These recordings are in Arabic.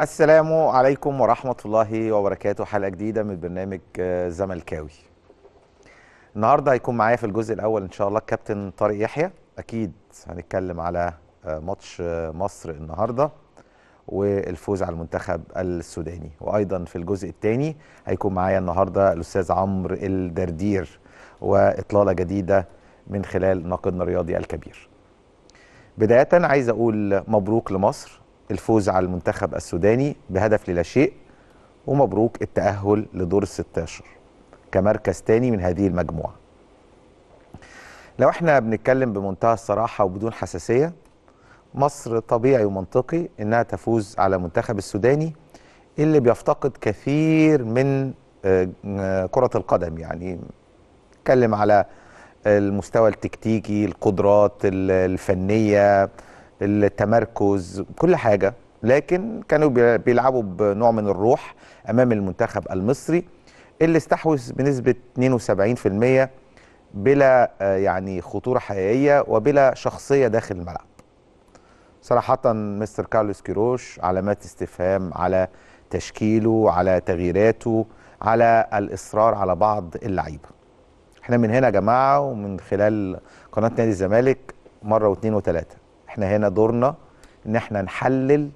السلام عليكم ورحمة الله وبركاته حلقة جديدة من برنامج آه، زملكاوي النهاردة هيكون معايا في الجزء الأول إن شاء الله الكابتن طارق يحيى أكيد هنتكلم على آه، ماتش آه، مصر النهاردة والفوز على المنتخب السوداني وأيضا في الجزء الثاني هيكون معايا النهاردة الأستاذ عمرو الدردير وإطلالة جديدة من خلال ناقدنا الرياضي الكبير بداية عايز أقول مبروك لمصر الفوز على المنتخب السوداني بهدف للا شيء ومبروك التأهل لدور ال 16 كمركز تاني من هذه المجموعة لو احنا بنتكلم بمنتهى الصراحة وبدون حساسية مصر طبيعي ومنطقي انها تفوز على المنتخب السوداني اللي بيفتقد كثير من آه، كرة القدم يعني نتكلم على المستوى التكتيكي القدرات الفنية التمركز كل حاجه لكن كانوا بيلعبوا بنوع من الروح امام المنتخب المصري اللي استحوذ بنسبه 72% بلا آه، يعني خطوره حقيقيه وبلا شخصيه داخل الملعب. صراحه مستر كارلوس كيروش علامات استفهام على تشكيله على تغييراته على الاصرار على بعض اللعيبه. احنا من هنا يا جماعه ومن خلال قناه نادي الزمالك مره واثنين وثلاثه احنا هنا دورنا ان احنا نحلل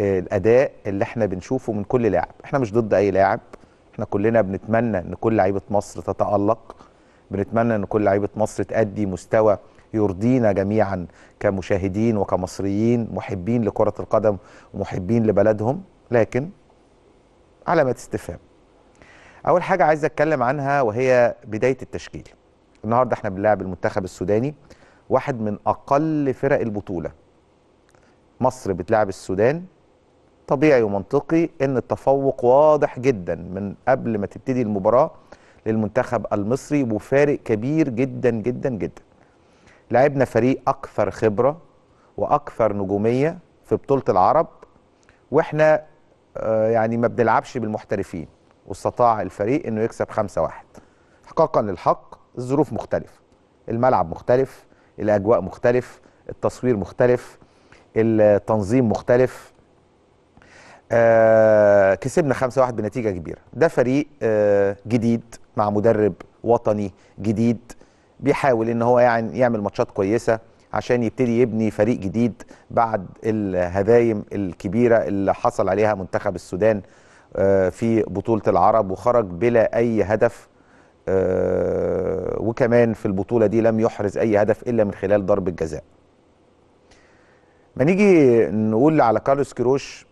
آه، الاداء اللي احنا بنشوفه من كل لاعب احنا مش ضد اي لاعب احنا كلنا بنتمنى ان كل لعيبه مصر تتالق بنتمنى ان كل لعيبه مصر تادي مستوى يرضينا جميعا كمشاهدين وكمصريين محبين لكره القدم ومحبين لبلدهم لكن علامه استفهام اول حاجه عايز اتكلم عنها وهي بدايه التشكيل النهارده احنا بنلعب المنتخب السوداني واحد من اقل فرق البطوله مصر بتلعب السودان طبيعي ومنطقي ان التفوق واضح جدا من قبل ما تبتدي المباراه للمنتخب المصري وفارق كبير جدا جدا جدا لعبنا فريق اكثر خبره واكثر نجوميه في بطوله العرب واحنا آه، يعني ما بنلعبش بالمحترفين واستطاع الفريق انه يكسب 5-1 حقا للحق الظروف مختلفه الملعب مختلف الاجواء مختلف التصوير مختلف التنظيم مختلف آه كسبنا 5 1 بنتيجه كبيره ده فريق آه جديد مع مدرب وطني جديد بيحاول ان هو يعني يعمل ماتشات كويسه عشان يبتدي يبني فريق جديد بعد الهذايم الكبيره اللي حصل عليها منتخب السودان آه في بطوله العرب وخرج بلا اي هدف آه، وكمان في البطولة دي لم يحرز أي هدف إلا من خلال ضرب الجزاء ما نيجي نقول على كارلوس كيروش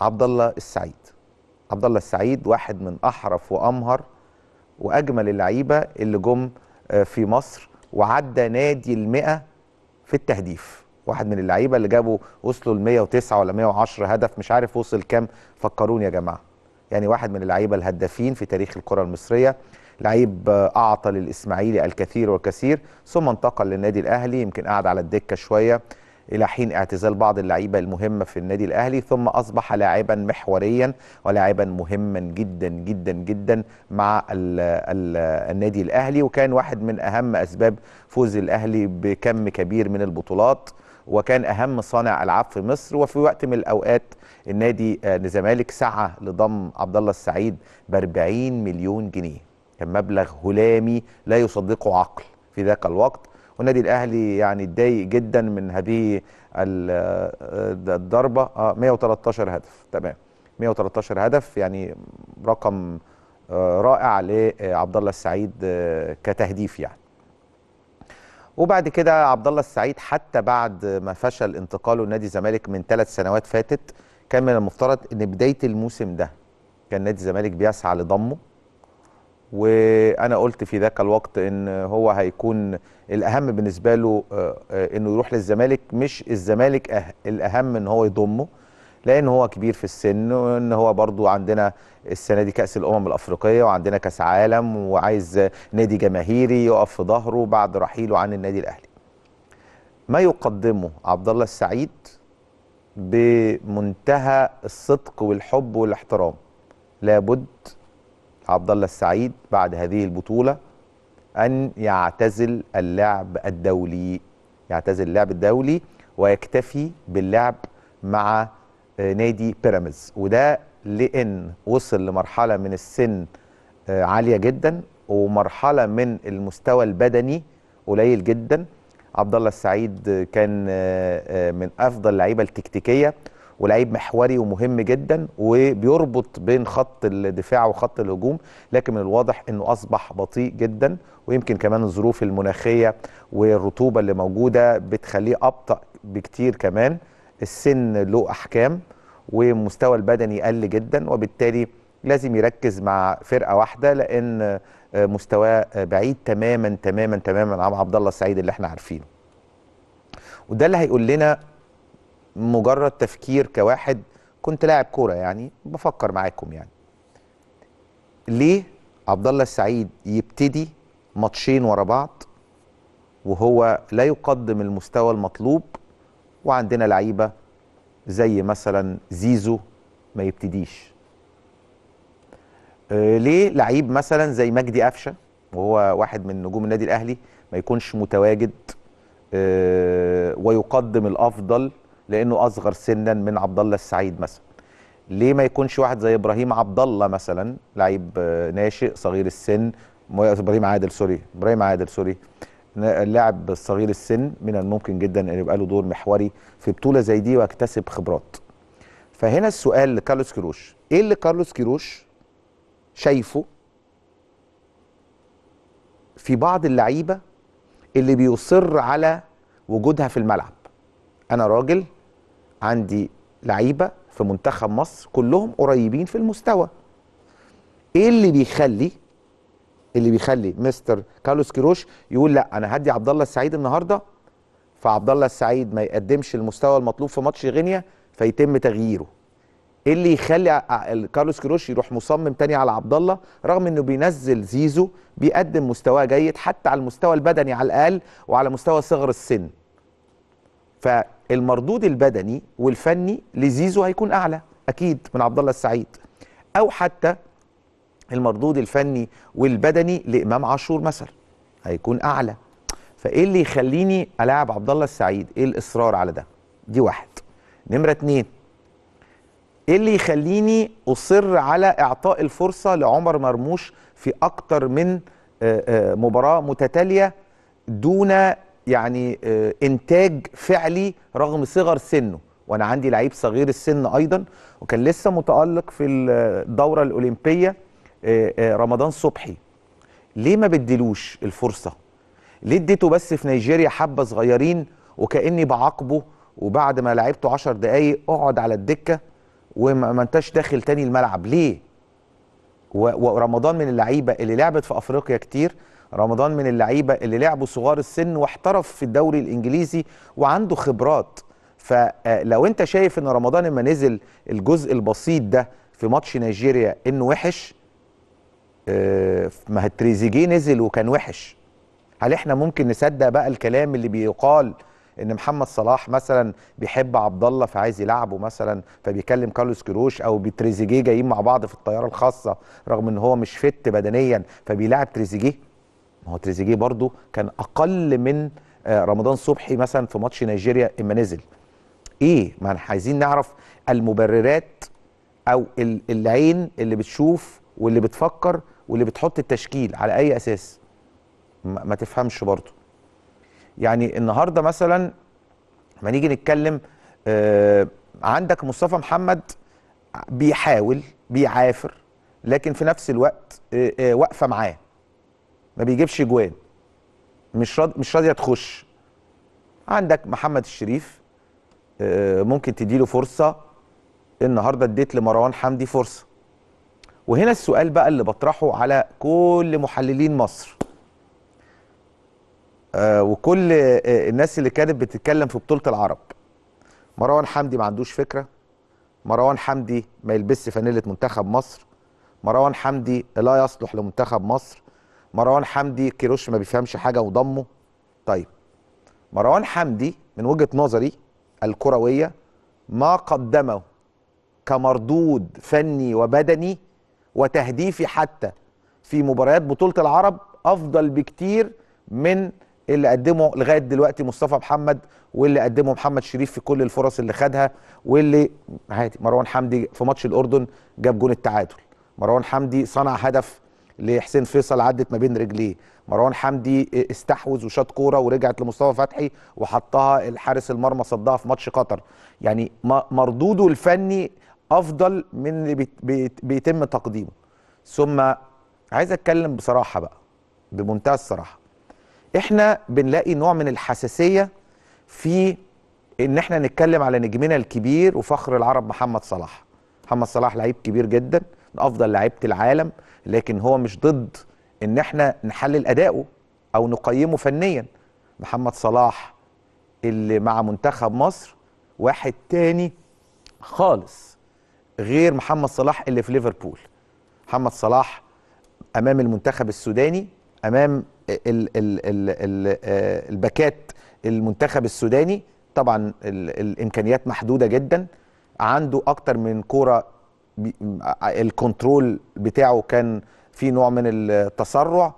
عبد الله السعيد عبد الله السعيد واحد من أحرف وأمهر وأجمل اللعيبة اللي جم آه، في مصر وعدى نادي المئة في التهديف واحد من اللعيبة اللي جابوا وصلوا ل 109 ولا 110 هدف مش عارف وصل كام فكروني يا جماعة يعني واحد من اللعيبة الهدافين في تاريخ الكرة المصرية لعيب اعطى للاسماعيلي الكثير والكثير ثم انتقل للنادي الاهلي يمكن قعد على الدكه شويه الى حين اعتزال بعض اللعيبه المهمه في النادي الاهلي ثم اصبح لاعبا محوريا ولاعبا مهما جدا جدا جدا مع الـ الـ النادي الاهلي وكان واحد من اهم اسباب فوز الاهلي بكم كبير من البطولات وكان اهم صانع العاب في مصر وفي وقت من الاوقات النادي الزمالك سعى لضم عبد الله السعيد ب 40 مليون جنيه كان مبلغ هلامي لا يصدقه عقل في ذاك الوقت والنادي الاهلي يعني اتضايق جدا من هذه آه، الضربه اه 113 هدف تمام 113 هدف يعني رقم آه، رائع لعبد آه، الله السعيد كتهديف يعني وبعد كده عبد الله السعيد حتى بعد ما فشل انتقاله لنادي الزمالك من ثلاث سنوات فاتت كان من المفترض ان بدايه الموسم ده كان نادي الزمالك بيسعى لضمه وانا قلت في ذاك الوقت ان هو هيكون الاهم بالنسبه له آه، آه، انه يروح للزمالك مش الزمالك أه-، الاهم ان هو يضمه لان هو كبير في السن وان هو برضو عندنا السنه دي كاس الامم الافريقيه وعندنا كاس عالم وعايز نادي جماهيري يقف في ظهره بعد رحيله عن النادي الاهلي ما يقدمه عبد الله السعيد بمنتهى الصدق والحب والاحترام لابد عبد الله السعيد بعد هذه البطوله ان يعتزل اللعب الدولي يعتزل اللعب الدولي ويكتفي باللعب مع آه، نادي بيراميدز وده لان وصل لمرحله من السن آه، عاليه جدا ومرحله من المستوى البدني قليل جدا عبد الله السعيد كان آه، من افضل اللعيبه التكتيكيه ولعيب محوري ومهم جدا وبيربط بين خط الدفاع وخط الهجوم لكن من الواضح انه اصبح بطيء جدا ويمكن كمان الظروف المناخيه والرطوبه اللي موجوده بتخليه ابطا بكتير كمان السن له احكام ومستوى البدني قل جدا وبالتالي لازم يركز مع فرقه واحده لان مستواه بعيد تماما تماما تماما عن عبد الله السعيد اللي احنا عارفينه وده اللي هيقول لنا مجرد تفكير كواحد كنت لاعب كوره يعني بفكر معاكم يعني ليه عبد الله السعيد يبتدي ماتشين ورا بعض وهو لا يقدم المستوى المطلوب وعندنا لعيبه زي مثلا زيزو ما يبتديش آه، ليه لعيب مثلا زي مجدي قفشه وهو واحد من نجوم النادي الاهلي ما يكونش متواجد آه، ويقدم الافضل لانه اصغر سنا من عبد الله السعيد مثلا ليه ما يكونش واحد زي ابراهيم عبد الله مثلا لعيب آه، ناشئ صغير السن ابراهيم عادل سوري ابراهيم عادل سوري لاعب صغير السن من الممكن جدا ان يبقى له دور محوري في بطوله زي دي واكتسب خبرات فهنا السؤال لكارلوس كيروش ايه اللي كارلوس كيروش شايفه في بعض اللعيبه اللي بيصر على وجودها في الملعب انا راجل عندي لعيبه في منتخب مصر كلهم قريبين في المستوى ايه اللي بيخلي إيه اللي بيخلي مستر كارلوس كيروش يقول لا انا هدي عبد الله السعيد النهارده فعبد الله السعيد ما يقدمش المستوى المطلوب في ماتش غينيا فيتم تغييره ايه اللي يخلي كارلوس كيروش يروح مصمم تاني على عبد الله رغم انه بينزل زيزو بيقدم مستواه جيد حتى على المستوى البدني على الاقل وعلى مستوى صغر السن فالمردود البدني والفني لزيزو هيكون اعلى اكيد من عبد الله السعيد او حتى المردود الفني والبدني لامام عاشور مثلا هيكون اعلى فايه اللي يخليني الاعب عبد الله السعيد ايه الاصرار على ده دي واحد نمره اتنين ايه اللي يخليني اصر على اعطاء الفرصه لعمر مرموش في اكتر من آه، آه، مباراه متتاليه دون يعني آه، انتاج فعلي رغم صغر سنه وانا عندي لعيب صغير السن ايضا وكان لسه متالق في الدوره الاولمبيه آه، آه، رمضان صبحي ليه ما بديلوش الفرصه ليه اديته بس في نيجيريا حبه صغيرين وكاني بعاقبه وبعد ما لعبته 10 دقايق اقعد على الدكه وما انتش داخل تاني الملعب ليه ورمضان من اللعيبه اللي لعبت في افريقيا كتير رمضان من اللعيبه اللي لعبوا صغار السن واحترف في الدوري الانجليزي وعنده خبرات فلو انت شايف ان رمضان لما نزل الجزء البسيط ده في ماتش نيجيريا انه وحش آه، ما تريزيجيه نزل وكان وحش هل احنا ممكن نصدق بقى الكلام اللي بيقال ان محمد صلاح مثلا بيحب عبد الله فعايز يلعبه مثلا فبيكلم كارلوس كروش او بتريزيجيه جايين مع بعض في الطياره الخاصه رغم ان هو مش فت بدنيا فبيلعب تريزيجيه ما هو تريزيجيه برضه كان اقل من آه، رمضان صبحي مثلا في ماتش نيجيريا اما نزل ايه ما احنا عايزين نعرف المبررات او العين اللي بتشوف واللي بتفكر واللي بتحط التشكيل على اي اساس ما تفهمش برضه يعني النهارده مثلا ما نيجي نتكلم آه، عندك مصطفى محمد بيحاول بيعافر لكن في نفس الوقت آه، واقفه معاه ما بيجيبش جوان مش راض... مش راضيه تخش عندك محمد الشريف آه، ممكن تديله فرصه النهارده اديت لمروان حمدي فرصه وهنا السؤال بقى اللي بطرحه على كل محللين مصر آه، وكل آه، الناس اللي كانت بتتكلم في بطوله العرب مروان حمدي ما عندوش فكره مروان حمدي ما يلبسش فانيله منتخب مصر مروان حمدي لا يصلح لمنتخب مصر مروان حمدي كيروش ما بيفهمش حاجه وضمه طيب مروان حمدي من وجهه نظري الكرويه ما قدمه كمردود فني وبدني وتهديفي حتى في مباريات بطوله العرب افضل بكتير من اللي قدمه لغايه دلوقتي مصطفى محمد واللي قدمه محمد شريف في كل الفرص اللي خدها واللي عادي مروان حمدي في ماتش الاردن جاب جون التعادل مروان حمدي صنع هدف لحسين فيصل عدت ما بين رجليه مروان حمدي استحوذ وشاط كوره ورجعت لمصطفى فتحي وحطها الحارس المرمى صدها في ماتش قطر يعني مردوده الفني افضل من اللي بيتم تقديمه ثم عايز اتكلم بصراحه بقى بمنتهى الصراحه احنا بنلاقي نوع من الحساسيه في ان احنا نتكلم على نجمنا الكبير وفخر العرب محمد صلاح محمد صلاح لعيب كبير جدا من افضل لعيبه العالم لكن هو مش ضد ان احنا نحلل اداؤه او نقيمه فنيا محمد صلاح اللي مع منتخب مصر واحد تاني خالص غير محمد صلاح اللي في ليفربول محمد صلاح امام المنتخب السوداني امام ال ال ال آه الباكات المنتخب السوداني طبعا الامكانيات محدوده جدا عنده اكتر من كوره الكنترول بتاعه كان في نوع من التسرع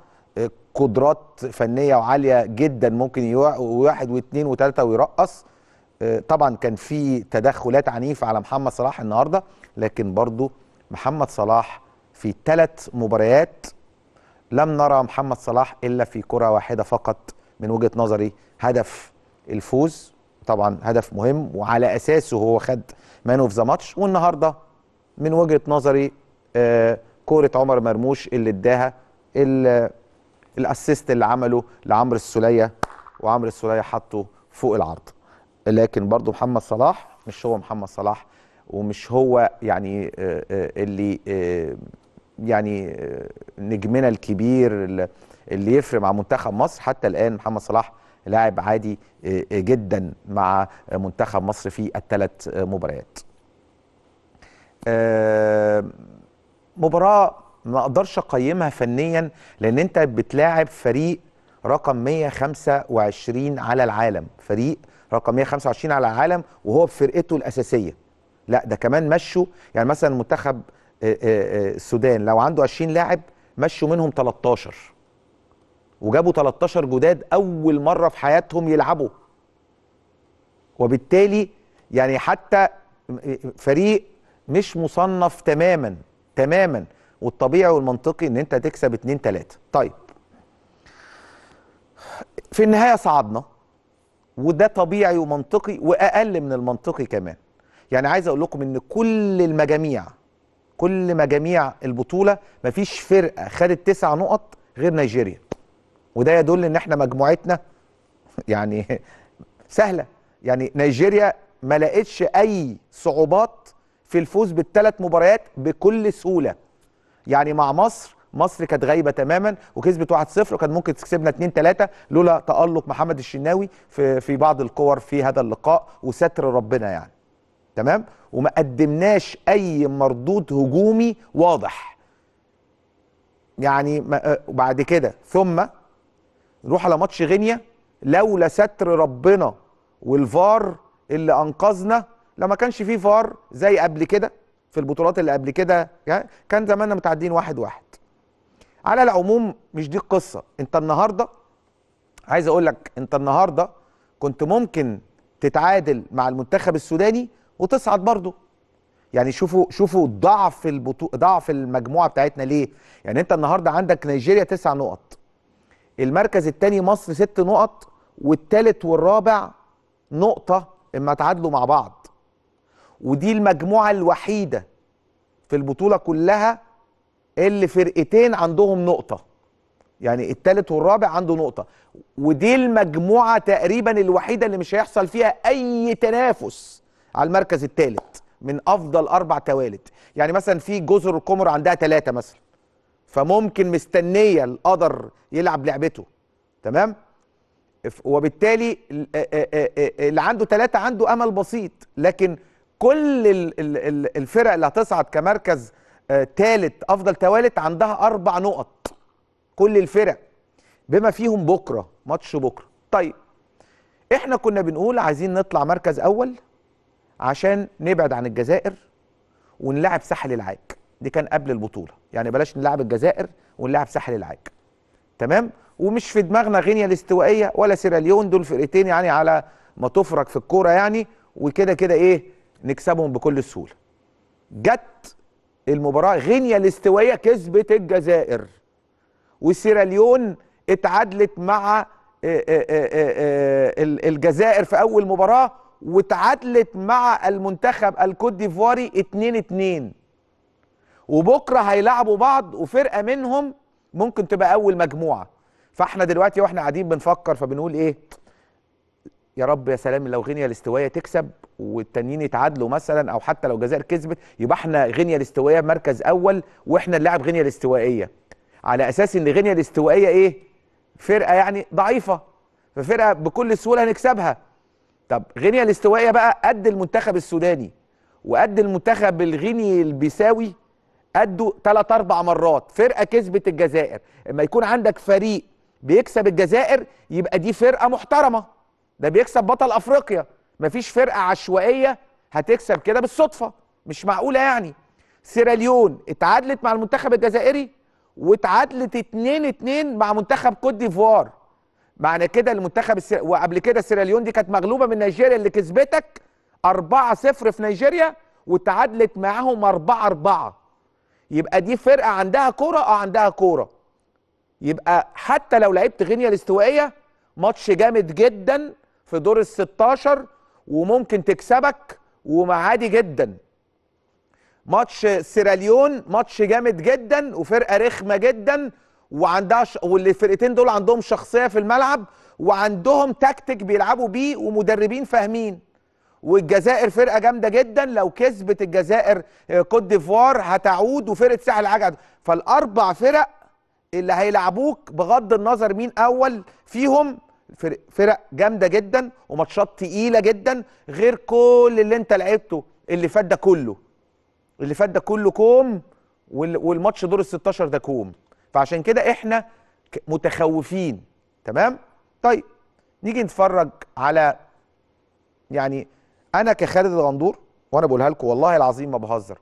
قدرات فنيه وعاليه جدا ممكن واحد واثنين وثلاثه ويرقص طبعا كان في تدخلات عنيفه على محمد صلاح النهارده لكن برضو محمد صلاح في ثلاث مباريات لم نرى محمد صلاح الا في كره واحده فقط من وجهه نظري هدف الفوز طبعا هدف مهم وعلى اساسه هو خد مان اوف ذا ماتش والنهارده من وجهه نظري آه، كوره عمر مرموش اللي اداها الاسيست اللي عمله لعمرو السوليه وعمرو السوليه حطه فوق العرض لكن برضه محمد صلاح مش هو محمد صلاح ومش هو يعني آه، آه، اللي يعني نجمنا الكبير اللي يفرق مع منتخب مصر حتى الان محمد صلاح لاعب عادي جدا مع منتخب مصر في الثلاث مباريات آه، مباراه ما اقدرش اقيمها فنيا لان انت بتلاعب فريق رقم 125 على العالم فريق رقم 125 على العالم وهو بفرقته الاساسيه لا ده كمان مشوا يعني مثلا منتخب آه، آه، السودان لو عنده 20 لاعب مشوا منهم 13 وجابوا 13 جداد اول مره في حياتهم يلعبوا وبالتالي يعني حتى فريق مش مصنف تماما تماما والطبيعي والمنطقي ان انت تكسب 2 3 طيب في النهايه صعدنا وده طبيعي ومنطقي واقل من المنطقي كمان يعني عايز اقول لكم ان كل المجاميع كل مجاميع البطوله مفيش فرقه خدت تسع نقط غير نيجيريا وده يدل ان احنا مجموعتنا يعني سهله يعني نيجيريا ما لقتش اي صعوبات في الفوز بالثلاث مباريات بكل سهوله يعني مع مصر مصر كانت غايبه تماما وكسبت 1-0 وكان ممكن تكسبنا 2-3 لولا تالق محمد الشناوي في في بعض الكور في هذا اللقاء وستر ربنا يعني تمام وما قدمناش اي مردود هجومي واضح يعني آه، بعد كده ثم نروح على ماتش غينيا لولا ستر ربنا والفار اللي انقذنا لما كانش فيه فار زي قبل كده في البطولات اللي قبل كده كان زماننا متعدين واحد واحد على العموم مش دي القصه انت النهارده عايز اقول لك انت النهارده كنت ممكن تتعادل مع المنتخب السوداني وتصعد برضه يعني شوفوا شوفوا ضعف البطو... ضعف المجموعه بتاعتنا ليه يعني انت النهارده عندك نيجيريا تسع نقط المركز الثاني مصر ست نقط والثالث والرابع نقطه اما تعادلوا مع بعض ودي المجموعة الوحيدة في البطولة كلها اللي فرقتين عندهم نقطة يعني التالت والرابع عنده نقطة ودي المجموعة تقريبا الوحيدة اللي مش هيحصل فيها أي تنافس على المركز التالت من أفضل أربع توالت يعني مثلا في جزر القمر عندها ثلاثة مثلا فممكن مستنية القدر يلعب لعبته تمام وبالتالي اللي عنده ثلاثة عنده أمل بسيط لكن كل الفرق اللي هتصعد كمركز آه، تالت افضل توالت عندها اربع نقط كل الفرق بما فيهم بكره ماتش بكره طيب احنا كنا بنقول عايزين نطلع مركز اول عشان نبعد عن الجزائر ونلعب ساحل العاج دي كان قبل البطوله يعني بلاش نلعب الجزائر ونلعب ساحل العاج تمام ومش في دماغنا غينيا الاستوائيه ولا سيراليون دول فرقتين يعني على ما تفرج في الكوره يعني وكده كده ايه نكسبهم بكل سهوله جت المباراه غينيا الاستوائيه كسبت الجزائر وسيراليون اتعادلت مع آه، آه، آه، الجزائر في اول مباراه واتعادلت مع المنتخب الكوت ديفواري 2 2 وبكره هيلعبوا بعض وفرقه منهم ممكن تبقى اول مجموعه فاحنا دلوقتي واحنا قاعدين بنفكر فبنقول ايه يا رب يا سلام لو غينيا الاستوائيه تكسب والتانيين يتعادلوا مثلا او حتى لو الجزائر كسبت يبقى احنا غينيا الاستوائيه مركز اول واحنا اللاعب غينيا الاستوائيه على اساس ان غينيا الاستوائيه ايه فرقه يعني ضعيفه ففرقه بكل سهوله هنكسبها طب غينيا الاستوائيه بقى قد المنتخب السوداني وقد المنتخب الغيني البيساوي قدوا ثلاث اربع مرات فرقه كسبت الجزائر اما يكون عندك فريق بيكسب الجزائر يبقى دي فرقه محترمه ده بيكسب بطل افريقيا مفيش فرقه عشوائيه هتكسب كده بالصدفه مش معقوله يعني سيراليون اتعادلت مع المنتخب الجزائري واتعادلت 2 2 مع منتخب كوت ديفوار معنى كده المنتخب السر... وقبل كده سيراليون دي كانت مغلوبه من نيجيريا اللي كسبتك 4 0 في نيجيريا وتعادلت معاهم 4 4 يبقى دي فرقه عندها كوره اه عندها كوره يبقى حتى لو لعبت غينيا الاستوائيه ماتش جامد جدا في دور ال 16 وممكن تكسبك ومعادي جدا ماتش سيراليون ماتش جامد جدا وفرقه رخمه جدا وعندها واللي والفرقتين دول عندهم شخصيه في الملعب وعندهم تكتيك بيلعبوا بيه ومدربين فاهمين والجزائر فرقه جامده جدا لو كسبت الجزائر كوت آه، ديفوار هتعود وفرقه ساحل العجد فالاربع فرق اللي هيلعبوك بغض النظر مين اول فيهم فرق, فرق جامده جدا وماتشات تقيله جدا غير كل اللي انت لعبته اللي فات ده كله اللي فات ده كله كوم والماتش دور ال 16 ده كوم فعشان كده احنا متخوفين تمام طيب نيجي نتفرج على يعني انا كخالد الغندور وانا بقولها لكم والله العظيم ما بهزر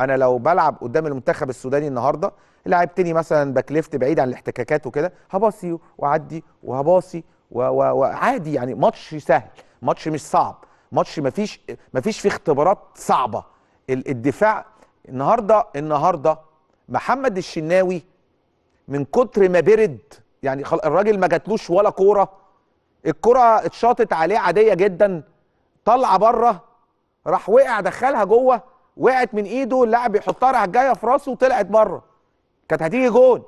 انا لو بلعب قدام المنتخب السوداني النهارده لعبتني مثلا باك ليفت بعيد عن الاحتكاكات وكده هباصي واعدي وهباصي وعادي يعني ماتش سهل ماتش مش صعب ماتش ما فيش ما فيش فيه اختبارات صعبه الدفاع النهارده النهارده محمد الشناوي من كتر ما برد يعني الراجل ما جاتلوش ولا كوره الكره اتشاطت عليه عاديه جدا طالعه بره راح وقع دخلها جوه وقعت من ايده اللاعب يحطها راح جايه في راسه وطلعت بره كانت هتيجي جون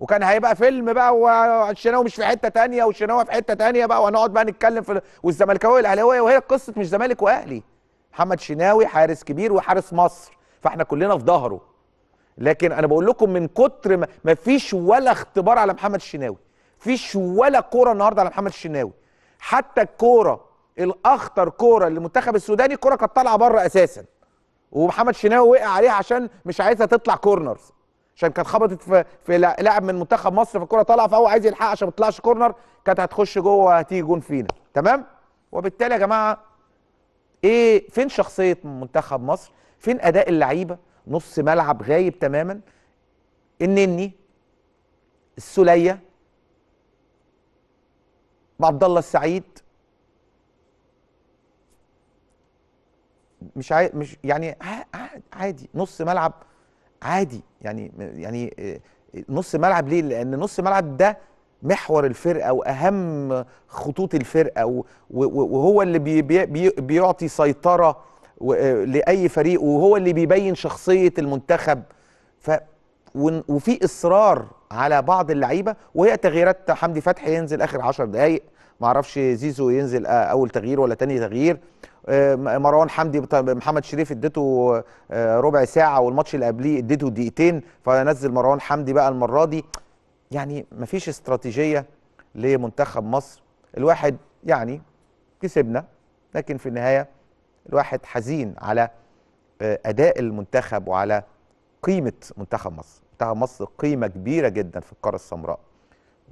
وكان هيبقى فيلم بقى والشناوي مش في حته تانية والشناوي في حته تانية بقى وهنقعد بقى نتكلم في والزملكاويه والاهلاويه وهي قصه مش زمالك واهلي محمد شناوي حارس كبير وحارس مصر فاحنا كلنا في ظهره لكن انا بقول لكم من كتر ما مفيش ولا اختبار على محمد الشناوي فيش ولا كوره النهارده على محمد الشناوي حتى الكوره الاخطر كوره للمنتخب السوداني كوره كانت طالعه بره اساسا ومحمد شناوي وقع عليها عشان مش عايزها تطلع كورنرز عشان كانت خبطت في في لاعب من منتخب مصر الكوره طالعه فهو عايز يلحقها عشان ما تطلعش كورنر كانت هتخش جوه هتيجي جون فينا تمام وبالتالي يا جماعه ايه فين شخصيه منتخب مصر فين اداء اللعيبه نص ملعب غايب تماما النني السليه عبد الله السعيد مش عاي... مش يعني عادي نص ملعب عادي يعني يعني آه، نص ملعب ليه؟ لان نص ملعب ده محور الفرقه واهم خطوط الفرقه وهو اللي بي بي بيعطي سيطره آه، لاي فريق وهو اللي بيبين شخصيه المنتخب ف وفي اصرار على بعض اللعيبه وهي تغييرات حمدي فتحي ينزل اخر 10 دقائق ما اعرفش زيزو ينزل اول تغيير ولا تاني تغيير آه، مروان حمدي محمد شريف اديته آه، ربع ساعه والماتش اللي قبليه اديته دقيقتين فنزل مروان حمدي بقى المره دي يعني مفيش استراتيجيه لمنتخب مصر الواحد يعني كسبنا لكن في النهايه الواحد حزين على آه، اداء المنتخب وعلى قيمه منتخب مصر منتخب مصر قيمه كبيره جدا في القاره السمراء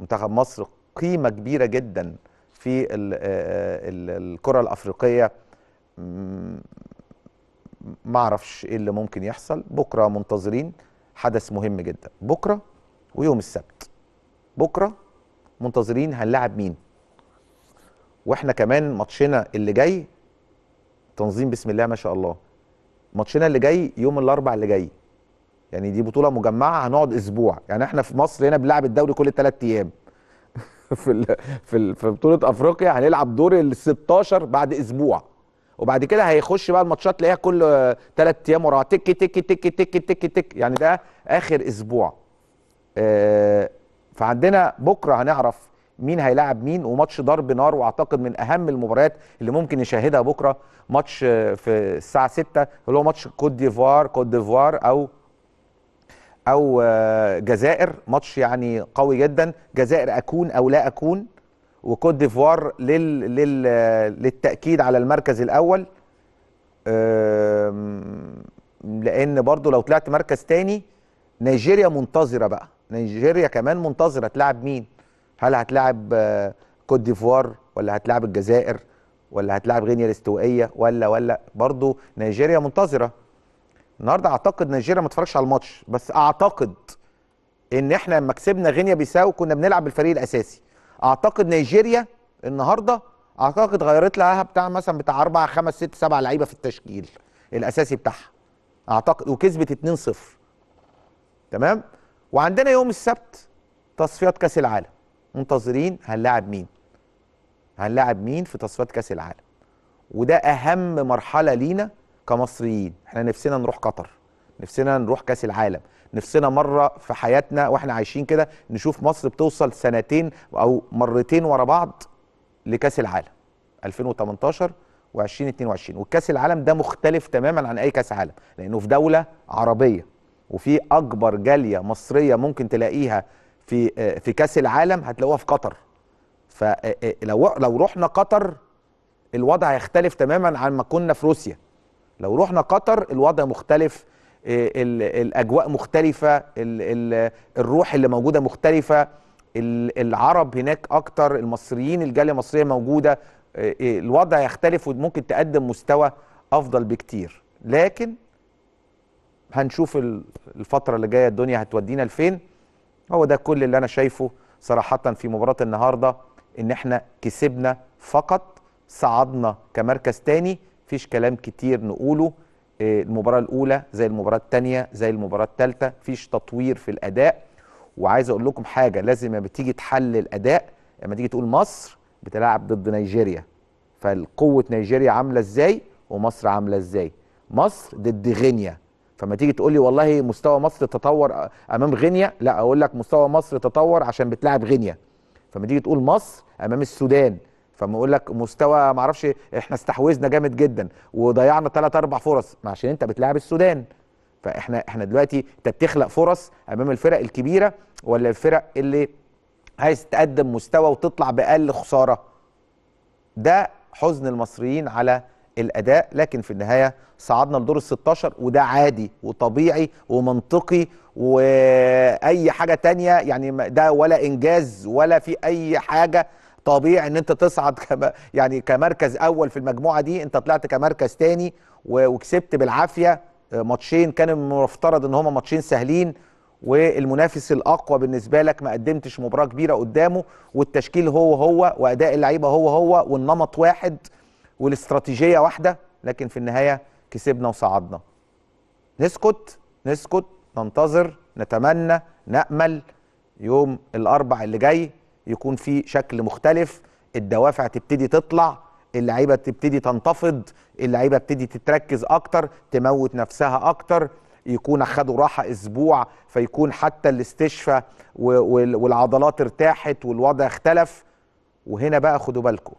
منتخب مصر قيمه كبيره جدا في الكره الافريقيه ما اعرفش ايه اللي ممكن يحصل بكره منتظرين حدث مهم جدا بكره ويوم السبت بكره منتظرين هنلعب مين واحنا كمان ماتشنا اللي جاي تنظيم بسم الله ما شاء الله ماتشنا اللي جاي يوم الاربع اللي جاي يعني دي بطوله مجمعه هنقعد اسبوع يعني احنا في مصر هنا بنلعب الدوري كل ثلاث ايام في في بطوله افريقيا هنلعب دور ال 16 بعد اسبوع وبعد كده هيخش بقى الماتشات تلاقيها كل ثلاث ايام ورا تك تك تك تك تك تك يعني ده اخر اسبوع آه، فعندنا بكره هنعرف مين هيلاعب مين وماتش ضرب نار واعتقد من اهم المباريات اللي ممكن نشاهدها بكره ماتش في الساعه 6 اللي هو ماتش كوت ديفوار كوت ديفوار او او آه، جزائر ماتش يعني قوي جدا جزائر اكون او لا اكون وكوت ديفوار لل... لل... للتاكيد على المركز الاول لان برضو لو طلعت مركز تاني نيجيريا منتظره بقى نيجيريا كمان منتظره تلعب مين هل هتلعب كوت آه، ديفوار ولا هتلعب الجزائر ولا هتلعب غينيا الاستوائيه ولا ولا برضو نيجيريا منتظره النهارده اعتقد نيجيريا ما اتفرجش على الماتش بس اعتقد ان احنا لما كسبنا غينيا بيساو كنا بنلعب بالفريق الاساسي اعتقد نيجيريا النهارده اعتقد غيرت لها بتاع مثلا بتاع اربع خمس ست سبع لعيبه في التشكيل الاساسي بتاعها اعتقد وكسبت 2-0 تمام وعندنا يوم السبت تصفيات كاس العالم منتظرين هنلاعب مين هنلاعب مين في تصفيات كاس العالم وده اهم مرحله لينا كمصريين احنا نفسنا نروح قطر نفسنا نروح كاس العالم نفسنا مره في حياتنا واحنا عايشين كده نشوف مصر بتوصل سنتين او مرتين ورا بعض لكاس العالم 2018 و2022 وكاس العالم ده مختلف تماما عن اي كاس عالم لانه في دوله عربيه وفي اكبر جاليه مصريه ممكن تلاقيها في آه، في كاس العالم هتلاقوها في قطر فلو آه، آه، لو رحنا قطر الوضع يختلف تماما عن ما كنا في روسيا لو رحنا قطر الوضع مختلف آه، الاجواء مختلفه الروح اللي موجوده مختلفه العرب هناك اكتر المصريين الجاليه المصريه موجوده آه، آه، الوضع يختلف وممكن تقدم مستوى افضل بكتير لكن هنشوف الفتره اللي جايه الدنيا هتودينا لفين هو ده كل اللي انا شايفه صراحه في مباراه النهارده ان احنا كسبنا فقط صعدنا كمركز تاني فيش كلام كتير نقوله آه، المباراه الاولى زي المباراه الثانيه زي المباراه الثالثه مفيش تطوير في الاداء وعايز اقول لكم حاجه لازم لما بتيجي تحلل الأداء لما تيجي تقول مصر بتلعب ضد نيجيريا فالقوه نيجيريا عامله ازاي ومصر عامله ازاي مصر ضد غينيا فما تيجي تقول لي والله مستوى مصر تطور امام غينيا لا اقول لك مستوى مصر تطور عشان بتلعب غينيا فما تيجي تقول مصر امام السودان فما اقول لك مستوى ما اعرفش احنا استحوذنا جامد جدا وضيعنا ثلاث اربع فرص ما عشان انت بتلاعب السودان فاحنا احنا دلوقتي انت بتخلق فرص امام الفرق الكبيره ولا الفرق اللي عايز تقدم مستوى وتطلع باقل خساره ده حزن المصريين على الاداء لكن في النهايه صعدنا لدور ال 16 وده عادي وطبيعي ومنطقي واي حاجه تانية يعني ده ولا انجاز ولا في اي حاجه طبيعي ان انت تصعد كما يعني كمركز اول في المجموعه دي انت طلعت كمركز تاني وكسبت بالعافيه آه، ماتشين كان المفترض ان هما ماتشين سهلين والمنافس الاقوى بالنسبه لك ما قدمتش مباراه كبيره قدامه والتشكيل هو هو واداء اللعيبه هو هو والنمط واحد والاستراتيجيه واحده لكن في النهايه كسبنا وصعدنا نسكت نسكت ننتظر نتمنى نامل يوم الاربع اللي جاي يكون في شكل مختلف الدوافع تبتدي تطلع اللعيبه تبتدي تنتفض اللعيبه تبتدي تتركز اكتر تموت نفسها اكتر يكون خدوا راحه اسبوع فيكون حتى الاستشفاء والعضلات ارتاحت والوضع اختلف وهنا بقى خدوا بالكم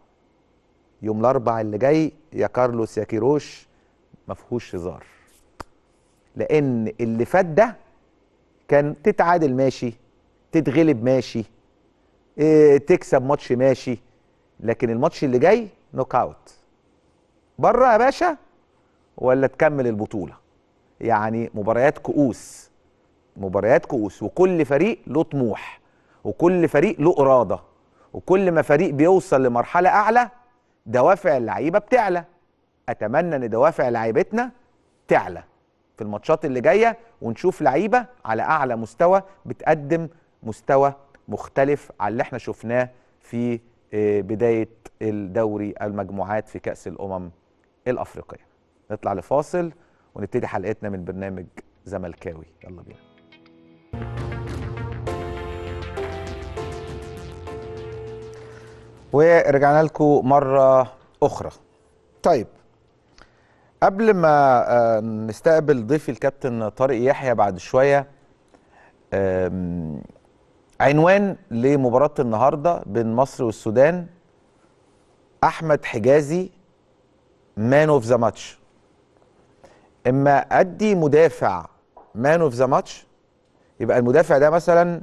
يوم الاربع اللي جاي يا كارلوس يا كيروش مفهوش هزار لان اللي فات ده كان تتعادل ماشي تتغلب ماشي إيه، تكسب ماتش ماشي لكن الماتش اللي جاي نوك اوت بره يا باشا ولا تكمل البطوله يعني مباريات كؤوس مباريات كؤوس وكل فريق له طموح وكل فريق له اراده وكل ما فريق بيوصل لمرحله اعلى دوافع اللعيبه بتعلى اتمنى ان دوافع لعيبتنا تعلى في الماتشات اللي جايه ونشوف لعيبه على اعلى مستوى بتقدم مستوى مختلف عن اللي احنا شفناه في آه، بدايه الدوري المجموعات في كاس الامم الافريقيه نطلع لفاصل ونبتدي حلقتنا من برنامج زملكاوي يلا بينا ورجعنا لكم مره اخرى طيب قبل ما آه، نستقبل ضيفي الكابتن طارق يحيى بعد شويه عنوان لمباراة النهاردة بين مصر والسودان أحمد حجازي مان اوف ذا ماتش إما أدي مدافع مان اوف ذا ماتش يبقى المدافع ده مثلا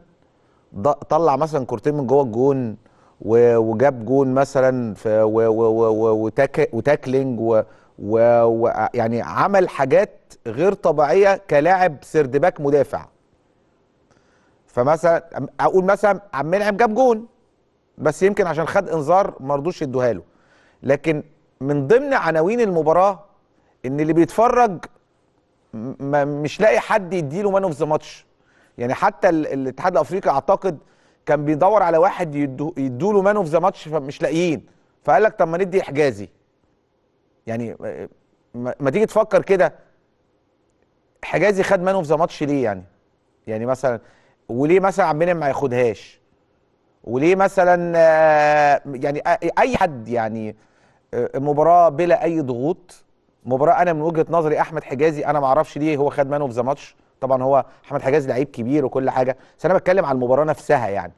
طلع مثلا كورتين من جوه الجون وجاب جون مثلا وتاكلينج ويعني عمل حاجات غير طبيعيه كلاعب سيرد باك مدافع فمثلا اقول مثلا عم منعم جاب جون بس يمكن عشان خد انذار ما رضوش يدوها له لكن من ضمن عناوين المباراه ان اللي بيتفرج مش لاقي حد يديله مان اوف ذا ماتش يعني حتى الاتحاد الافريقي اعتقد كان بيدور على واحد يدوله مان اوف ذا ماتش فمش لاقيين فقال لك طب ما ندي حجازي يعني ما تيجي تفكر كده حجازي خد مان اوف ذا ماتش ليه يعني يعني مثلا وليه مثلا عم المنعم ما ياخدهاش وليه مثلا آه، يعني آه، اي حد يعني آه، مباراه بلا اي ضغوط مباراه انا من وجهه نظري احمد حجازي انا ما اعرفش ليه هو خد مان اوف ذا ماتش طبعا هو احمد حجازي لعيب كبير وكل حاجه بس انا بتكلم على المباراه نفسها يعني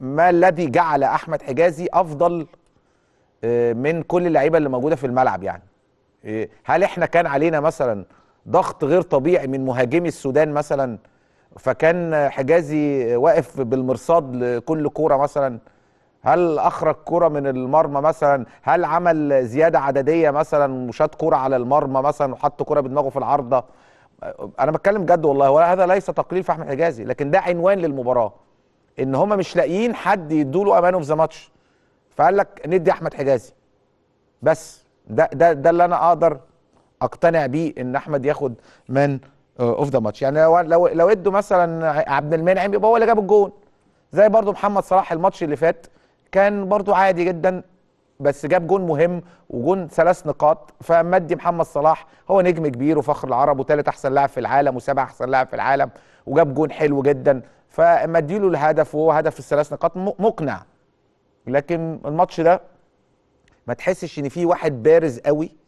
ما الذي جعل احمد حجازي افضل من كل اللعيبه اللي موجوده في الملعب يعني هل احنا كان علينا مثلا ضغط غير طبيعي من مهاجمي السودان مثلا فكان حجازي واقف بالمرصاد لكل كوره مثلا هل اخرج كوره من المرمى مثلا هل عمل زياده عدديه مثلا وشاط كوره على المرمى مثلا وحط كوره بدماغه في العارضه انا بتكلم جد والله هذا ليس تقليل في احمد حجازي لكن ده عنوان للمباراه ان هم مش لاقيين حد يدوله امانه في ذا ماتش فقال لك ندي احمد حجازي بس ده ده ده اللي انا اقدر اقتنع بيه ان احمد ياخد من آه، اوف ذا ماتش يعني لو لو, لو ادوا مثلا عبد المنعم يبقى هو اللي جاب الجون زي برضو محمد صلاح الماتش اللي فات كان برضو عادي جدا بس جاب جون مهم وجون ثلاث نقاط فمدي محمد صلاح هو نجم كبير وفخر العرب وثالث احسن لاعب في العالم وسابع احسن لاعب في العالم وجاب جون حلو جدا له الهدف وهو هدف الثلاث نقاط مقنع لكن الماتش ده ما تحسش ان في واحد بارز قوي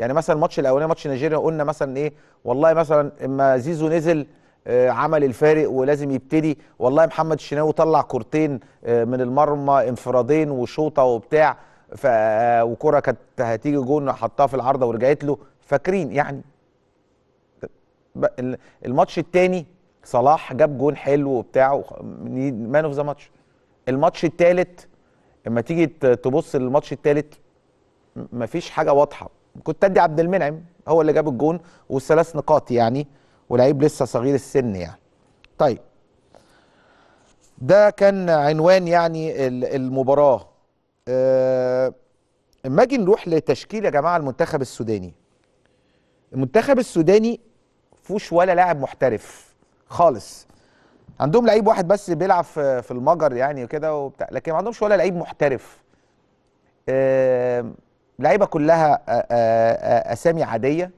يعني مثلا الماتش الاولاني ماتش نيجيريا قلنا مثلا ايه والله مثلا اما زيزو نزل آه، عمل الفارق ولازم يبتدي والله محمد الشناوي طلع كورتين آه، من المرمى انفرادين وشوطه وبتاع ف آه، وكره كانت هتيجي جون حطها في العارضه ورجعت له فاكرين يعني الماتش الثاني صلاح جاب جون حلو وبتاع مان اوف ذا ماتش الماتش الثالث اما تيجي تبص للماتش الثالث مفيش حاجه واضحه كنت ادي عبد المنعم هو اللي جاب الجون والثلاث نقاط يعني ولعيب لسه صغير السن يعني طيب ده كان عنوان يعني المباراه آه، اما اجي نروح لتشكيل يا جماعه المنتخب السوداني المنتخب السوداني فوش ولا لاعب محترف خالص عندهم لعيب واحد بس بيلعب في المجر يعني وكده وبتاع لكن ما عندهمش ولا لعيب محترف آه، لعيبه كلها آه، آه، آه، اسامي عاديه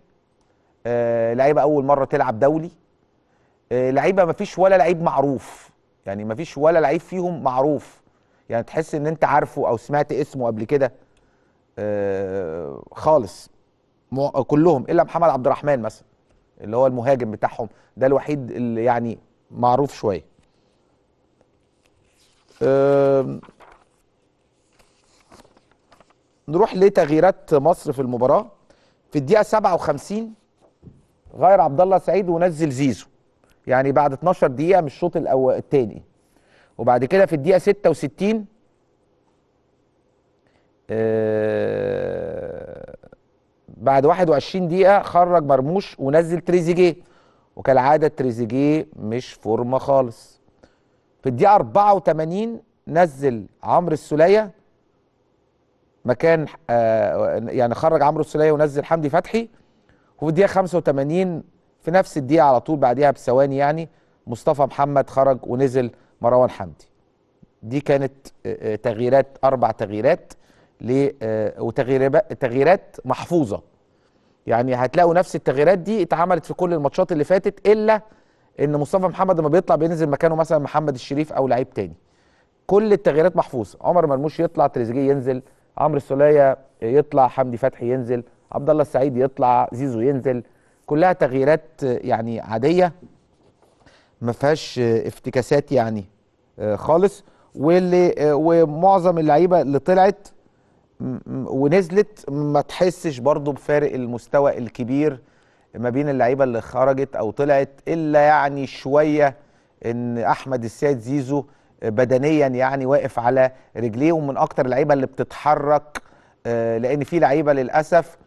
لعيبه اول مره تلعب دولي لعيبه ما فيش ولا لعيب معروف يعني ما فيش ولا لعيب فيهم معروف يعني تحس ان انت عارفه او سمعت اسمه قبل كده خالص كلهم الا محمد عبد الرحمن مثلا اللي هو المهاجم بتاعهم ده الوحيد اللي يعني معروف شويه نروح لتغييرات مصر في المباراه في الدقيقه 57 غير عبد الله سعيد ونزل زيزو يعني بعد 12 دقيقه من الشوط الاول الثاني وبعد كده في الدقيقه 66 آه بعد 21 دقيقه خرج مرموش ونزل تريزيجيه وكالعاده تريزيجيه مش فورمه خالص في الدقيقه 84 نزل عمرو السوليه مكان آه، يعني خرج عمرو السليه ونزل حمدي فتحي وفي الدقيقه 85 في نفس الدقيقه على طول بعديها بثواني يعني مصطفى محمد خرج ونزل مروان حمدي دي كانت آه، آه، تغييرات اربع تغييرات وتغييرات محفوظه يعني هتلاقوا نفس التغييرات دي اتعملت في كل الماتشات اللي فاتت الا ان مصطفى محمد لما بيطلع بينزل مكانه مثلا محمد الشريف او لعيب تاني كل التغييرات محفوظه عمر مرموش يطلع تريزيجيه ينزل عمرو السوليه يطلع حمدي فتحي ينزل عبد الله السعيد يطلع زيزو ينزل كلها تغييرات يعني عاديه ما فيهاش افتكاسات يعني آه، خالص واللي آه، ومعظم اللعيبه اللي طلعت ونزلت ما تحسش برضو بفارق المستوى الكبير ما بين اللعيبه اللي خرجت او طلعت الا يعني شويه ان احمد السيد زيزو بدنيا يعني واقف على رجليه ومن اكتر اللعيبه اللي بتتحرك آه، لان في لعيبه للاسف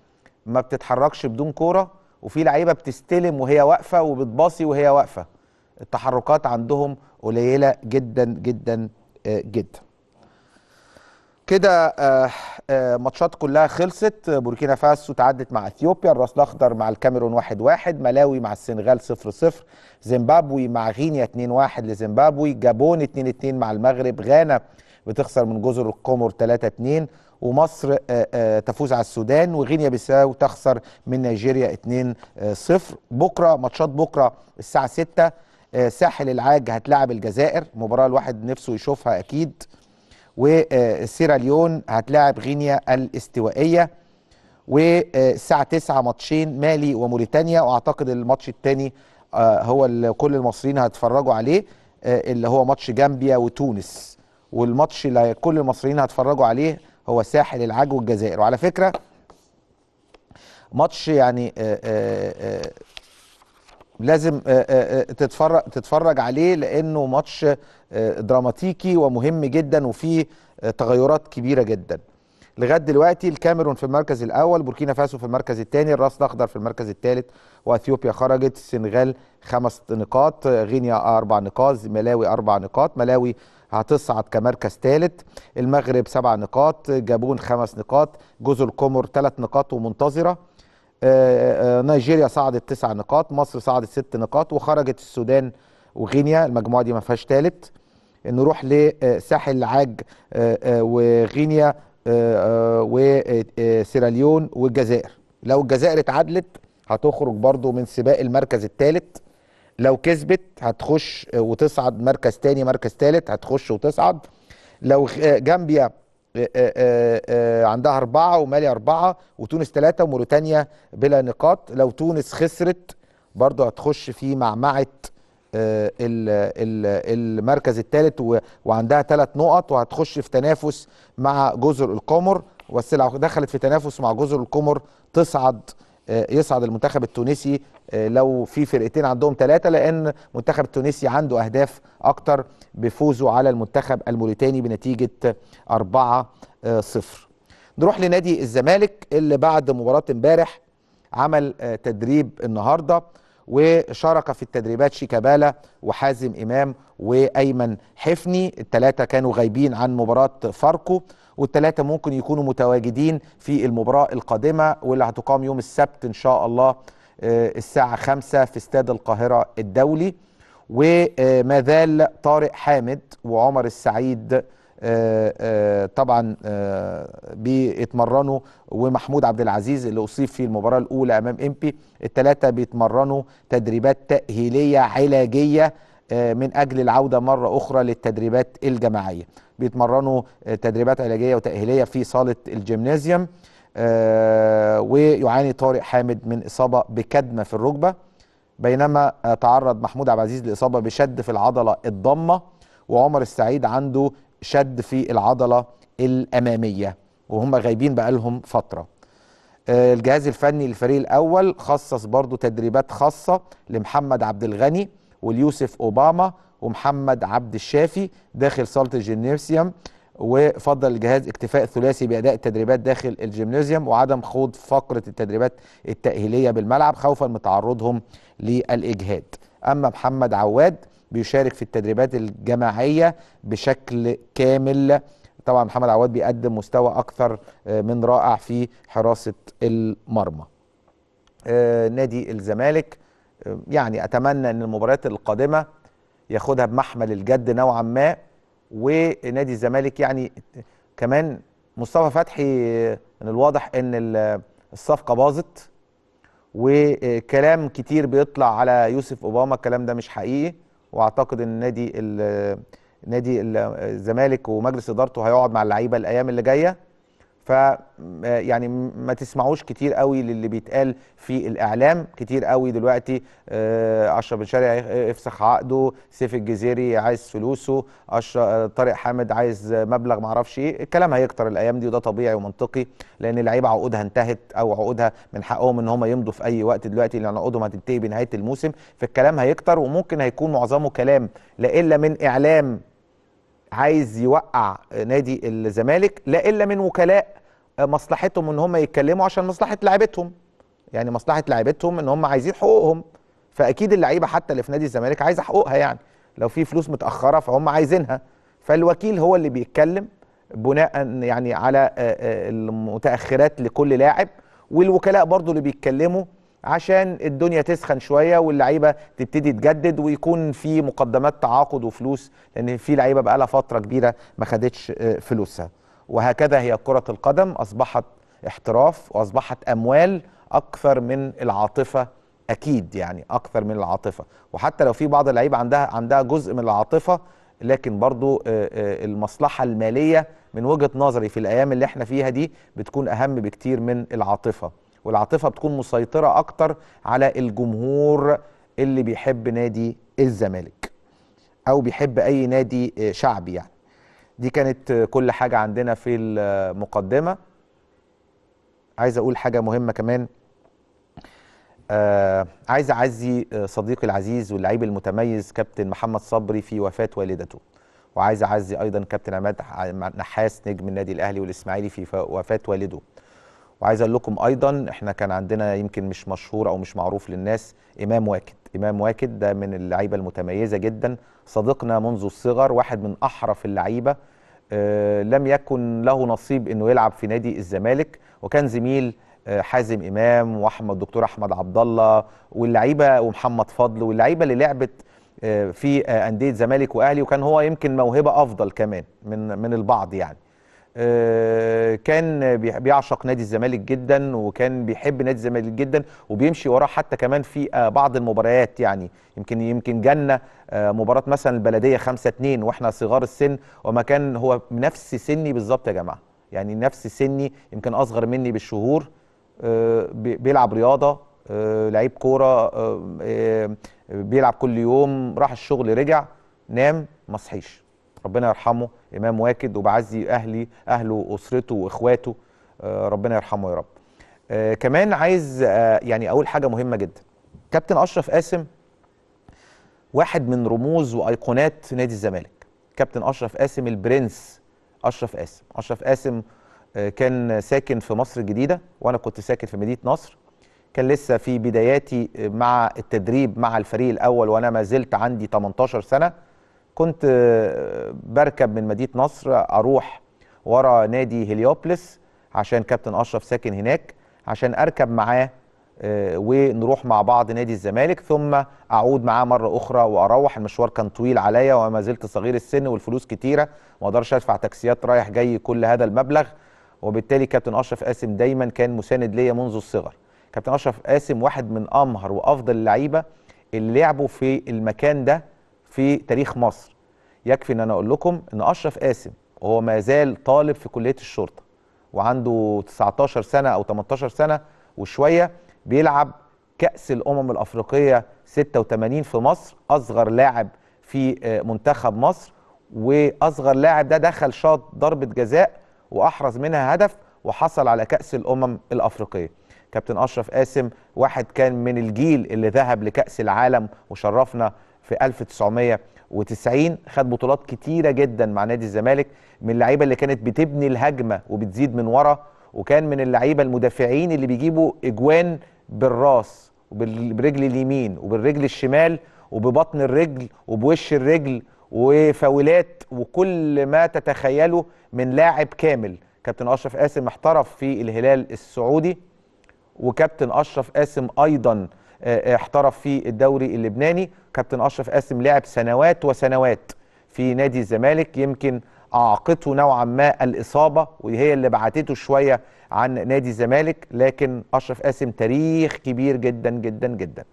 ما بتتحركش بدون كوره وفي لعيبه بتستلم وهي واقفه وبتباصي وهي واقفه التحركات عندهم قليله جدا جدا آه، جدا كده آه، آه، ماتشات كلها خلصت بوركينا فاسو تعدت مع اثيوبيا الراس الاخضر مع الكاميرون 1-1 واحد واحد. ملاوي مع السنغال 0-0 صفر صفر. زيمبابوي مع غينيا 2-1 لزيمبابوي جابون 2-2 مع المغرب غانا بتخسر من جزر القمر 3-2 ومصر آه، تفوز على السودان وغينيا بيساو تخسر من نيجيريا 2-0 بكره ماتشات بكره الساعه 6 ساحل العاج هتلاعب الجزائر مباراه الواحد نفسه يشوفها اكيد وسيراليون هتلاعب غينيا الاستوائيه والساعه 9 ماتشين مالي وموريتانيا واعتقد الماتش الثاني آه، هو اللي كل المصريين هيتفرجوا عليه آه، اللي هو ماتش جامبيا وتونس والماتش اللي كل المصريين هيتفرجوا عليه هو ساحل العاج والجزائر وعلى فكره ماتش يعني آه، لازم آه، آه، آه، تتفرج تتفرج عليه لانه ماتش دراماتيكي ومهم جدا وفيه تغيرات كبيره جدا لغايه دلوقتي الكاميرون في المركز الاول بوركينا فاسو في المركز الثاني الراس الاخضر في المركز الثالث واثيوبيا خرجت السنغال خمس نقاط غينيا اربع نقاط ملاوي اربع نقاط ملاوي هتصعد كمركز ثالث المغرب سبع نقاط جابون خمس نقاط جزر القمر ثلاث نقاط ومنتظره آه، آه، آه، نيجيريا صعدت تسع نقاط مصر صعدت ست نقاط وخرجت السودان وغينيا المجموعه دي ما فيهاش ثالث نروح لساحل العاج وغينيا وسيراليون والجزائر لو الجزائر اتعادلت هتخرج برضو من سباق المركز الثالث لو كسبت هتخش وتصعد مركز ثاني مركز ثالث هتخش وتصعد لو جامبيا آه، آه، آه، عندها أربعة ومالي أربعة وتونس ثلاثة وموريتانيا بلا نقاط لو تونس خسرت برضه هتخش في معمعة المركز الثالث وعندها ثلاث نقط وهتخش في تنافس مع جزر القمر والسلع دخلت في تنافس مع جزر القمر تصعد آه، يصعد المنتخب التونسي آه، لو في فرقتين عندهم ثلاثة لأن المنتخب التونسي عنده أهداف أكتر بفوزه على المنتخب الموريتاني بنتيجة 4 آه، صفر نروح لنادي الزمالك اللي بعد مباراة امبارح عمل تدريب النهارده وشارك في التدريبات شيكابالا وحازم امام وايمن حفني الثلاثه كانوا غايبين عن مباراه فاركو والثلاثه ممكن يكونوا متواجدين في المباراه القادمه واللي هتقام يوم السبت ان شاء الله آه، الساعه خمسة في استاد القاهره الدولي وما زال طارق حامد وعمر السعيد آه، آه، طبعا بيتمرنوا ومحمود عبد العزيز اللي اصيب في المباراه الاولى امام امبي الثلاثه بيتمرنوا تدريبات تاهيليه علاجيه من اجل العوده مره اخرى للتدريبات الجماعيه بيتمرنوا تدريبات علاجيه وتاهيليه في صاله الجيمنازيوم آه، ويعاني طارق حامد من اصابه بكدمه في الركبه بينما تعرض محمود عبد العزيز لاصابه بشد في العضله الضمه وعمر السعيد عنده شد في العضله الاماميه وهم غايبين بقالهم فتره آه، الجهاز الفني للفريق الاول خصص برضه تدريبات خاصه لمحمد عبد الغني واليوسف اوباما ومحمد عبد الشافي داخل صاله الجيمنيوسيوم وفضل الجهاز اكتفاء ثلاثي باداء التدريبات داخل الجيمنيوزيوم وعدم خوض فقره التدريبات التاهيليه بالملعب خوفا من تعرضهم للاجهاد اما محمد عواد بيشارك في التدريبات الجماعيه بشكل كامل طبعا محمد عواد بيقدم مستوى اكثر آه، من رائع في حراسه المرمى آه، نادي الزمالك آه، يعني اتمنى ان المباريات القادمه ياخدها بمحمل الجد نوعا ما ونادي الزمالك يعني كمان مصطفى فتحي من الواضح ان الصفقه باظت وكلام كتير بيطلع على يوسف اوباما الكلام ده مش حقيقي واعتقد ان نادي نادي الزمالك ومجلس ادارته هيقعد مع اللعيبه الايام اللي جايه ف آه، يعني ما تسمعوش كتير قوي للي بيتقال في الاعلام كتير قوي دلوقتي آه، اشرف بن شرقي افسخ عقده سيف الجزيري عايز فلوسه آه، طارق حامد عايز مبلغ ما اعرفش ايه الكلام هيكتر الايام دي وده طبيعي ومنطقي لان اللعيبه عقودها انتهت او عقودها من حقهم ان هم يمضوا في اي وقت دلوقتي لان عقودهم هتنتهي بنهايه الموسم فالكلام هيكتر وممكن هيكون معظمه كلام لا الا من اعلام عايز يوقع نادي الزمالك لا الا من وكلاء آه، مصلحتهم ان هم يتكلموا عشان مصلحه لعيبتهم يعني مصلحه لعيبتهم ان هم عايزين حقوقهم فاكيد اللعيبه حتى اللي في نادي الزمالك عايزه حقوقها يعني لو في فلوس متاخره فهم عايزينها فالوكيل هو اللي بيتكلم بناء يعني على آه، آه، المتاخرات لكل لاعب والوكلاء برضو اللي بيتكلموا عشان الدنيا تسخن شويه واللعيبه تبتدي تجدد ويكون في مقدمات تعاقد وفلوس لان في لعيبه بقى لها فتره كبيره ما خدتش آه، فلوسها وهكذا هي كره القدم اصبحت احتراف واصبحت اموال اكثر من العاطفه اكيد يعني اكثر من العاطفه وحتى لو في بعض اللعيبه عندها عندها جزء من العاطفه لكن برضو آه، آه، المصلحه الماليه من وجهه نظري في الايام اللي احنا فيها دي بتكون اهم بكتير من العاطفه والعاطفه بتكون مسيطره اكتر على الجمهور اللي بيحب نادي الزمالك او بيحب اي نادي آه، شعبي يعني دي كانت آه، كل حاجه عندنا في المقدمه عايز اقول حاجه مهمه كمان آه عايز اعزي آه، صديقي العزيز واللعيب المتميز كابتن محمد صبري في وفاه والدته وعايز اعزي ايضا كابتن عماد نحاس نجم النادي الاهلي والاسماعيلي في وفاه والده وعايز اقول لكم ايضا احنا كان عندنا يمكن مش مشهور او مش معروف للناس امام واكد امام واكد ده من اللعيبه المتميزه جدا صديقنا منذ الصغر واحد من احرف اللعيبه آه لم يكن له نصيب انه يلعب في نادي الزمالك وكان زميل آه حازم امام واحمد دكتور احمد عبد الله واللعيبه ومحمد فضل واللعيبه اللي لعبت آه في آه، انديه زمالك واهلي وكان هو يمكن موهبه افضل كمان من من البعض يعني آه، كان بيعشق نادي الزمالك جدا وكان بيحب نادي الزمالك جدا وبيمشي وراه حتى كمان في آه، بعض المباريات يعني يمكن يمكن جانا آه، مباراه مثلا البلديه 5 2 واحنا صغار السن وما كان هو نفس سني بالظبط يا جماعه يعني نفس سني يمكن اصغر مني بالشهور بيلعب رياضه لعيب كوره بيلعب كل يوم راح الشغل رجع نام ما صحيش ربنا يرحمه امام واكد وبعزي اهلي اهله واسرته واخواته آه، ربنا يرحمه يا رب آه، كمان عايز آه، يعني اقول حاجه مهمه جدا كابتن اشرف قاسم واحد من رموز وايقونات نادي الزمالك كابتن اشرف قاسم البرنس اشرف قاسم اشرف قاسم كان ساكن في مصر الجديده وانا كنت ساكن في مدينه نصر كان لسه في بداياتي مع التدريب مع الفريق الاول وانا ما زلت عندي 18 سنه كنت آه، بركب من مدينه نصر اروح ورا نادي هليوبلس عشان كابتن اشرف ساكن هناك عشان اركب معاه آه، ونروح مع بعض نادي الزمالك ثم اعود معاه مره اخرى واروح المشوار كان طويل عليا وما زلت صغير السن والفلوس كتيره ما اقدرش ادفع تاكسيات رايح جاي كل هذا المبلغ وبالتالي كابتن اشرف قاسم دايما كان مساند ليا منذ الصغر كابتن اشرف قاسم واحد من امهر وافضل اللعيبه اللي لعبوا في المكان ده في تاريخ مصر يكفي ان انا اقول لكم ان اشرف قاسم وهو ما زال طالب في كليه الشرطه وعنده 19 سنه او 18 سنه وشويه بيلعب كاس الامم الافريقيه 86 في مصر اصغر لاعب في آه، منتخب مصر واصغر لاعب ده دخل شاط ضربه جزاء واحرز منها هدف وحصل على كاس الامم الافريقيه كابتن اشرف قاسم واحد كان من الجيل اللي ذهب لكاس العالم وشرفنا في 1990 خد بطولات كتيره جدا مع نادي الزمالك من اللعيبه اللي كانت بتبني الهجمه وبتزيد من ورا وكان من اللعيبه المدافعين اللي بيجيبوا اجوان بالراس وبالرجل اليمين وبالرجل الشمال وببطن الرجل وبوش الرجل وفاولات وكل ما تتخيله من لاعب كامل كابتن اشرف قاسم احترف في الهلال السعودي وكابتن اشرف قاسم ايضا آه، آه، احترف في الدوري اللبناني كابتن اشرف قاسم لعب سنوات وسنوات في نادي الزمالك يمكن اعقته نوعا ما الاصابه وهي اللي بعتته شويه عن نادي الزمالك لكن اشرف قاسم تاريخ كبير جدا جدا جدا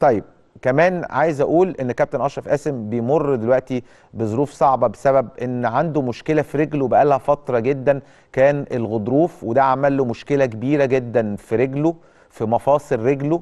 طيب كمان عايز اقول ان كابتن اشرف قاسم بيمر دلوقتي بظروف صعبه بسبب ان عنده مشكله في رجله بقالها فتره جدا كان الغضروف وده عمل له مشكله كبيره جدا في رجله في مفاصل رجله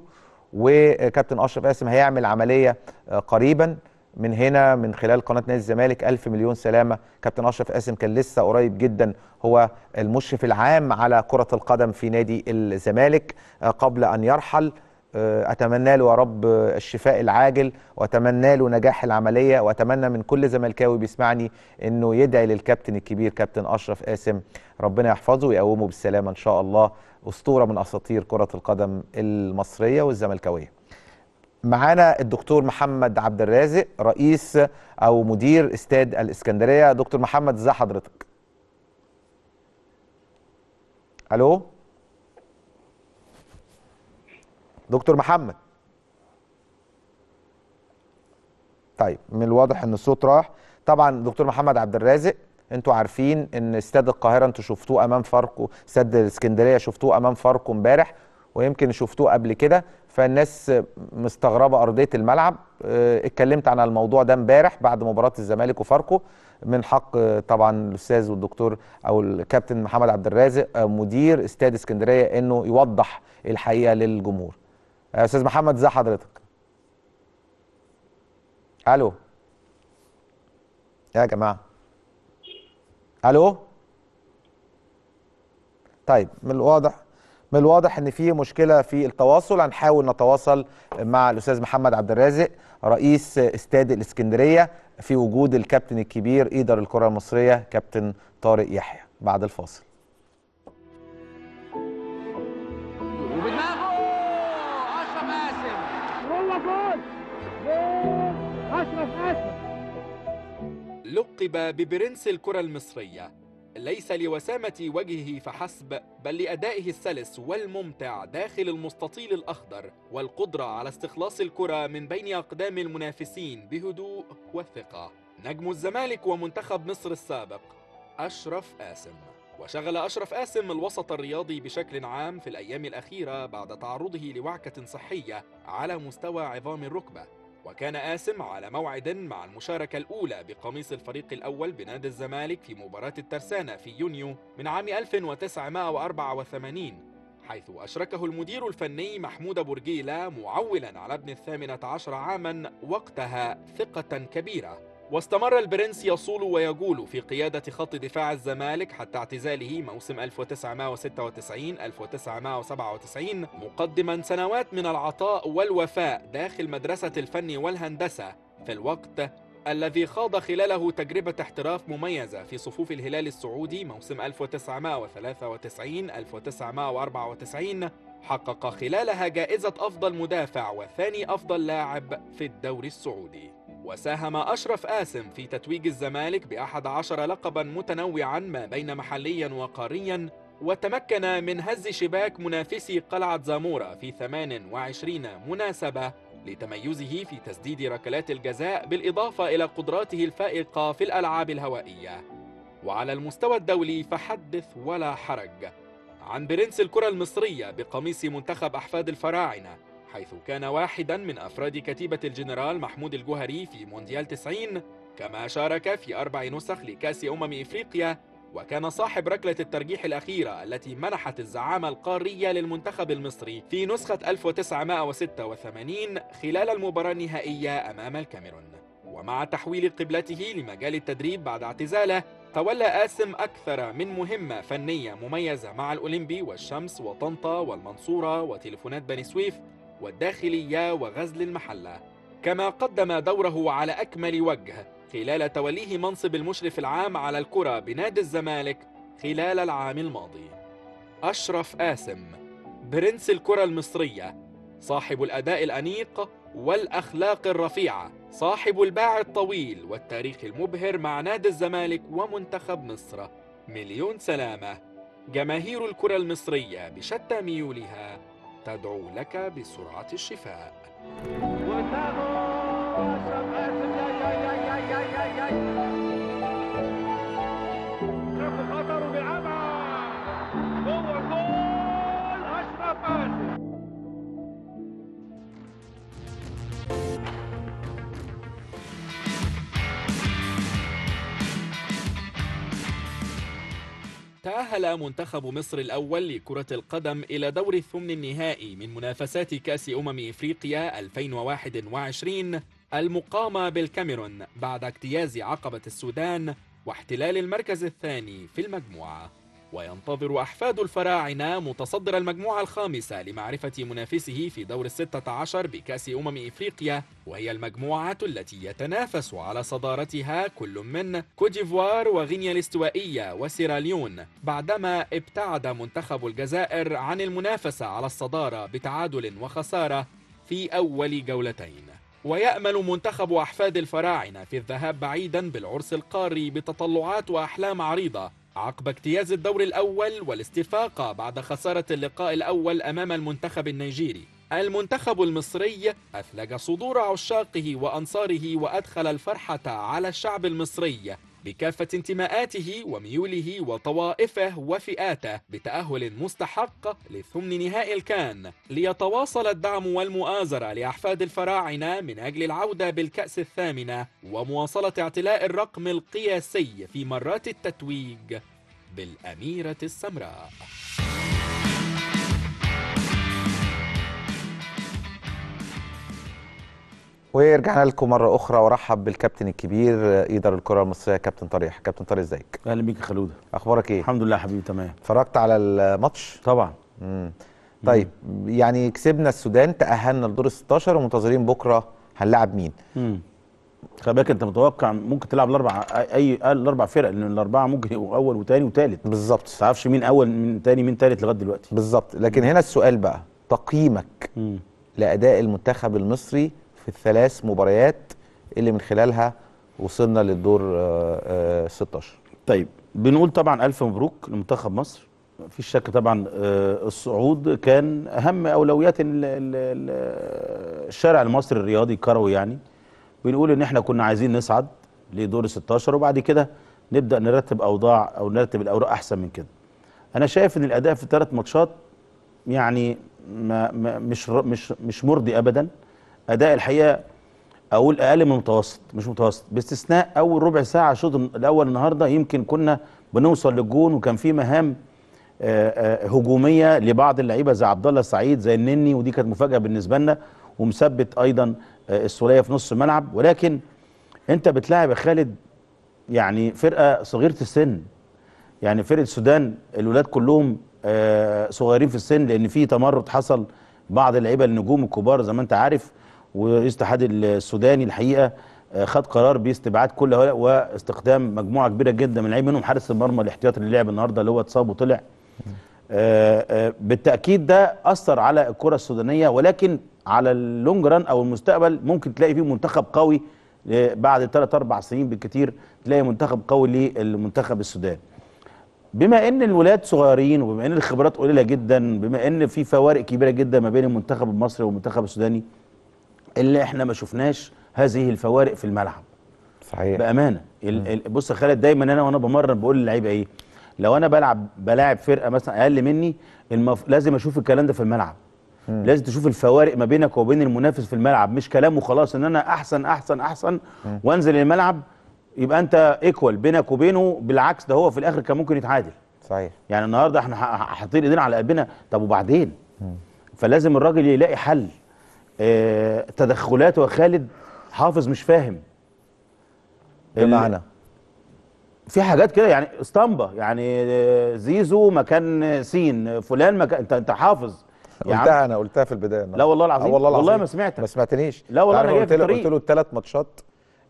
وكابتن اشرف قاسم هيعمل عمليه آه، قريبا من هنا من خلال قناه نادي الزمالك الف مليون سلامه كابتن اشرف قاسم كان لسه قريب جدا هو المشرف العام على كره القدم في نادي الزمالك آه، قبل ان يرحل آه، اتمنى له يا رب الشفاء العاجل واتمنى له نجاح العمليه واتمنى من كل زملكاوي بيسمعني انه يدعي للكابتن الكبير كابتن اشرف قاسم ربنا يحفظه ويقومه بالسلامه ان شاء الله اسطوره من اساطير كره القدم المصريه والزملكاويه معانا الدكتور محمد عبد الرازق رئيس او مدير استاد الاسكندريه دكتور محمد ازي حضرتك الو دكتور محمد طيب من الواضح ان الصوت راح طبعا دكتور محمد عبد الرازق انتوا عارفين ان استاد القاهره انتوا شفتوه امام فاركو استاد الاسكندريه شفتوه امام فاركو امبارح ويمكن شفتوه قبل كده فالناس مستغربه ارضيه الملعب آه، اتكلمت عن الموضوع ده امبارح بعد مباراه الزمالك وفاركو من حق طبعا الاستاذ والدكتور او الكابتن محمد عبد الرازق آه، مدير استاد اسكندريه انه يوضح الحقيقه للجمهور استاذ محمد ازي حضرتك الو يا جماعه الو طيب من الواضح من الواضح ان في مشكله في التواصل هنحاول نتواصل مع الاستاذ محمد عبد الرازق رئيس استاد الاسكندريه في وجود الكابتن الكبير ايدر الكره المصريه كابتن طارق يحيى بعد الفاصل لقب ببرنس الكرة المصرية ليس لوسامة وجهه فحسب بل لأدائه السلس والممتع داخل المستطيل الأخضر والقدرة على استخلاص الكرة من بين أقدام المنافسين بهدوء وثقة نجم الزمالك ومنتخب مصر السابق أشرف آسم وشغل أشرف آسم الوسط الرياضي بشكل عام في الأيام الأخيرة بعد تعرضه لوعكة صحية على مستوى عظام الركبة وكان آسم على موعد مع المشاركة الأولى بقميص الفريق الأول بنادي الزمالك في مباراة الترسانة في يونيو من عام 1984 حيث أشركه المدير الفني محمود برجيلة معولا على ابن الثامنة عشر عاما وقتها ثقة كبيرة واستمر البرنس يصول ويجول في قيادة خط دفاع الزمالك حتى اعتزاله موسم 1996-1997 مقدما سنوات من العطاء والوفاء داخل مدرسة الفن والهندسة في الوقت الذي خاض خلاله تجربة احتراف مميزة في صفوف الهلال السعودي موسم 1993-1994 حقق خلالها جائزة أفضل مدافع وثاني أفضل لاعب في الدوري السعودي وساهم أشرف آسم في تتويج الزمالك بأحد عشر لقبا متنوعا ما بين محليا وقاريا وتمكن من هز شباك منافسي قلعة زامورا في 28 مناسبة لتميزه في تسديد ركلات الجزاء بالإضافة إلى قدراته الفائقة في الألعاب الهوائية وعلى المستوى الدولي فحدث ولا حرج عن برنس الكرة المصرية بقميص منتخب أحفاد الفراعنة حيث كان واحدا من أفراد كتيبة الجنرال محمود الجوهري في مونديال 90 كما شارك في أربع نسخ لكأس أمم إفريقيا وكان صاحب ركلة الترجيح الأخيرة التي منحت الزعامة القارية للمنتخب المصري في نسخة 1986 خلال المباراة النهائية أمام الكاميرون ومع تحويل قبلته لمجال التدريب بعد اعتزاله تولى آسم أكثر من مهمة فنية مميزة مع الأولمبي والشمس وطنطا والمنصورة وتليفونات بني سويف والداخلية وغزل المحلة كما قدم دوره على أكمل وجه خلال توليه منصب المشرف العام على الكرة بنادي الزمالك خلال العام الماضي أشرف آسم برنس الكرة المصرية صاحب الأداء الأنيق والأخلاق الرفيعة صاحب الباع الطويل والتاريخ المبهر مع نادي الزمالك ومنتخب مصر مليون سلامة جماهير الكرة المصرية بشتى ميولها تدعو لك بسرعة الشفاء تأهل منتخب مصر الأول لكرة القدم إلى دور الثمن النهائي من منافسات كأس أمم إفريقيا 2021 المقامة بالكاميرون بعد اجتياز عقبة السودان واحتلال المركز الثاني في المجموعة وينتظر أحفاد الفراعنة متصدر المجموعة الخامسة لمعرفة منافسه في دور الستة عشر بكأس أمم إفريقيا وهي المجموعة التي يتنافس على صدارتها كل من كوديفوار وغينيا الاستوائية وسيراليون بعدما ابتعد منتخب الجزائر عن المنافسة على الصدارة بتعادل وخسارة في أول جولتين ويأمل منتخب أحفاد الفراعنة في الذهاب بعيدا بالعرس القاري بتطلعات وأحلام عريضة عقب اجتياز الدور الأول والاستفاقة بعد خسارة اللقاء الأول أمام المنتخب النيجيري المنتخب المصري أثلج صدور عشاقه وأنصاره وأدخل الفرحة على الشعب المصري بكافة انتماءاته وميوله وطوائفه وفئاته بتأهل مستحق لثمن نهائي الكان ليتواصل الدعم والمؤازرة لأحفاد الفراعنة من أجل العودة بالكأس الثامنة ومواصلة اعتلاء الرقم القياسي في مرات التتويج بالأميرة السمراء ورجعنا لكم مره اخرى وارحب بالكابتن الكبير ايدر الكره المصريه كابتن طريح كابتن طريح ازيك اهلا بيك يا خلود اخبارك ايه الحمد لله حبيبي تمام اتفرجت على الماتش طبعا امم طيب مم. يعني كسبنا السودان تاهلنا لدور 16 ومنتظرين بكره هنلاعب مين امم خلي بالك انت متوقع ممكن تلعب الاربع اي الاربع فرق لان الاربعه ممكن يبقوا اول وثاني وثالث بالظبط ما تعرفش مين اول من ثاني مين ثالث لغايه دلوقتي بالظبط لكن هنا السؤال بقى تقييمك لاداء المنتخب المصري في الثلاث مباريات اللي من خلالها وصلنا للدور 16 آه، آه، طيب بنقول طبعا الف مبروك لمنتخب مصر في شك طبعا آه، الصعود كان اهم اولويات الشارع المصري الرياضي الكروي يعني بنقول ان احنا كنا عايزين نصعد لدور 16 وبعد كده نبدا نرتب اوضاع او نرتب الاوراق احسن من كده انا شايف ان الاداء في الثلاث ماتشات يعني ما مش مش مش مرضي ابدا اداء الحقيقه اقول اقل من المتوسط مش متوسط باستثناء اول ربع ساعه الشوط الاول النهارده يمكن كنا بنوصل للجون وكان في مهام آه، آه، هجوميه لبعض اللعيبه زي عبد الله السعيد زي النني ودي كانت مفاجاه بالنسبه لنا ومثبت ايضا آه، السوليه في نص الملعب ولكن انت بتلاعب يا خالد يعني فرقه صغيره السن يعني فرقه السودان الولاد كلهم صغيرين في السن لان في تمرد حصل بعض اللعيبه النجوم الكبار زي ما انت عارف والاتحاد السوداني الحقيقه آه، خد قرار باستبعاد كل هؤلاء واستخدام مجموعه كبيره جدا من لعيب منهم حارس المرمى الاحتياطي اللي لعب النهارده اللي هو اتصاب وطلع آه، آه، بالتاكيد ده اثر على الكره السودانيه ولكن على اللونج ران او المستقبل ممكن تلاقي فيه منتخب قوي بعد 3 4 سنين بالكثير تلاقي منتخب قوي للمنتخب السوداني بما ان الولاد صغيرين وبما ان الخبرات قليله جدا بما ان في فوارق كبيره جدا ما بين المنتخب المصري والمنتخب السوداني اللي احنا ما شفناش هذه الفوارق في الملعب صحيح بامانه بص يا خالد دايما انا وانا بمرن بقول للعيبه ايه لو انا بلعب بلاعب فرقه مثلا اقل مني المف... لازم اشوف الكلام ده في الملعب مم. لازم تشوف الفوارق ما بينك وبين المنافس في الملعب مش كلام وخلاص ان انا احسن احسن احسن مم. وانزل الملعب يبقى انت ايكوال بينك وبينه بالعكس ده هو في الاخر كان ممكن يتعادل صحيح يعني النهارده احنا حاطين ايدينا على قلبنا طب وبعدين مم. فلازم الراجل يلاقي حل آه، تدخلات وخالد حافظ مش فاهم بمعنى إيه في حاجات كده يعني اسطمبه يعني آه، زيزو مكان سين فلان مكان انت انت حافظ قلتها انا قلتها في البدايه لا والله العظيم والله, العظيم. والله ما سمعتك ما سمعتنيش لا والله انا قلت له قلت له الثلاث ماتشات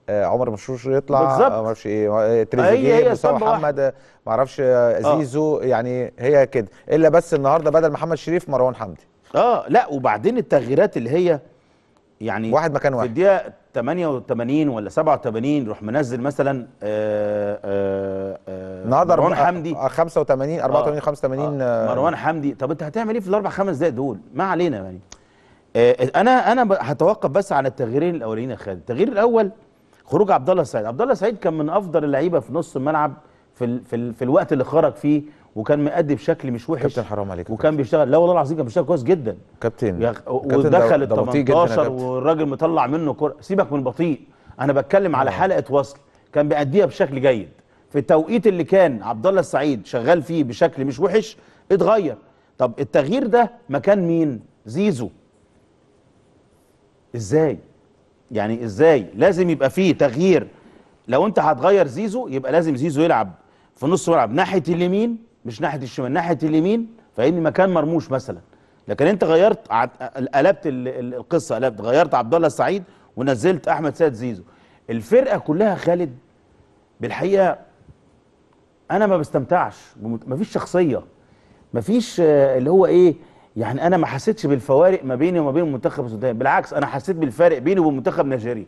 آه، عمر مشروش يطلع ما اعرفش ايه تريزيجيه مصطفى محمد ما اعرفش آه زيزو يعني هي كده الا بس النهارده بدل محمد شريف مروان حمدي اه لا وبعدين التغييرات اللي هي يعني واحد مكان واحد في الدقيقه 88 ولا 87 يروح منزل مثلا آه، آه، آه، النهارده مروان حمدي 85 84 85 مروان حمدي طب انت هتعمل ايه في الاربع خمس دقائق دول ما علينا يعني انا انا هتوقف بس على التغييرين الاولين يا خالد التغيير الاول خروج عبد الله سعيد عبد الله سعيد كان من افضل اللعيبه في نص الملعب في في, في الوقت اللي خرج فيه وكان مأدي بشكل مش وحش كابتن حرام عليك وكان بيشتغل لا والله العظيم كان بيشتغل كويس جدا كابتن يغ... ودخل ال 18 والراجل مطلع منه كرة سيبك من بطيء انا بتكلم على آه. حلقه وصل كان بيأديها بشكل جيد في التوقيت اللي كان عبد الله السعيد شغال فيه بشكل مش وحش اتغير طب التغيير ده مكان مين زيزو ازاي يعني ازاي لازم يبقى فيه تغيير لو انت هتغير زيزو يبقى لازم زيزو يلعب في نص ملعب ناحيه اليمين مش ناحيه الشمال ناحيه اليمين فاني مكان مرموش مثلا لكن انت غيرت قلبت القصه قلبت غيرت عبد الله السعيد ونزلت احمد سيد زيزو الفرقه كلها خالد بالحقيقه انا ما بستمتعش مفيش شخصيه مفيش آه، اللي هو ايه يعني انا ما حسيتش بالفوارق ما بيني وما بين منتخب السودان بالعكس انا حسيت بالفارق بيني وبين منتخب نيجيريا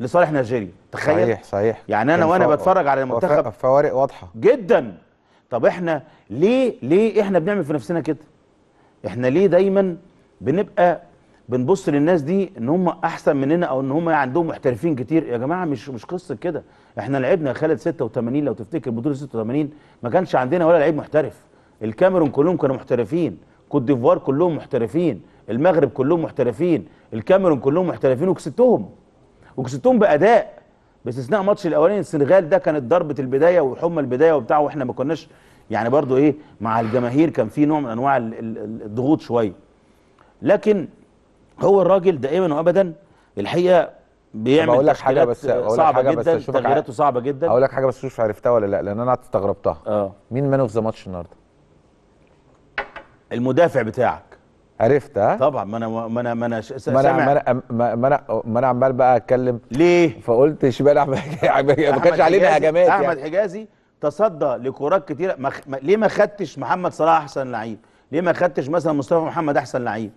لصالح نيجيريا تخيل صحيح صحيح يعني انا وانا بتفرج على المنتخب فوارق واضحه جدا طب احنا ليه ليه احنا بنعمل في نفسنا كده احنا ليه دايما بنبقى بنبص للناس دي ان هم احسن مننا او ان هم عندهم محترفين كتير يا جماعه مش مش قصه كده احنا لعبنا خالد 86 لو تفتكر بطوله 86 ما كانش عندنا ولا لعيب محترف الكاميرون كلهم كانوا محترفين كوت ديفوار كلهم محترفين المغرب كلهم محترفين الكاميرون كلهم محترفين وكسبتهم وكسبتهم باداء باستثناء ماتش الاولاني السنغال ده كانت ضربه البدايه وحمى البدايه وبتاع واحنا ما كناش يعني برضو ايه مع الجماهير كان في نوع من انواع الضغوط شويه لكن هو الراجل دائما وابدا الحقيقه بيعمل اقول لك حاجه بس أقول صعبه حاجة جدا بس تغييراته صعبه جدا اقول لك حاجه بس شوف عرفتها ولا لا لان انا استغربتها اه مين مان اوف ذا ماتش النهارده المدافع بتاعك عرفت ها طبعا ما انا ما انا ما انا سامع ما انا ما انا ما انا عمال بقى اتكلم ليه فقلت شمال احمد ما كانش علينا هجمات يعني. احمد حجازي تصدى لكرات كتيره خ... ما... ليه ما خدتش محمد صلاح احسن لعيب ليه ما خدتش مثلا مصطفى محمد احسن لعيب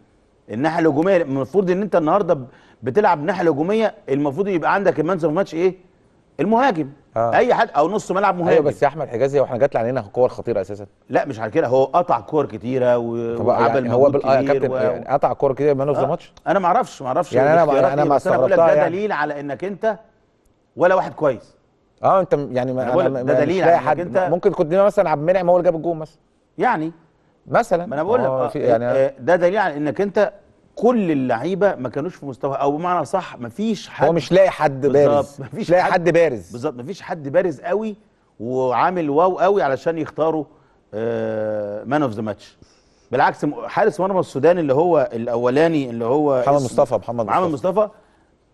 الناحيه الهجوميه المفروض ان انت النهارده بتلعب ناحيه هجوميه المفروض يبقى عندك المنصب ماتش ايه المهاجم آه. اي حد او نص ملعب مهاجم ايوه بس يا احمد حجازي هو احنا جات علينا كور خطيره اساسا لا مش على كده هو قطع كور كتيره يعني وعمل يعني هو بال... آه، كتير كابتن و... يعني قطع كور كتير مان اوف آه. ذا ماتش انا ما اعرفش ما اعرفش يعني انا ما انا ما استغربتش ده يعني. دليل على انك انت ولا واحد كويس اه انت يعني ما أنا ده يعني دليل على حد انت ممكن كنت مثلا عبد المنعم هو اللي جاب الجون مثلا يعني مثلا ما انا بقول لك آه، يعني ده دليل على انك انت كل اللعيبه ما كانوش في مستوى او بمعنى صح ما فيش حد هو مش لاقي حد بارز مش لاقي حد, حد بارز بالظبط ما فيش حد بارز قوي وعامل واو قوي علشان يختاروا مان اوف ذا ماتش بالعكس حارس مرمى السودان اللي هو الاولاني اللي هو محمد مصطفى محمد مصطفى محمد مصطفى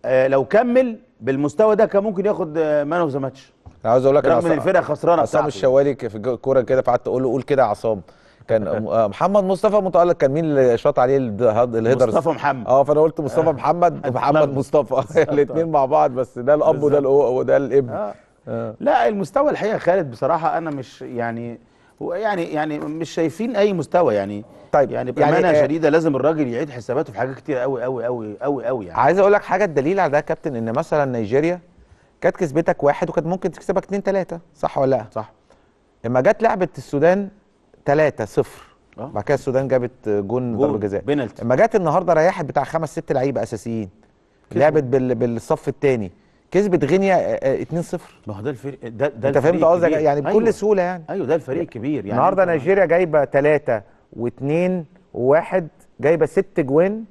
آه لو كمل بالمستوى ده كان ممكن ياخد مان اوف ذا ماتش انا عاوز اقول لك رغم ان الفرقه خسرانه عصام الشوالي في الكوره كده فقعدت اقول له قول كده يا عصام كان آه، محمد مصطفى متالق كان مين اللي شاط عليه الهيدرز مصطفى محمد اه فانا قلت مصطفى آه. محمد ومحمد مصطفى الاثنين مع بعض بس ده الاب وده وده الابن آه. آه. لا المستوى الحقيقه خالد بصراحه انا مش يعني يعني يعني مش شايفين اي مستوى يعني طيب يعني, يعني، بامانه يعني شديده لازم الراجل يعيد حساباته في حاجات كتير قوي قوي قوي قوي قوي يعني عايز اقول لك حاجه الدليل على ده يا كابتن ان مثلا نيجيريا كانت كسبتك واحد وكانت ممكن تكسبك اتنين تلاته صح ولا لا؟ صح لما جت لعبه السودان 3 0 آه. بعد كده السودان جابت جون ضربه جزاء لما جت النهارده ريحت بتاع خمس ست لعيبه اساسيين لعبت بال... بالصف الثاني كسبت غينيا 2 آه، 0 آه، ما هو ده الفريق ده ده انت فهمت قصدك يعني بكل أيوة. سهوله يعني ايوه ده الفريق الكبير يعني النهارده نيجيريا جايبه 3 و2 و1 جايبه 6 جوان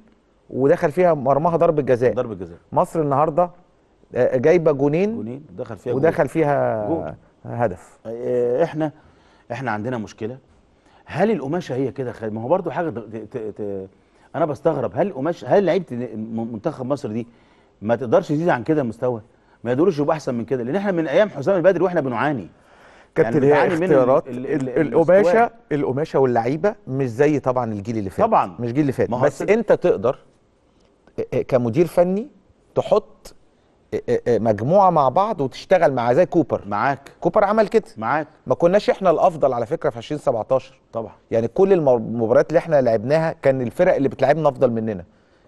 ودخل فيها مرماها ضربه جزاء ضربه جزاء مصر النهارده جايبه جونين جونين دخل فيها ودخل فيها جول. هدف احنا احنا عندنا مشكله هل القماشه هي كده خالد ما هو برضو حاجه ت... ت... انا بستغرب هل القماشه هل لعيبه منتخب مصر دي ما تقدرش تزيد عن كده المستوى ما يقدروش يبقوا احسن من كده لان احنا من ايام حسام البدري واحنا بنعاني يعني كابتن يعني هي اختيارات القماشه القماشه واللعيبه مش زي طبعا الجيل اللي فات طبعا مش الجيل اللي فات بس انت تقدر كمدير فني تحط آه، آه، مجموعه مع بعض وتشتغل مع زي كوبر معاك كوبر عمل كده معاك ما كناش احنا الافضل على فكره في 2017 طبعا يعني كل المباريات اللي احنا لعبناها كان الفرق اللي بتلعبنا افضل مننا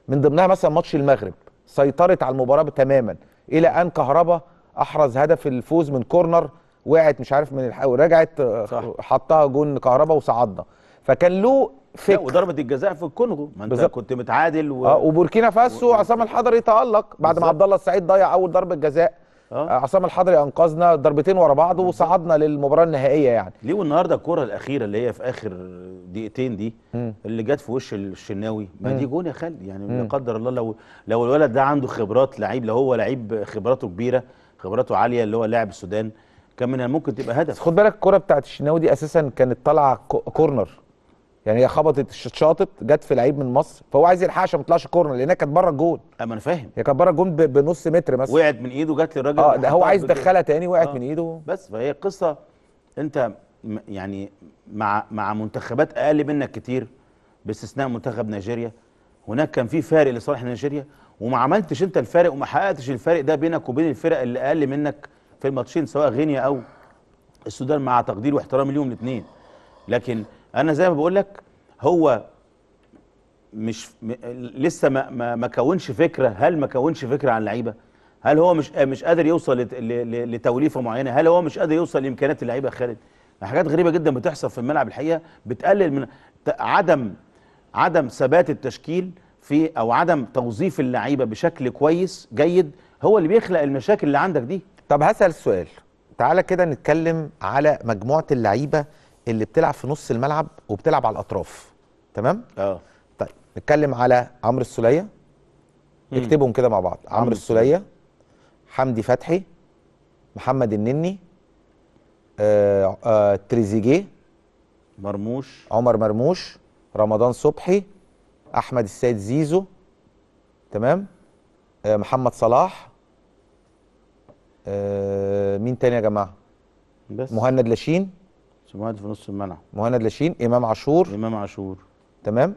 من ضمنها مثلا ماتش المغرب سيطرت على المباراه تماما الى ان كهربا احرز هدف الفوز من كورنر وقعت مش عارف من الحق ورجعت آه، حطها جون كهربا وصعدنا فكان له فكر وضربه الجزاء في الكونغو ما انت بالزبط. كنت متعادل و... آه وبوركينا فاسو و... عصام الحضري تالق بعد ما عبد الله السعيد ضيع اول ضربه جزاء آه. آه، عصام الحضري انقذنا ضربتين ورا بعض وصعدنا للمباراه النهائيه يعني ليه والنهارده الكره الاخيره اللي هي في اخر دقيقتين دي م. اللي جت في وش الشناوي ما م. دي جون يا خالد يعني لا قدر الله لو لو الولد ده عنده خبرات لعيب لو هو لعيب خبراته كبيره خبراته عاليه اللي هو لاعب السودان كان من ممكن تبقى هدف خد بالك الكره بتاعت الشناوي دي اساسا كانت طالعه كورنر يعني هي خبطت شاطت جت في لعيب من مصر فهو عايز يلحقها عشان ما تطلعش كورنر لانها كانت بره الجون اما انا فاهم هي كانت بره الجون بنص متر مثلا وقعت من ايده جت للراجل اه ده هو عايز يدخلها تاني وقعت آه. من ايده بس فهي قصه انت يعني مع مع منتخبات اقل منك كتير باستثناء منتخب نيجيريا هناك كان في فارق لصالح نيجيريا وما عملتش انت الفارق وما حققتش الفارق ده بينك وبين الفرق اللي اقل منك في الماتشين سواء غينيا او السودان مع تقدير واحترامي ليهم الاثنين لكن انا زي ما بقول لك هو مش م... لسه ما ما, ما كونش فكره هل ما كونش فكره عن اللعيبه هل هو مش مش قادر يوصل لت... ل... لتوليفه معينه هل هو مش قادر يوصل لامكانيات اللعيبه خالد حاجات غريبه جدا بتحصل في الملعب الحقيقه بتقلل من عدم عدم ثبات التشكيل في او عدم توظيف اللعيبه بشكل كويس جيد هو اللي بيخلق المشاكل اللي عندك دي طب هسال السؤال تعالى كده نتكلم على مجموعه اللعيبه اللي بتلعب في نص الملعب وبتلعب على الاطراف تمام اه طيب نتكلم على عمرو السوليه نكتبهم كده مع بعض عمرو السوليه حمدي فتحي محمد النني آه آه تريزيجيه مرموش عمر مرموش رمضان صبحي احمد السيد زيزو تمام آه محمد صلاح آه مين تاني يا جماعه بس مهند لاشين مهند في نص الملعب مهند لاشين امام عاشور امام عاشور تمام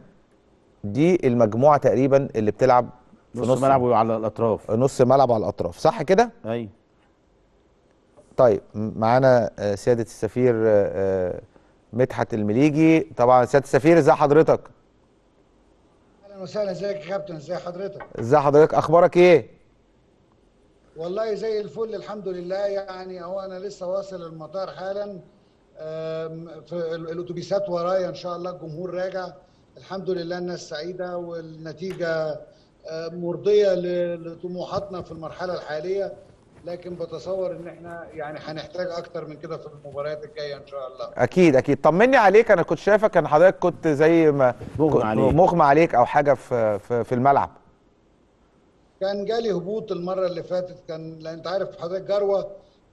دي المجموعه تقريبا اللي بتلعب في نص, نص ملعب وعلى الاطراف نص ملعب على الاطراف صح كده ايوه طيب معانا آه، سياده السفير آه، آه، مدحت المليجي طبعا سياده السفير ازي حضرتك اهلا وسهلا ازيك يا كابتن ازي حضرتك ازي حضرتك اخبارك ايه والله زي الفل الحمد لله يعني هو انا لسه واصل المطار حالا في الاتوبيسات ورايا ان شاء الله الجمهور راجع الحمد لله الناس سعيده والنتيجه مرضيه لطموحاتنا في المرحله الحاليه لكن بتصور ان احنا يعني هنحتاج اكتر من كده في المباريات الجايه ان شاء الله اكيد اكيد طمني عليك انا كنت شايفك ان حضرتك كنت زي ما مغمى عليك مغمى عليك او حاجه في في الملعب كان جالي هبوط المره اللي فاتت كان انت عارف حضرتك جروه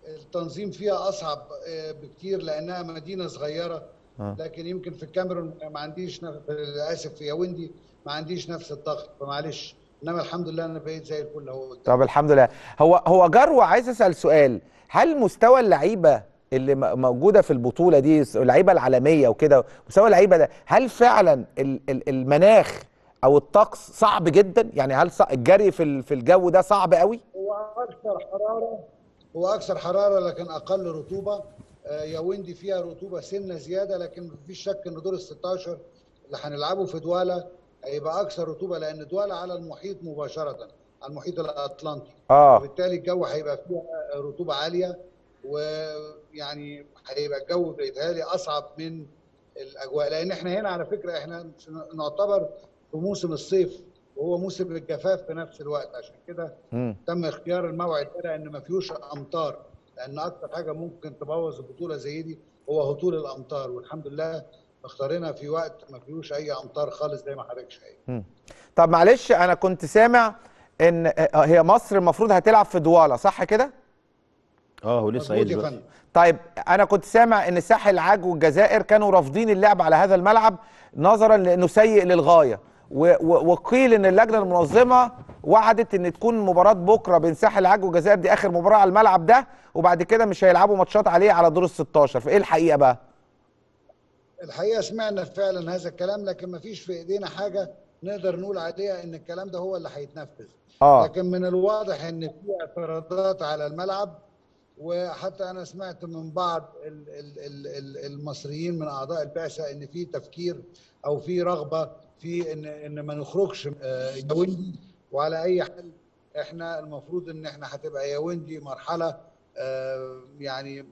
التنظيم فيها اصعب آه، بكتير لانها مدينه صغيره آه. لكن يمكن في الكاميرون ما عنديش للاسف اسف في ياوندي ما عنديش نفس الضغط فمعلش انما الحمد لله انا بقيت زي الكل اهو طب الحمد لله هو هو جرو عايز اسال سؤال هل مستوى اللعيبه اللي موجوده في البطوله دي اللعيبه العالميه وكده مستوى اللعيبه ده هل فعلا المناخ او الطقس صعب جدا يعني هل الجري في الجو ده صعب قوي هو اكثر حراره هو اكثر حراره لكن اقل رطوبه آه، ياوندي فيها رطوبه سنه زياده لكن مفيش شك ان دور ال 16 اللي هنلعبه في دواله هيبقى اكثر رطوبه لان دواله على المحيط مباشره على المحيط الاطلنطي آه. وبالتالي الجو هيبقى فيه رطوبه عاليه ويعني هيبقى الجو بيتهيألي اصعب من الاجواء لان احنا هنا على فكره احنا نعتبر في موسم الصيف وهو موسم الجفاف في نفس الوقت عشان كده تم اختيار الموعد ده لان ما فيهوش امطار لان اكتر حاجه ممكن تبوظ البطوله زي دي هو هطول الامطار والحمد لله اختارنا في وقت ما فيهوش اي امطار خالص زي ما حضرتك شايف. طب معلش انا كنت سامع ان آه، هي مصر المفروض هتلعب في دواله صح كده؟ اه هو لسه قايل طيب انا كنت سامع ان ساحل عاج والجزائر كانوا رافضين اللعب على هذا الملعب نظرا لانه سيء للغايه. وقيل ان اللجنه المنظمه وعدت ان تكون مباراه بكره بين ساحل العاج والجزائر دي اخر مباراه على الملعب ده وبعد كده مش هيلعبوا ماتشات عليه على دور ال 16 فايه الحقيقه بقى؟ الحقيقه سمعنا فعلا هذا الكلام لكن ما فيش في ايدينا حاجه نقدر نقول عليها ان الكلام ده هو اللي هيتنفذ آه. لكن من الواضح ان في اعتراضات على الملعب وحتى انا سمعت من بعض المصريين من اعضاء البعثه ان في تفكير او في رغبه في ان ان ما نخرجش آه، يا ويندي وعلى اي حال احنا المفروض ان احنا هتبقى يا ويندي مرحله آه، يعني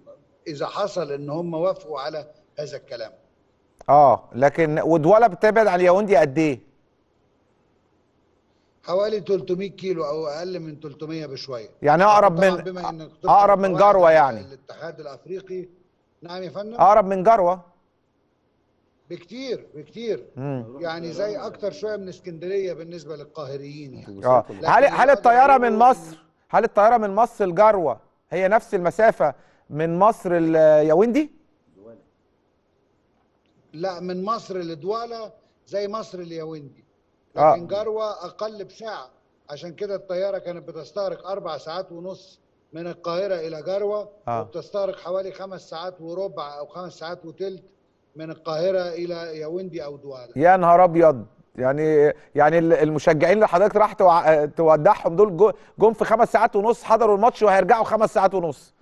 اذا حصل ان هم وافقوا على هذا الكلام اه لكن ودولا بتبعد عن الياوندي قد ايه؟ حوالي 300 كيلو او اقل من 300 بشويه يعني اقرب من بما اقرب من جروه يعني الاتحاد الافريقي نعم يا فندم اقرب من جروه بكتير بكتير يعني زي اكتر شويه من اسكندريه بالنسبه للقاهريين يعني اه هل هل الطياره من مصر هل الطياره من مصر الجروه هي نفس المسافه من مصر ويندي؟ لا من مصر لدواله زي مصر اليوندي آه. لكن آه. جروه اقل بساعه عشان كده الطياره كانت بتستغرق اربع ساعات ونص من القاهره الى جروه آه. وبتستغرق حوالي خمس ساعات وربع او خمس ساعات وثلث من القاهره الى ياوندي او دوالا يا نهار ابيض يعني يعني المشجعين اللي حضرتك راح تودعهم دول جم في خمس ساعات ونص حضروا الماتش وهيرجعوا خمس ساعات ونص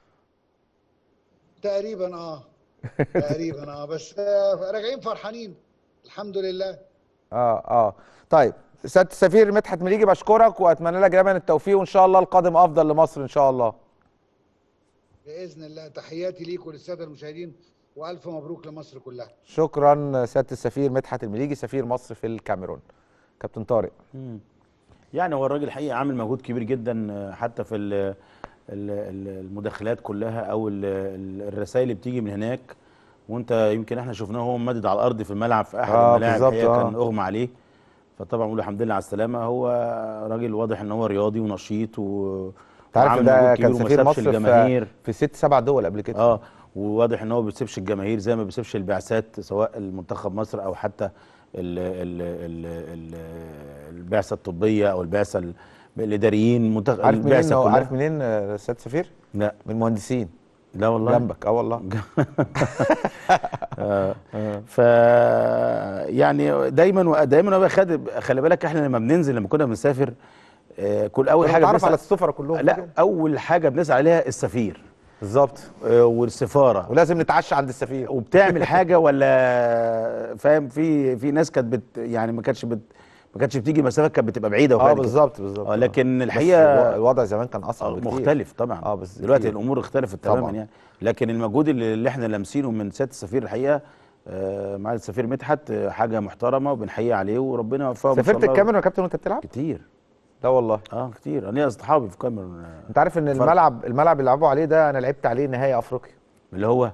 تقريبا اه تقريبا اه بس آه، راجعين فرحانين الحمد لله اه اه طيب سياده السفير مدحت مليجي بشكرك واتمنى لك جميعا التوفيق وان شاء الله القادم افضل لمصر ان شاء الله باذن الله تحياتي ليك وللساده المشاهدين والف مبروك لمصر كلها شكرا سياده السفير مدحت المليجي سفير مصر في الكاميرون كابتن طارق مم. يعني هو الراجل حقيقي عامل مجهود كبير جدا آه، حتى في المداخلات كلها او الرسائل اللي بتيجي من هناك وانت يمكن احنا شفناه هو مدد على الارض في الملعب في احد آه الملاعب آه. كان اغمى عليه فطبعا بقول الحمد لله على السلامه هو راجل واضح ان هو رياضي ونشيط و تعرف ده كان سفير مصر في, في ست سبع دول قبل كده اه وواضح ان هو ما بيسيبش الجماهير زي ما بيسيبش البعثات سواء المنتخب مصر او حتى البعثه الطبيه او البعثه الاداريين منتخب عارف منين عارف منين استاذ سفير؟ لا من المهندسين لا والله جنبك اه والله آه. ف يعني دايما دايما خلي بالك احنا لما بننزل لما كنا بنسافر آه، كل اول حاجه بنسال على السفره كلهم لا اول حاجه بنسال عليها السفير بالظبط آه، والسفاره ولازم نتعشى عند السفير وبتعمل حاجه ولا فاهم في في ناس كانت بت يعني ما كانتش بت ما كانتش بتيجي مسافات كانت بتبقى بعيده وكده اه بالظبط بالظبط آه، لكن الحقيقه الوضع زمان كان اصعب آه بكتير مختلف طبعا اه بس دلوقتي كتير. الامور اختلفت تماما يعني لكن المجهود اللي, اللي احنا لامسينه من سياده السفير الحقيقه آه مع السفير مدحت آه، حاجه محترمه وبنحيي عليه وربنا يوفقه سافرت الكاميرون يا كابتن وانت بتلعب؟ كتير لا والله اه كتير انا اصحابي في كاميرون آه، انت عارف ان فرق. الملعب الملعب اللي لعبوا عليه ده انا لعبت عليه نهائي افريقيا اللي هو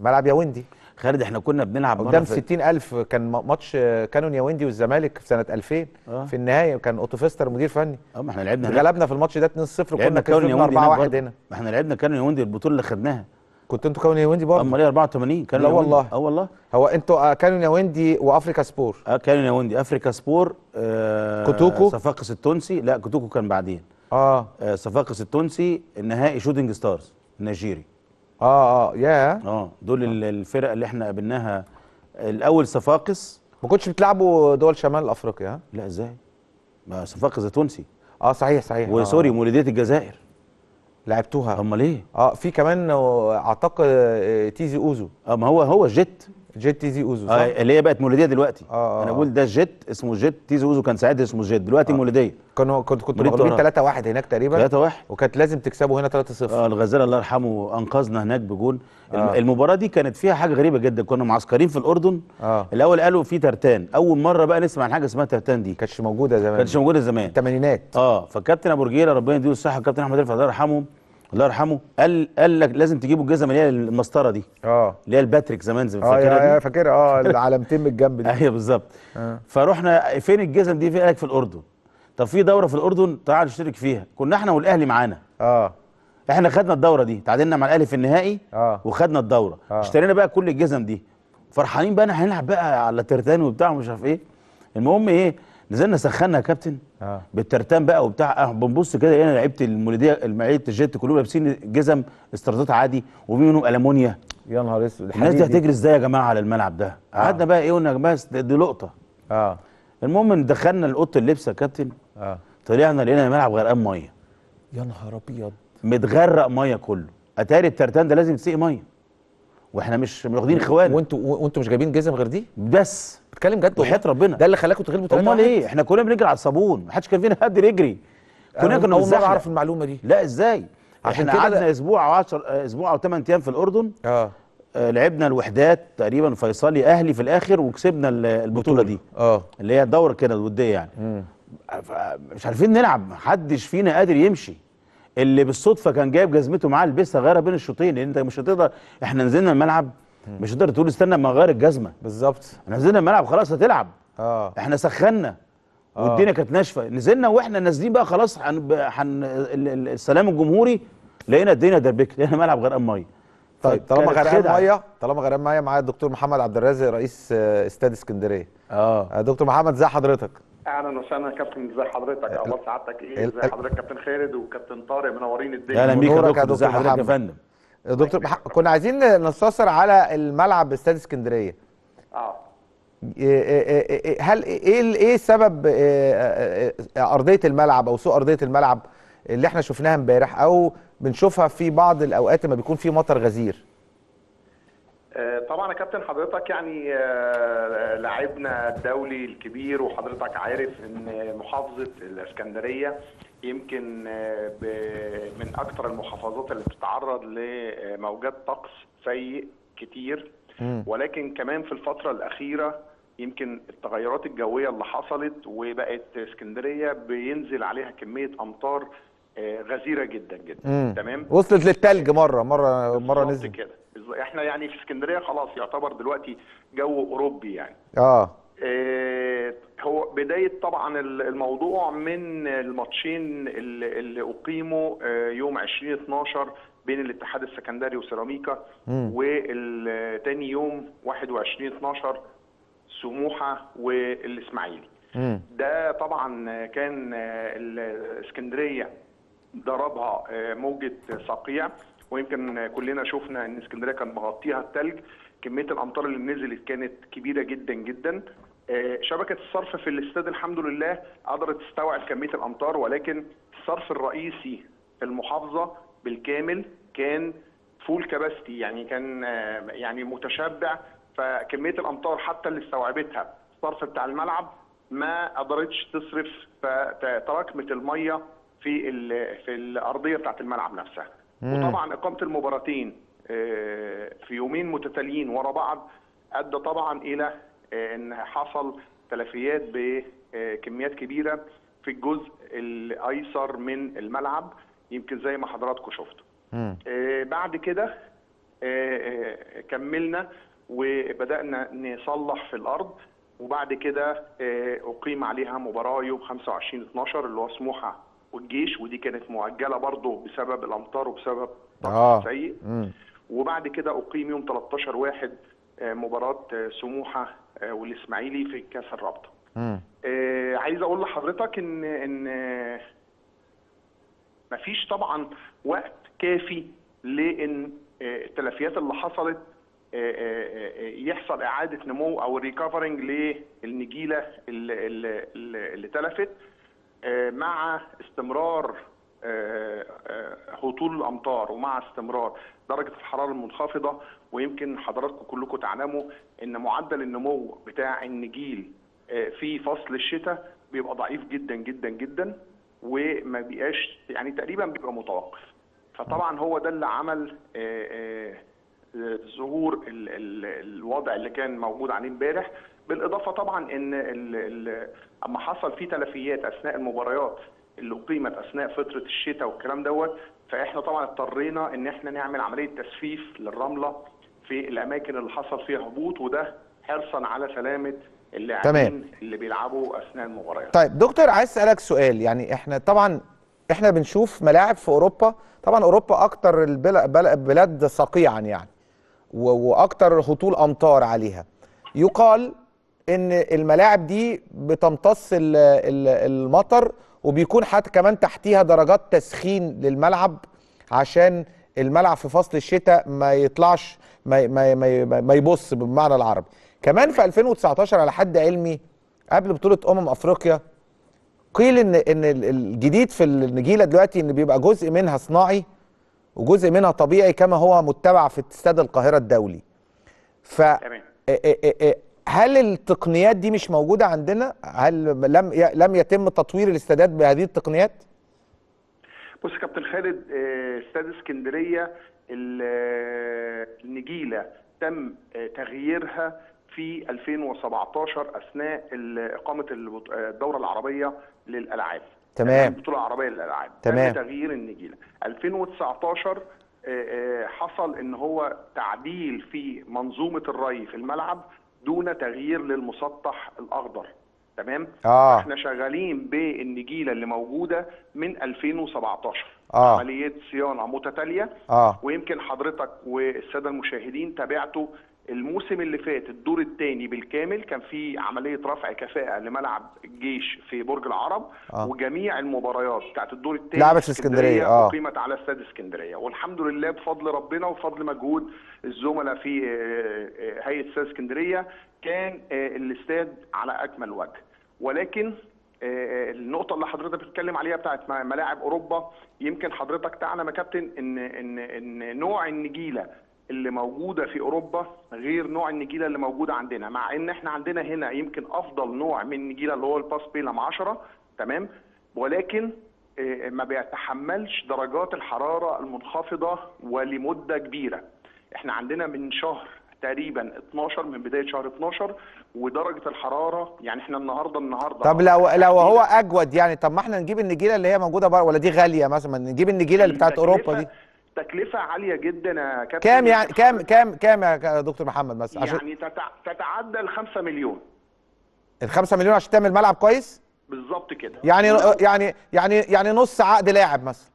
ملعب ياوندي خالد احنا كنا بنلعب قدام 60000 كان ماتش كانون ياوندي والزمالك في سنه 2000 آه. في النهايه كان اوتوفيستر مدير فني اه ما احنا لعبنا غلبنا في الماتش ده 2-0 كنا كسبنا 4-1 هنا ما احنا لعبنا كانون ياوندي البطوله اللي خدناها كنت انتوا كاونياوندي برضه امال ايه 84 كانوا لا والله اه والله هو انتوا آه، كاونياوندي وافريكا سبور اه كاونياوندي افريكا سبور آه كوتوكو صفاقس التونسي لا كوتوكو كان بعدين اه, آه صفاقس التونسي النهائي شوتنج ستارز النيجيري اه اه يا اه دول آه. الفرق اللي احنا قابلناها الاول صفاقس ما كنتش بتلعبوا دول شمال افريقيا لا ازاي ما صفاقس التونسي اه صحيح صحيح وسوري آه. مولوديه الجزائر لعبتوها امال ايه اه في كمان آه، اعتقد آه، تيزي اوزو اه ما هو هو جيت جيت تيزي اوزو آه، صح؟ آه اللي هي بقت مولوديه دلوقتي آه, آه انا بقول ده جيت اسمه جيت تيزي اوزو كان ساعتها اسمه جيت دلوقتي آه مولوديه كانوا كنت كنت مغلوبين 3 1 هناك تقريبا 3 1 وكانت لازم تكسبوا هنا 3 0 اه الغزال الله يرحمه انقذنا هناك بجون آه المباراه دي كانت فيها حاجه غريبه جدا كنا معسكرين في الاردن آه الاول قالوا في ترتان اول مره بقى نسمع عن حاجه اسمها ترتان دي كانتش موجوده زمان كانتش موجوده زمان الثمانينات اه فالكابتن ابو رجيله ربنا يديله الصحه الكابتن احمد رفعت الله يرحمه الله يرحمه قال قال لك لازم تجيبوا الجزم اللي هي المسطره دي اه اللي هي الباتريك زمان زمان آه، فاكرها اه فاكرها اه العلامتين من الجنب دي ايوه بالظبط آه. فروحنا فرحنا فين الجزم دي في قالك في الاردن طب في دوره في الاردن تعال اشترك فيها كنا احنا والاهلي معانا اه احنا خدنا الدوره دي تعادلنا مع الاهلي في النهائي آه. وخدنا الدوره آه. اشترينا بقى كل الجزم دي فرحانين بقى احنا هنلعب بقى على ترتان وبتاع ومش عارف ايه المهم ايه نزلنا سخنا يا كابتن آه. بالترتان بقى وبتاع آه بنبص كده لقينا لعيبه المولوديه المعيه الجيت كلهم لابسين جزم استردات عادي وفي منهم المونيا يا نهار اسود الناس دي هتجري ازاي يا جماعه على الملعب ده آه. قعدنا آه. بقى ايه قلنا يا جماعه دي لقطه اه المهم دخلنا الاوضه اللبس يا كابتن اه طلعنا لقينا الملعب غرقان ميه يا نهار ابيض متغرق ميه كله اتاري الترتان ده لازم تسقي ميه واحنا مش واخدين اخوان وانتوا وانتوا مش جايبين جزم غير دي بس بتتكلم جد وحياه ربنا ده اللي خلاكم تغلبوا تمام امال ايه احنا كلنا بنجري على الصابون ما حدش كان فينا قادر يجري كنا كنا اول مره اعرف المعلومه دي لا ازاي عشان قعدنا اسبوع او 10 اسبوع او 8 ايام في الاردن آه. اه لعبنا الوحدات تقريبا فيصلي اهلي في الاخر وكسبنا البطوله دي اه اللي هي الدوره كده الوديه يعني مم. مش عارفين نلعب محدش فينا قادر يمشي اللي بالصدفه كان جايب جزمته معاه لبسها غيرها بين الشوطين لان انت مش هتقدر احنا نزلنا الملعب مش تقدر تقول استنى ما اغير الجزمه بالظبط نزلنا الملعب خلاص هتلعب اه احنا سخنا آه. والدنيا كانت ناشفه نزلنا واحنا نازلين بقى خلاص حن... حن... السلام الجمهوري لقينا الدنيا دربكت لقينا ملعب غرقان ميه طيب طالما غرقان ميه طالما غرقان ميه معايا الدكتور محمد عبد الرازق رئيس آه، استاد اسكندريه آه. اه دكتور محمد ازي حضرتك اهلا وسهلا يا كابتن ازي حضرتك اخبار آه، سعادتك ايه ازي حضرتك كابتن خالد وكابتن طارق منورين الدنيا اهلا بيك يا دكتور ازي حضرتك يا فندم دكتور كنا عايزين نستفسر على الملعب استاد اسكندريه اه إيه، إيه، إيه، هل ايه ايه سبب ارضيه الملعب او سوء ارضيه الملعب اللي احنا شفناها امبارح او بنشوفها في بعض الاوقات لما بيكون في مطر غزير آه، طبعا يا كابتن حضرتك يعني آه، لاعبنا الدولي الكبير وحضرتك عارف ان محافظه الاسكندريه يمكن آه، من اكثر المحافظات اللي بتتعرض لموجات طقس سيء كتير ولكن كمان في الفتره الاخيره يمكن التغيرات الجويه اللي حصلت وبقت اسكندريه بينزل عليها كميه امطار غزيره جدا جدا مم. تمام وصلت للثلج مره مره مره نزل كده احنا يعني في اسكندريه خلاص يعتبر دلوقتي جو اوروبي يعني اه, آه، هو بداية طبعا الموضوع من الماتشين اللي أقيموا آه، يوم 20 12 بين الاتحاد السكندري وسيراميكا وتاني يوم 21 12 سموحة والإسماعيلي ده طبعا كان آه، الإسكندرية ضربها موجة صقيع ويمكن كلنا شفنا ان اسكندريه كان مغطيها الثلج كميه الامطار اللي نزلت كانت كبيره جدا جدا آه، شبكه الصرف في الاستاد الحمد لله قدرت تستوعب كميه الامطار ولكن الصرف الرئيسي في المحافظه بالكامل كان فول كباستي يعني كان آه، يعني متشبع فكميه الامطار حتى اللي استوعبتها الصرف بتاع الملعب ما قدرتش تصرف فتراكمت الميه في في الارضيه بتاعت الملعب نفسها وطبعا اقامه المباراتين آه، في يومين متتاليين ورا بعض ادى طبعا الى آه، ان حصل تلفيات بكميات آه، كبيره في الجزء الايسر من الملعب يمكن زي ما حضراتكم شفتوا بعد كده كملنا وبدانا نصلح في الارض وبعد كده اقيم عليها مباراه يوم 25 12 اللي هو سموحه والجيش ودي كانت معجله برضه بسبب الامطار وبسبب آه. سيء وبعد كده اقيم يوم 13 واحد آه، مباراه آه، سموحه آه، والاسماعيلي في كاس الرابطه. آه عايز اقول لحضرتك ان ان مفيش طبعا وقت كافي لان التلفيات اللي حصلت يحصل اعاده نمو او ريكفرنج للنجيله اللي, اللي, اللي تلفت آه، مع استمرار آه، آه، هطول الامطار ومع استمرار درجه الحراره المنخفضه ويمكن حضراتكم كلكم تعلموا ان معدل النمو بتاع النجيل في فصل الشتاء بيبقى ضعيف جدا جدا جدا وما بيبقاش يعني تقريبا بيبقى متوقف فطبعا هو ده اللي عمل ظهور الوضع اللي كان موجود عليه امبارح بالاضافه طبعا ان اما حصل في تلفيات اثناء المباريات اللي اقيمت اثناء فتره الشتاء والكلام دوت فاحنا طبعا اضطرينا ان احنا نعمل عمليه تجفيف للرمله في الاماكن اللي حصل فيها هبوط وده حرصا على سلامه اللاعبين تمام. اللي بيلعبوا اثناء المباريات طيب دكتور عايز اسالك سؤال يعني احنا طبعا احنا بنشوف ملاعب في اوروبا طبعا اوروبا اكتر البلاد صقيعا يعني واكتر هطول امطار عليها يقال ان الملاعب دي بتمتص المطر وبيكون حتى كمان تحتيها درجات تسخين للملعب عشان الملعب في فصل الشتاء ما يطلعش ما ما ما, ما يبص بالمعنى العربي كمان في 2019 على حد علمي قبل بطوله امم افريقيا قيل ان ان الجديد في النجيله دلوقتي ان بيبقى جزء منها صناعي وجزء منها طبيعي كما هو متبع في استاد القاهره الدولي ف هل التقنيات دي مش موجوده عندنا؟ هل لم لم يتم تطوير الاستادات بهذه التقنيات؟ بص يا كابتن خالد آه، استاد اسكندريه آه، النجيله تم آه، تغييرها في 2017 اثناء اقامه الدوره العربيه للالعاب تمام البطوله يعني العربيه للالعاب تمام تغيير النجيله 2019 حصل ان هو تعديل في منظومه الري في الملعب دون تغيير للمسطح الاخضر تمام آه. احنا شغالين بالنجيله اللي موجوده من 2017 آه. عمليه صيانه متتاليه آه. ويمكن حضرتك والساده المشاهدين تابعتوا الموسم اللي فات الدور الثاني بالكامل كان في عمليه رفع كفاءه لملعب الجيش في برج العرب آه. وجميع المباريات بتاعت الدور الثاني لعبت في اسكندريه اه اقيمت على استاد اسكندريه والحمد لله بفضل ربنا وفضل مجهود الزملاء في آه، آه، هيئه استاد اسكندريه كان آه، الاستاد على اكمل وجه ولكن النقطه اللي حضرتك بتتكلم عليها بتاعت ملاعب اوروبا يمكن حضرتك تعلم يا كابتن ان ان ان نوع النجيله اللي موجوده في اوروبا غير نوع النجيله اللي موجوده عندنا مع ان احنا عندنا هنا يمكن افضل نوع من النجيله اللي هو الباس بيلم 10 تمام ولكن آه، ما بيتحملش درجات الحراره المنخفضه ولمده كبيره احنا عندنا من شهر تقريبا 12 من بدايه شهر 12 ودرجه الحراره يعني احنا النهارده النهارده طب لو لو هو اجود يعني طب ما احنا نجيب النجيله اللي هي موجوده بره ولا دي غاليه مثلا نجيب النجيله اللي بتاعت اوروبا دي تكلفه عاليه جدا يا كابتن كام يعني كام كام كام يا دكتور محمد مثلا يعني تتعدى ال 5 مليون ال 5 مليون عشان تعمل ملعب كويس بالظبط كده يعني يعني يعني يعني نص عقد لاعب مثلا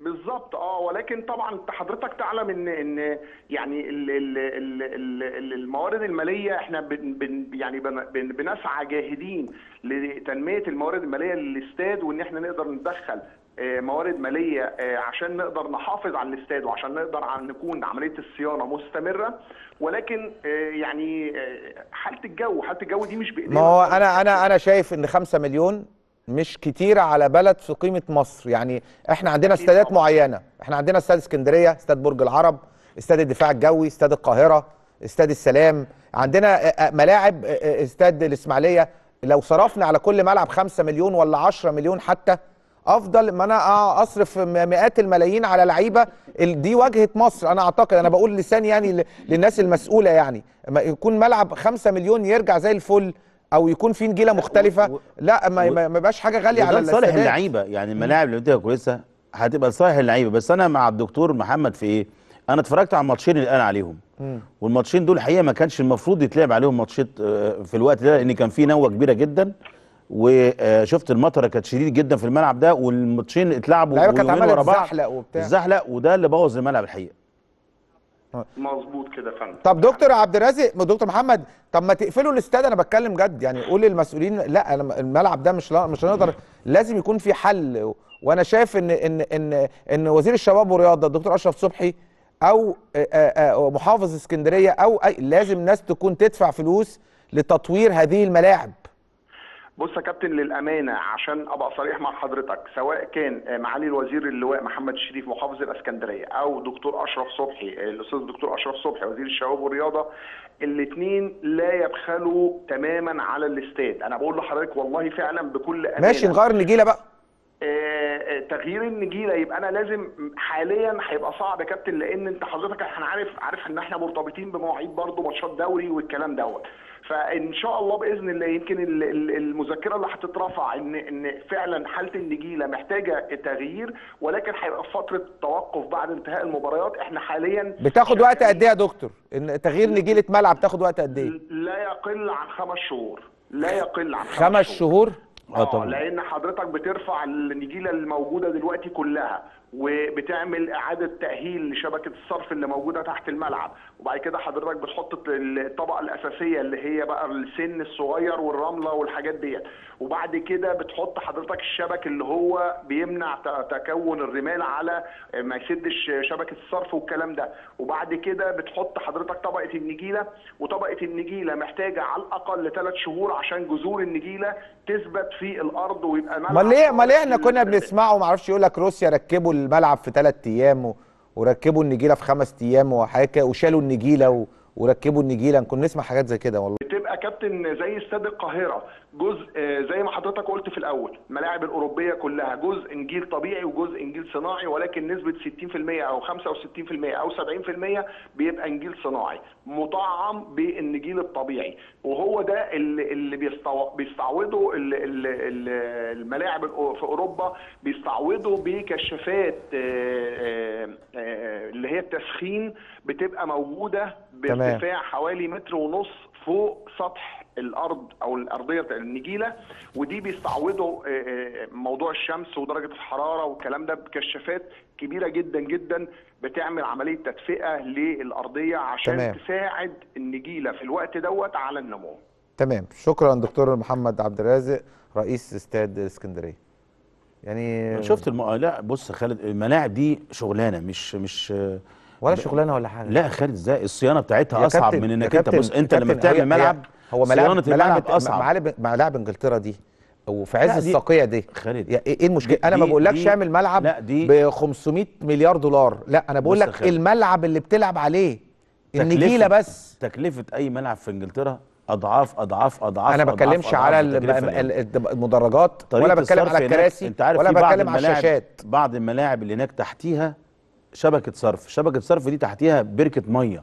بالظبط اه ولكن طبعا انت حضرتك تعلم ان ان يعني الـ الـ الـ الـ الموارد الماليه احنا بن بن يعني بن بنسعى جاهدين لتنميه الموارد الماليه للاستاد وان احنا نقدر ندخل آه، موارد ماليه آه، عشان نقدر نحافظ على الاستاد وعشان نقدر عن نكون عمليه الصيانه مستمره ولكن آه، يعني حاله الجو حاله الجو دي مش بايدينا ما هو انا انا انا شايف ان 5 مليون مش كتيرة على بلد في قيمة مصر يعني احنا عندنا استادات معينة احنا عندنا استاد اسكندرية استاد برج العرب استاد الدفاع الجوي استاد القاهرة استاد السلام عندنا ملاعب استاد الاسماعيلية لو صرفنا على كل ملعب 5 مليون ولا 10 مليون حتى افضل ما انا اصرف مئات الملايين على لعيبه دي واجهه مصر انا اعتقد انا بقول لسان يعني للناس المسؤوله يعني يكون ملعب 5 مليون يرجع زي الفل او يكون في نجيله مختلفه لا ما يبقاش حاجه غاليه على صالح اللعيبه يعني الملاعب اللي بتبقى كويسه هتبقى لصالح اللعيبه بس انا مع الدكتور محمد في ايه انا اتفرجت على الماتشين اللي قال عليهم والماتشين دول الحقيقه ما كانش المفروض يتلعب عليهم ماتشات آه، في الوقت ده لان كان في نوه كبيره جدا وشفت المطره كانت شديد جدا في الملعب ده والماتشين اتلعبوا اللعيبه كانت عملت زحلق وبتاع زحلق وده اللي بوظ الملعب الحقيقه مظبوط كده فندم طب دكتور عبد الرازق دكتور محمد طب ما تقفلوا الاستاد انا بتكلم جد يعني قول للمسؤولين لا انا الملعب ده مش مش هنقدر لازم يكون في حل وانا شايف ان ان ان ان وزير الشباب والرياضه الدكتور اشرف صبحي او محافظ اسكندريه او أي لازم ناس تكون تدفع فلوس لتطوير هذه الملاعب بص يا كابتن للامانه عشان ابقى صريح مع حضرتك سواء كان آه، معالي الوزير اللواء محمد شريف محافظ الاسكندريه او دكتور اشرف صبحي آه، الاستاذ دكتور اشرف صبحي وزير الشباب والرياضه الاثنين لا يبخلوا تماما على الاستاد انا بقول لحضرتك والله فعلا بكل امانه ماشي نغير النجيله بقى آه، تغيير النجيله يبقى انا لازم حاليا هيبقى صعب يا كابتن لان انت حضرتك احنا عارف عارف ان احنا مرتبطين بمواعيد برضه ماتشات دوري والكلام دوت فان شاء الله باذن الله يمكن المذكره اللي هتترفع ان ان فعلا حاله النجيله محتاجه تغيير ولكن هيبقى فتره توقف بعد انتهاء المباريات احنا حاليا بتاخد يعني وقت قد ايه يا دكتور؟ ان تغيير نجيله ملعب تاخد وقت قد ايه؟ لا يقل عن خمس شهور لا يقل عن خمس, خمس شهور؟ اه, آه، لان حضرتك بترفع النجيله الموجوده دلوقتي كلها وبتعمل اعاده تاهيل لشبكه الصرف اللي موجوده تحت الملعب وبعد كده حضرتك بتحط الطبقه الاساسيه اللي هي بقى السن الصغير والرمله والحاجات ديت وبعد كده بتحط حضرتك الشبك اللي هو بيمنع تكون الرمال على ما يسدش شبكه الصرف والكلام ده وبعد كده بتحط حضرتك طبقه النجيله وطبقه النجيله محتاجه على الاقل ثلاث شهور عشان جذور النجيله تثبت في الارض ويبقى ملعب ما ليه ليه احنا كنا بنسمعه ما اعرفش يقول لك روسيا ركبوا الملعب في ثلاث ايام وركبوا النجيله في خمس ايام وحاجه وشالوا النجيله و... وركبوا النجيله كنا نسمع حاجات زي كده والله بتبقى كابتن زي استاد القاهره جزء آه، زي ما حضرتك قلت في الاول الملاعب الاوروبيه كلها جزء نجيل طبيعي وجزء نجيل صناعي ولكن نسبه 60% او 65% او 70% بيبقى نجيل صناعي مطعم بالنجيل الطبيعي وهو ده اللي بيستعوضه الملاعب في اوروبا بيستعوضوا بكشافات آه، آه، اللي هي التسخين بتبقى موجوده بارتفاع حوالي متر ونص فوق سطح الارض او الارضيه النجيله ودي بيستعوضوا آه، آه، موضوع الشمس ودرجه الحراره والكلام ده بكشافات كبيره جدا جدا بتعمل عمليه تدفئه للارضيه عشان تمام. تساعد النجيله في الوقت دوت على النمو. تمام شكرا دكتور محمد عبد الرازق رئيس استاد اسكندريه. يعني شفت الم... لا بص خالد الملاعب دي شغلانه مش مش ولا شغلانه ولا حاجه لا خالد ازاي الصيانه بتاعتها اصعب من انك انت بص انت لما بتعمل ملعب هو صيانه الملعب اصعب ملاعب انجلترا دي وفي عز الساقيه دي خالد إيه،, ايه المشكله انا ما بقولكش اعمل ملعب ب 500 مليار دولار لا انا بقول لك الملعب اللي بتلعب عليه النجيله بس تكلفه اي ملعب في انجلترا اضعاف اضعاف اضعاف انا ما بتكلمش على المدرجات ولا بتكلم على الكراسي ولا بتكلم على الشاشات بعض الملاعب اللي هناك تحتيها شبكه صرف شبكه صرف دي تحتيها بركه ميه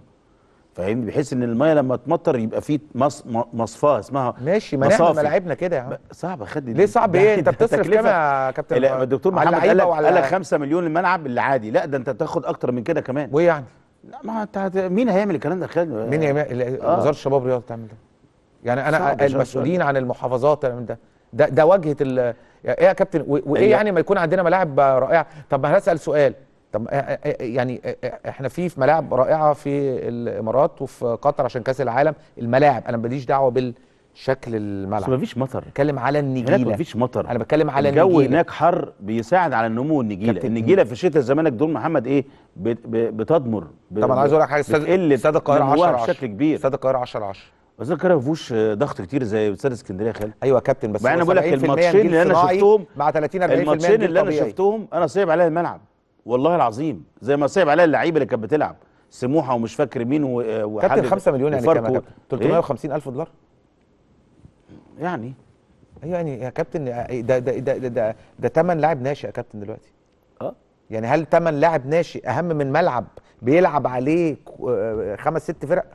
فاهمني بحيث ان الميه لما تمطر يبقى في مص... مصفاه اسمها ماشي ما احنا ملاعبنا كده يا عم صعب خد ليه صعب ايه يعني انت بتصرف كام يا كابتن الدكتور محمد قال لك قال لك 5 مليون الملعب اللي عادي لا ده انت بتاخد اكتر من كده كمان وايه يعني؟ لا ما انت مين هيعمل الكلام ده خالد مين هيعمل آه. وزاره الشباب والرياضه تعمل ده يعني انا المسؤولين عن المحافظات ده ده, ده واجهه ال... ايه يا كابتن وايه يعني ما يكون عندنا ملاعب رائعه طب ما هسال سؤال طب آه، آه، آه، يعني احنا في في ملاعب رائعه في الامارات وفي قطر عشان كاس العالم الملاعب انا ماليش دعوه بالشكل الملعب مفيش مطر بتكلم على النجيله هناك مفيش مطر انا بتكلم على الجو النجيلة. هناك حر بيساعد على النمو النجيله النجيله في شتاء زمانك دول محمد ايه بتضمر طبعا عايز اقول لك حاجه استاد القاهره 10 10 بشكل كبير استاد القاهره 10 10 بس القاهره ما فيهوش ضغط كتير زي استاد اسكندريه خالد ايوه يا كابتن بس انا بقول لك الماتشين اللي انا شفتهم مع 30 40% الماتشين اللي انا شفتهم انا صعب عليا الملعب والله العظيم زي ما صعب عليا اللعيبه اللي كانت بتلعب سموحه ومش فاكر مين آه، وحاجه كابتن 5 مليون يعني كام إيه؟ 350 الف دولار يعني ايوه يعني يا كابتن إيه، ده ده ده ده ده ثمن لاعب ناشئ يا كابتن دلوقتي اه يعني هل ثمن لاعب ناشئ اهم من ملعب بيلعب عليه آه، خمس ست فرق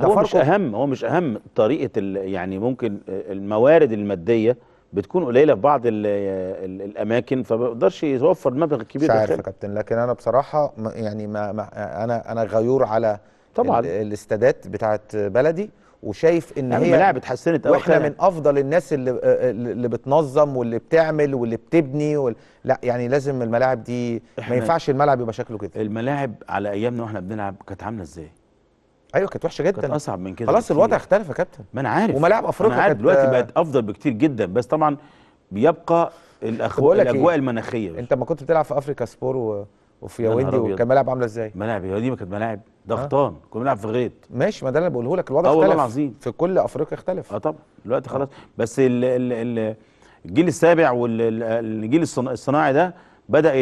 هو مش اهم هو مش اهم طريقه يعني ممكن آه، الموارد الماديه بتكون قليله في بعض الـ الـ الاماكن فما بيقدرش يتوفر كبير الكبير مش عارف يا كابتن لكن انا بصراحه يعني ما, ما انا انا غيور على طبعا الاستادات بتاعت بلدي وشايف ان يعني هي الملاعب اتحسنت قوي واحنا من افضل الناس اللي آه، آه، اللي بتنظم واللي بتعمل واللي بتبني وال... لا يعني لازم الملاعب دي ما ينفعش الملعب يبقى شكله كده الملاعب على ايامنا واحنا بنلعب كانت عامله ازاي ايوه كانت وحشه جدا كانت اصعب من كده خلاص الوضع اختلف يا كابتن ما انا عارف وملاعب افريقيا كانت دلوقتي بقت افضل بكتير جدا بس طبعا بيبقى الأخو... الاجواء إيه؟ المناخيه بش. انت ما كنت بتلعب في افريكا سبور و... وفي ياوندي وكان ملاعب عامله ازاي؟ ملاعب يا دي ما كانت ملاعب ضغطان آه. كنا بنلعب في غيط ماشي ما ده اللي بقوله لك الوضع اختلف العظيم. في كل افريقيا اختلف اه طبعا دلوقتي آه. خلاص بس ال ال ال الجيل السابع والجيل الصناعي ده بدا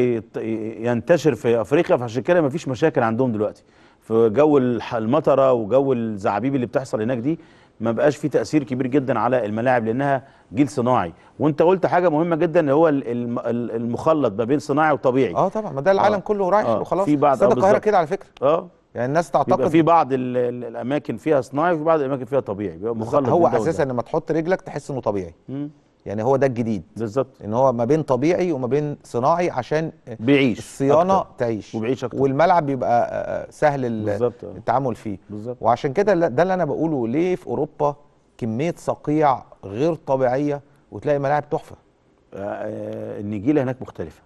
ينتشر في افريقيا فعشان كده ما فيش مشاكل عندهم دلوقتي في جو المطره وجو الزعابيب اللي بتحصل هناك دي ما بقاش في تاثير كبير جدا على الملاعب لانها جيل صناعي وانت قلت حاجه مهمه جدا اللي هو المخلط ما بين صناعي وطبيعي اه طبعا ما ده العالم آه كله رايح آه وخلاص في بعض آه، القاهره كده على فكره اه يعني الناس تعتقد في بعض الاماكن فيها صناعي وفي بعض الاماكن فيها طبيعي مخلط هو اساسا لما تحط رجلك تحس انه طبيعي مم. يعني هو ده الجديد بالظبط ان هو ما بين طبيعي وما بين صناعي عشان بيعيش الصيانه أكتر. تعيش وبيعيش أكتر. والملعب بيبقى آه، آه، سهل بالزبط. التعامل فيه بالظبط وعشان كده ده اللي انا بقوله ليه في اوروبا كميه صقيع غير طبيعيه وتلاقي ملاعب تحفه النجيله آه، هناك مختلفه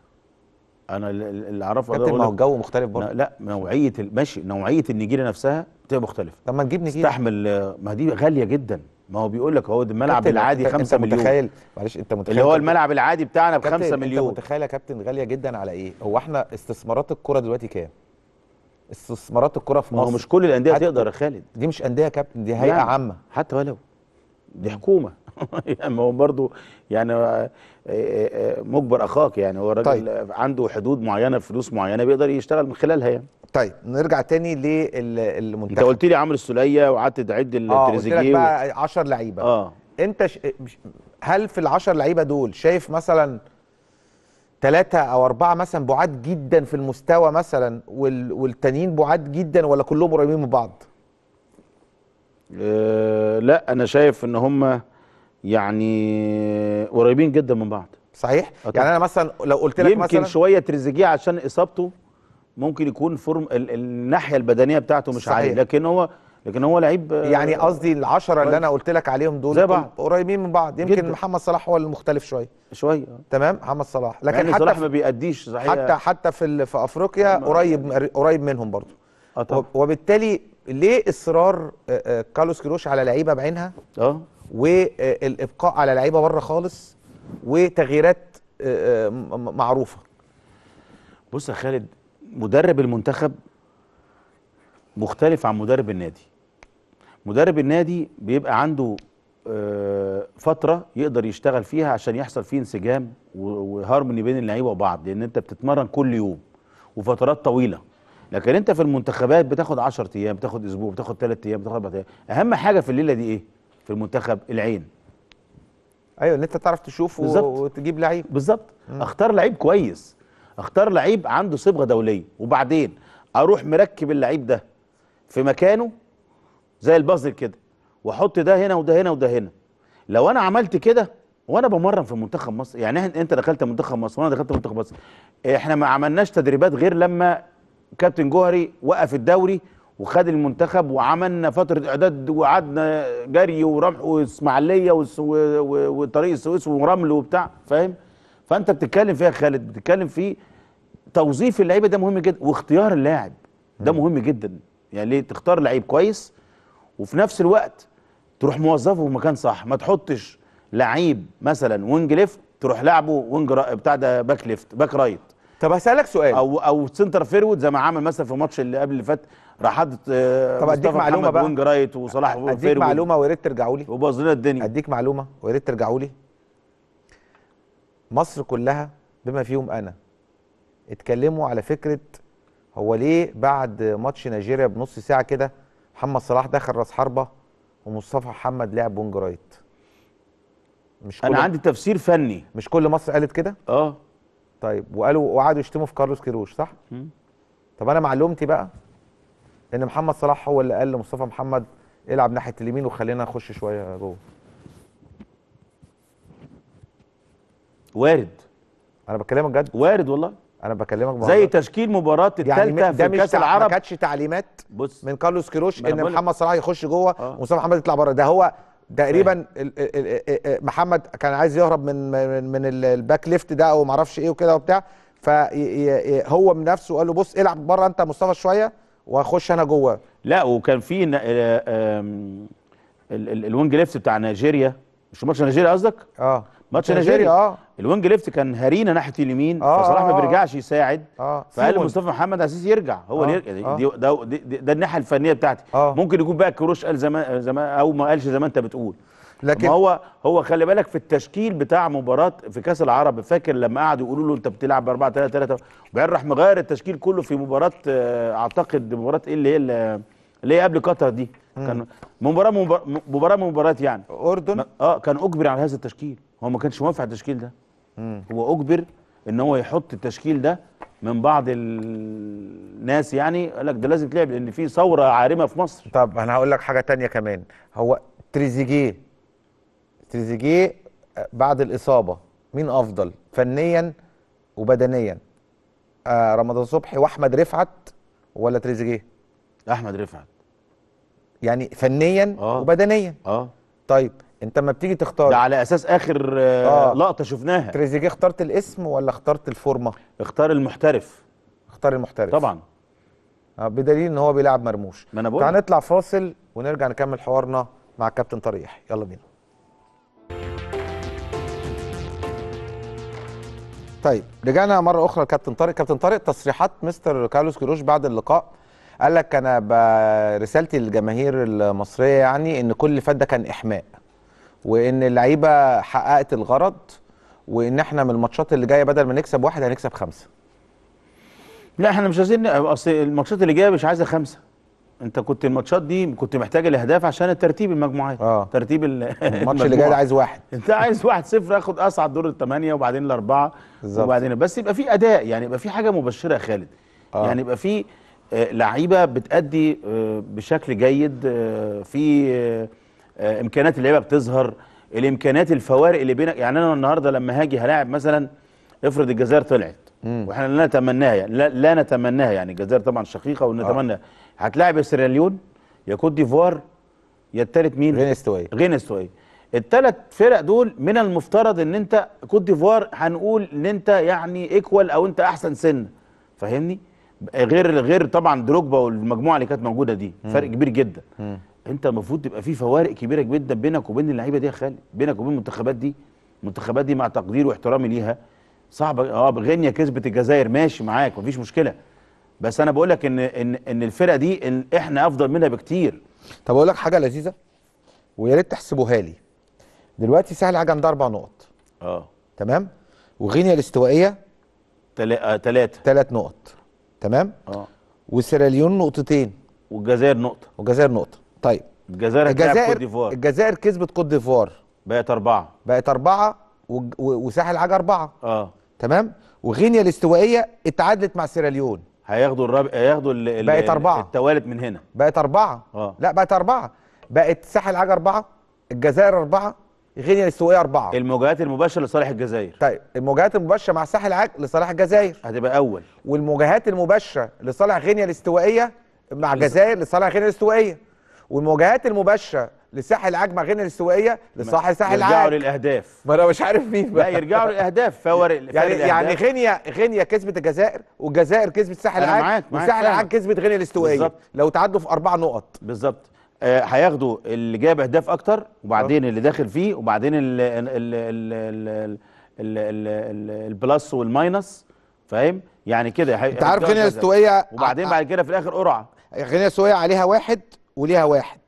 انا اللي اعرفه ده ما هو الجو مختلف برضه لا نوعيه ماشي نوعيه النجيله نفسها بتبقى مختلفه طب ما تجيب نجيله تحمل ما دي غاليه جدا ما هو بيقول لك هو الملعب العادي 5 مليون انت متخيل معلش انت متخيل اللي هو الملعب العادي بتاعنا ب 5 مليون انت متخيل يا كابتن غاليه جدا على ايه؟ هو احنا استثمارات الكوره دلوقتي كام؟ استثمارات الكوره في مصر ما هو مش كل الانديه تقدر يا خالد دي مش انديه يا كابتن دي هيئه يعني عامه حتى ولو دي حكومه يعني هو برضه يعني آه، آه، آه، مجبر اخاك يعني هو الراجل طيب. عنده حدود معينه فلوس معينه بيقدر يشتغل من خلالها يعني طيب نرجع تاني للمنتخب انت قلت لي عمرو السوليه وقعدت تعد التريزيجيه اه قلت لك بقى 10 لعيبه اه انت ش... هل في ال 10 لعيبه دول شايف مثلا ثلاثة أو أربعة مثلا بعاد جدا في المستوى مثلا وال... والتانيين بعاد جدا ولا كلهم قريبين من بعض؟ أه لا أنا شايف إن هم يعني قريبين جدا من بعض صحيح؟ أطلع. يعني أنا مثلا لو قلت لك مثلا يمكن شوية تريزيجيه عشان إصابته ممكن يكون فورم الناحيه البدنيه بتاعته مش عاليه لكن هو لكن هو لعيب آه، يعني قصدي العشرة اللي انا قلت لك عليهم دول زي بعض قريبين من بعض يمكن جدا. محمد صلاح هو المختلف شويه شويه تمام محمد صلاح لكن يعني حتى صلاح ما بيأديش صحيح حتى حتى في في افريقيا قريب قريب منهم برضه آه وبالتالي ليه اصرار آه، آه، كارلوس كيروش على لعيبه بعينها اه والابقاء على لعيبه بره خالص وتغييرات معروفه بص يا خالد مدرب المنتخب مختلف عن مدرب النادي مدرب النادي بيبقى عنده آه، فتره يقدر يشتغل فيها عشان يحصل فيه انسجام وهارموني بين اللعيبه وبعض لان انت بتتمرن كل يوم وفترات طويله لكن انت في المنتخبات بتاخد 10 ايام بتاخد اسبوع بتاخد 3 ايام بتاخد اربع ايام اهم حاجه في الليله دي ايه في المنتخب العين ايوه ان انت تعرف بالزبط. وتجيب لعيب بالظبط اختار لعيب كويس اختار لعيب عنده صبغه دوليه وبعدين اروح مركب اللعيب ده في مكانه زي البازل كده واحط ده هنا وده هنا وده هنا لو انا عملت كده وانا بمرن في منتخب مصر يعني انت دخلت منتخب مصر وانا دخلت منتخب مصر احنا ما عملناش تدريبات غير لما كابتن جوهري وقف الدوري وخد المنتخب وعملنا فتره اعداد وقعدنا جري ورمح واسماعيليه وطريق السويس ورمل وبتاع فاهم فانت بتتكلم فيها خالد بتتكلم في توظيف اللعيبه ده مهم جدا واختيار اللاعب ده مهم جدا يعني ليه تختار لعيب كويس وفي نفس الوقت تروح موظفه في مكان صح ما تحطش لعيب مثلا وينج ليفت تروح لاعبه وينج بتاع ده باك ليفت باك رايت طب هسالك سؤال او او سنتر فيرود زي ما عمل مثلا في الماتش اللي قبل اللي فات راح حاطط آه، طب اديك معلومه بقى وينج رايت وصلاح اديك فيرود. معلومه ويا ريت ترجعوا لي وبوظ لنا الدنيا اديك معلومه ويا ريت ترجعوا لي مصر كلها بما فيهم انا اتكلموا على فكره هو ليه بعد ماتش نيجيريا بنص ساعه كده محمد صلاح دخل راس حربه ومصطفى محمد لعب وينج رايت مش كل انا عندي تفسير فني مش كل مصر قالت كده اه طيب وقالوا وقعدوا يشتموا في كارلوس كيروش صح م. طب انا معلومتي بقى ان محمد صلاح هو اللي قال لمصطفى محمد العب ناحيه اليمين وخلينا نخش شويه جوه وارد انا بكلمك جد وارد والله انا بكلمك بمهارة. زي تشكيل مباراه الثالثه يعني في كاس العرب ما كانتش تعليمات بص من كارلوس كيروش ان محمد صلاح يخش جوه آه. ومصطفى محمد يطلع بره ده هو تقريبا محمد كان عايز يهرب من من, من الباك ليفت ده او ما اعرفش ايه وكده وبتاع فهو من نفسه قال له بص العب بره انت مصطفى شويه واخش انا جوه لا وكان في آه، الوينج ليفت بتاع نيجيريا مش ماتش نيجيريا قصدك اه ماتش نيجيريا اه الوينج ليفت كان هارينا ناحيه اليمين آه فصلاح آه ما آه. بيرجعش يساعد آه فقال مصطفى محمد عزيز يرجع هو آه يرجع آه. دي ده, ده, ده الناحيه الفنيه بتاعتي آه ممكن يكون بقى كروش قال زمان زمان او ما قالش زي ما انت بتقول لكن ما هو هو خلي بالك في التشكيل بتاع مباراه في كاس العرب فاكر لما قعدوا يقولوا له انت بتلعب ب 4 3 3 وبعدين راح مغير التشكيل كله في مباراه آه، اعتقد مباراه ايه اللي هي اللي هي قبل قطر دي كان مباراه مباراه مباراه يعني اردن اه كان اجبر على هذا التشكيل هو ما كانش موافق على التشكيل ده هو اجبر ان هو يحط التشكيل ده من بعض الناس يعني قال لك ده لازم تلعب لان في ثوره عارمه في مصر طب انا هقول لك حاجه تانية كمان هو تريزيجيه تريزيجيه آه، بعد الاصابه مين افضل فنيا وبدنيا آه رمضان صبحي واحمد رفعت ولا تريزيجيه احمد رفعت يعني فنيا أوه. وبدنيا اه طيب انت ما بتيجي تختار ده على اساس اخر آه،, آه. لقطه شفناها تريزيجيه اخترت الاسم ولا اخترت الفورمه اختار المحترف اختار المحترف طبعا آه بدليل ان هو بيلعب مرموش ما انا بقول نطلع فاصل ونرجع نكمل حوارنا مع كابتن طارق يحيى يلا بينا طيب رجعنا مره اخرى لكابتن طارق كابتن طارق تصريحات مستر كارلوس كيروش بعد اللقاء قال لك انا رسالتي للجماهير المصريه يعني ان كل اللي فات ده كان احماء وان اللعيبه حققت الغرض وان احنا من الماتشات اللي جايه بدل ما نكسب واحد هنكسب خمسه لا احنا مش عايزين اصل الماتشات اللي جايه مش عايزه خمسه انت كنت الماتشات دي كنت محتاج الاهداف عشان ترتيب المجموعات آه. ترتيب الماتش اللي جاي ده عايز واحد انت عايز واحد صفر اخد اصعد دور الثمانيه وبعدين الاربعه بالزبط. وبعدين بس يبقى في اداء يعني يبقى في حاجه مبشره يا خالد آه. يعني يبقى في آه، لعيبه بتادي آه، بشكل جيد آه، في آه، امكانيات اللعيبه بتظهر الامكانيات الفوارق اللي بينك يعني انا النهارده لما هاجي هلاعب مثلا افرض الجزائر طلعت واحنا لا نتمناها يعني لا, لا نتمناها يعني الجزائر طبعا شقيقه ونتمنى آه. هتلاعب سيراليون يا كوت ديفوار يا الثالث مين؟ غين استوائيه غين استوائيه الثلاث فرق دول من المفترض ان انت كوت ديفوار هنقول ان انت يعني ايكوال او انت احسن سن فاهمني؟ غير غير طبعا دروجبا والمجموعه اللي كانت موجوده دي فرق كبير جدا مم. انت المفروض تبقى في فوارق كبيره جدا بينك وبين اللعيبه دي يا خالد بينك وبين المنتخبات دي المنتخبات دي مع تقديري واحترامي ليها صعبه اه غينيا كسبت الجزائر ماشي معاك مفيش مشكله بس انا بقول لك ان ان ان الفرقه دي إن احنا افضل منها بكتير طب اقول لك حاجه لذيذه ويا ريت تحسبوها لي دلوقتي سهل حاجه ده اربع نقط اه تمام وغينيا الاستوائيه ثلاثه آه، ثلاث نقط تمام اه وسيراليون نقطتين والجزائر نقطه والجزائر نقطه طيب الجزائر الجزائر الجزائر كسبت كوت ديفوار بقت أربعة بقت أربعة و... و... وساحل عاج أربعة اه تمام وغينيا الاستوائية اتعادلت مع سيراليون هياخدوا الرب... هياخدوا ال... بقت أربعة التوالت من هنا بقت أربعة اه لا بقت أربعة بقت ساحل عاج أربعة الجزائر أربعة غينيا الاستوائية أربعة المواجهات المباشرة لصالح الجزائر طيب المواجهات المباشرة مع ساحل عاج لصالح الجزائر هتبقى أول والمواجهات المباشرة لصالح غينيا الاستوائية مع الجزائر لصالح غينيا الاستوائية والمواجهات المباشره لساحل عجمه غير الاستوائيه لصاحل ساحل عاج يرجعوا للاهداف ما انا مش عارف مين بقى لا يرجعوا للاهداف فور يعني يعني غينيا غينيا كسبت الجزائر والجزائر كسبت ساحل عاج وساحل عاج كسبت غينيا الاستوائيه لو تعدوا في اربع نقط بالظبط آه هياخدوا اللي جاب اهداف اكتر وبعدين آه. اللي داخل فيه وبعدين ال ال ال البلس والماينس فاهم يعني كده انت عارف غينيا الاستوائيه وبعدين بعد كده في الاخر قرعه غينيا الاستوائيه عليها واحد وليها واحد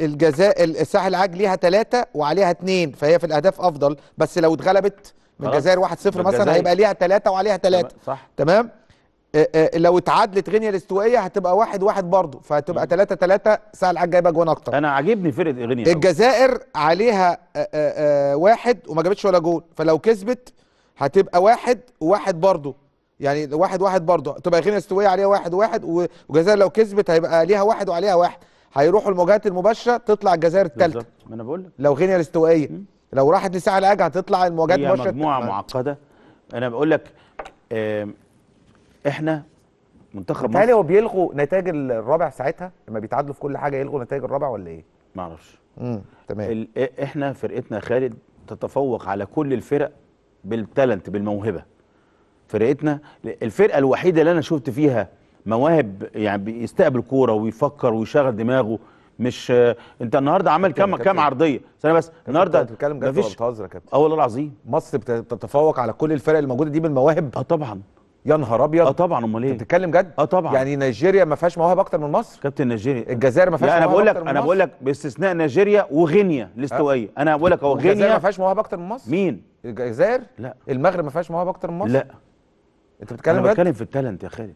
الجزاء الساحل العاج ليها ثلاثة وعليها اثنين فهي في الأهداف أفضل بس لو اتغلبت من الجزائر 1-0 مثلا هيبقى ليها ثلاثة وعليها ثلاثة صح تمام لو اتعادلت غينيا الاستوائيه هتبقى واحد واحد برضه فهتبقى ثلاثة ثلاثة ساعه العاج جايبه جوان اكتر انا عاجبني فرقه غينيا الجزائر عليها آآ آآ واحد وما جابتش ولا جول فلو كسبت هتبقى واحد وواحد برضه يعني واحد واحد برضه تبقى غينيا استويه عليها واحد واحد والجزائر لو كسبت هيبقى ليها واحد وعليها واحد هيروحوا المواجهات المباشره تطلع الجزائر الثالثه ما انا بقول لو غينيا الاستوائيه لو راحت لساعه لاجع هتطلع المواجهات المباشره هي مجموعه التالت. معقده انا بقول لك احنا منتخب مصر هو بيلغوا نتائج الرابع ساعتها لما بيتعادلوا في كل حاجه يلغوا نتائج الرابع ولا ايه؟ ما اعرفش تمام احنا فرقتنا خالد تتفوق على كل الفرق بالتالنت بالموهبه فرقتنا الفرقه الوحيده اللي انا شفت فيها مواهب يعني بيستقبل كوره ويفكر ويشغل دماغه مش انت النهارده عمل كام كام عرضيه ثانيه بس النهارده بتتكلم جد ولا بتهزر يا كابتن اه والله العظيم مصر بتتفوق على كل الفرق الموجوده دي بالمواهب اه طبعا يا نهار ابيض اه طبعا امال ايه بتتكلم جد اه طبعا يعني نيجيريا ما فيهاش مواهب اكتر من مصر كابتن نيجيريا الجزائر ما فيهاش مواهب اكتر من مصر انا بقول لك انا بقول لك باستثناء نيجيريا وغينيا الاستوائيه أه. انا بقول لك هو غينيا الجزائر ما فيهاش مواهب اكتر من مصر مين الجزائر لا المغرب ما فيهاش مواهب اكتر من مصر لا انت بتتكلم انا بتكلم في التالنت يا خالد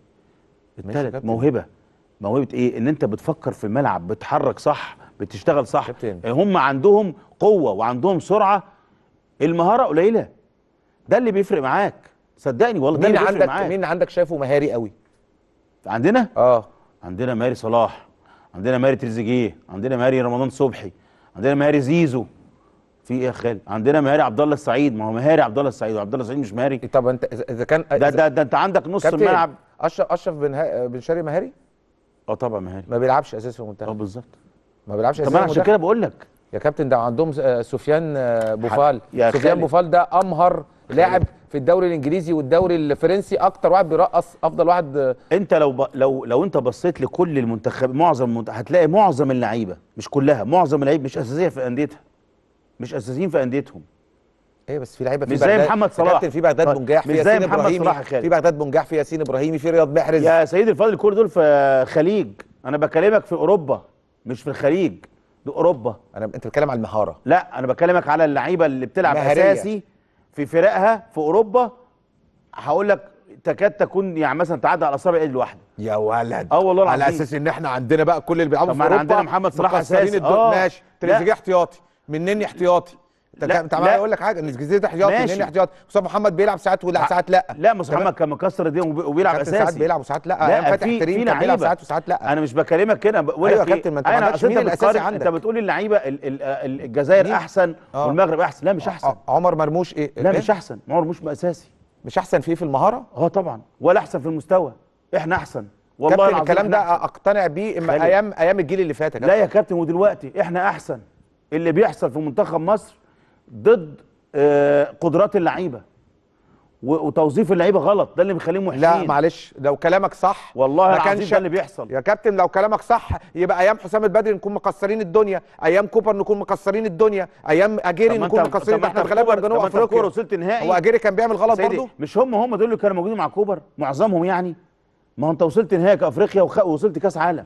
التالنت موهبه موهبه ايه ان انت بتفكر في الملعب بتحرك صح بتشتغل صح كابتن. هم عندهم قوه وعندهم سرعه المهاره قليله ده اللي بيفرق معاك صدقني والله ده اللي بيفرق عندك معاك مين عندك شايفه مهاري قوي عندنا اه عندنا ماري صلاح عندنا ماري تريزيجيه عندنا ماري رمضان صبحي عندنا ماري زيزو في ايه يا خالد عندنا مهاري عبد الله السعيد ما هو مهاري عبد الله السعيد وعبد الله السعيد مش مهاري إيه، طب انت اذا كان ده, ده, ده انت عندك نص الملعب اشرف اشرف بن ها... بن شرقي مهاري اه طبعا مهاري ما بيلعبش اساسي في المنتخب اه بالظبط ما بيلعبش اساسي طب عشان كده بقول لك يا كابتن ده عندهم آه، سفيان آه، بوفال سفيان بوفال ده امهر لاعب في الدوري الانجليزي والدوري الفرنسي اكتر واحد بيرقص افضل واحد آه، انت لو ب... لو لو انت بصيت لكل المنتخب معظم هتلاقي معظم اللعيبه مش كلها معظم اللعيبه مش اساسيه في انديتها مش اساسيين في انديتهم ايه بس في لعيبه في مش زي محمد صلاح في بغداد بنجاح في ياسين ابراهيم في بغداد بنجاح في ياسين ابراهيمي في رياض محرز يا سيدي الفاضل كل دول في خليج انا بكلمك في اوروبا مش في الخليج دي اوروبا انا انت بتتكلم على المهاره لا انا بكلمك على اللعيبه اللي بتلعب مهارية. اساسي في فرقها في اوروبا هقول لك تكاد تكون يعني مثلا تعدي على اصابع ايد الواحده يا ولد اه والله على اساس ان احنا عندنا بقى كل اللي بيلعبوا في اوروبا عندنا محمد صلاح اساسي اه ماشي تريزيجيه احتياطي نني احتياطي انت عمال اقول لك حاجه ان الجزيره احتياطي احتياطي نني احتياطي مصطفى محمد بيلعب ساعات ولا ساعات لا لا مصطفى محمد كان مكسر دي وبيلعب اساسي ساعات بيلعب وساعات لا, لا فتح كريم كان بيلعب ساعات وساعات لا انا مش بكلمك كده بقول لك ايوه يا إيه؟ كابتن ما انت ما الاساسي عندك انت بتقول اللعيبه الجزائر احسن آه. والمغرب احسن لا مش آه. احسن آه، عمر مرموش ايه لا إيه؟ مش احسن عمر مرموش اساسي مش احسن في ايه في المهاره اه طبعا ولا احسن في المستوى احنا احسن والله كابتن الكلام ده اقتنع بيه ايام ايام الجيل اللي فات لا يا كابتن ودلوقتي احنا احسن اللي بيحصل في منتخب مصر ضد آه، قدرات اللعيبه وتوظيف اللعيبه غلط ده اللي مخليهم وحشين لا معلش لو كلامك صح والله ما كانش ده اللي بيحصل يا كابتن لو كلامك صح يبقى ايام حسام البدري نكون مكسرين الدنيا ايام كوبر نكون مكسرين الدنيا ايام اجيري نكون مكسرين احنا اتغلبنا بجنوب افريقيا وصلت نهائي هو اجيري كان بيعمل غلط برضه مش هم هم دول اللي كانوا موجودين مع كوبر معظمهم يعني ما انت وصلت نهائي افريقيا ووصلت كاس عالم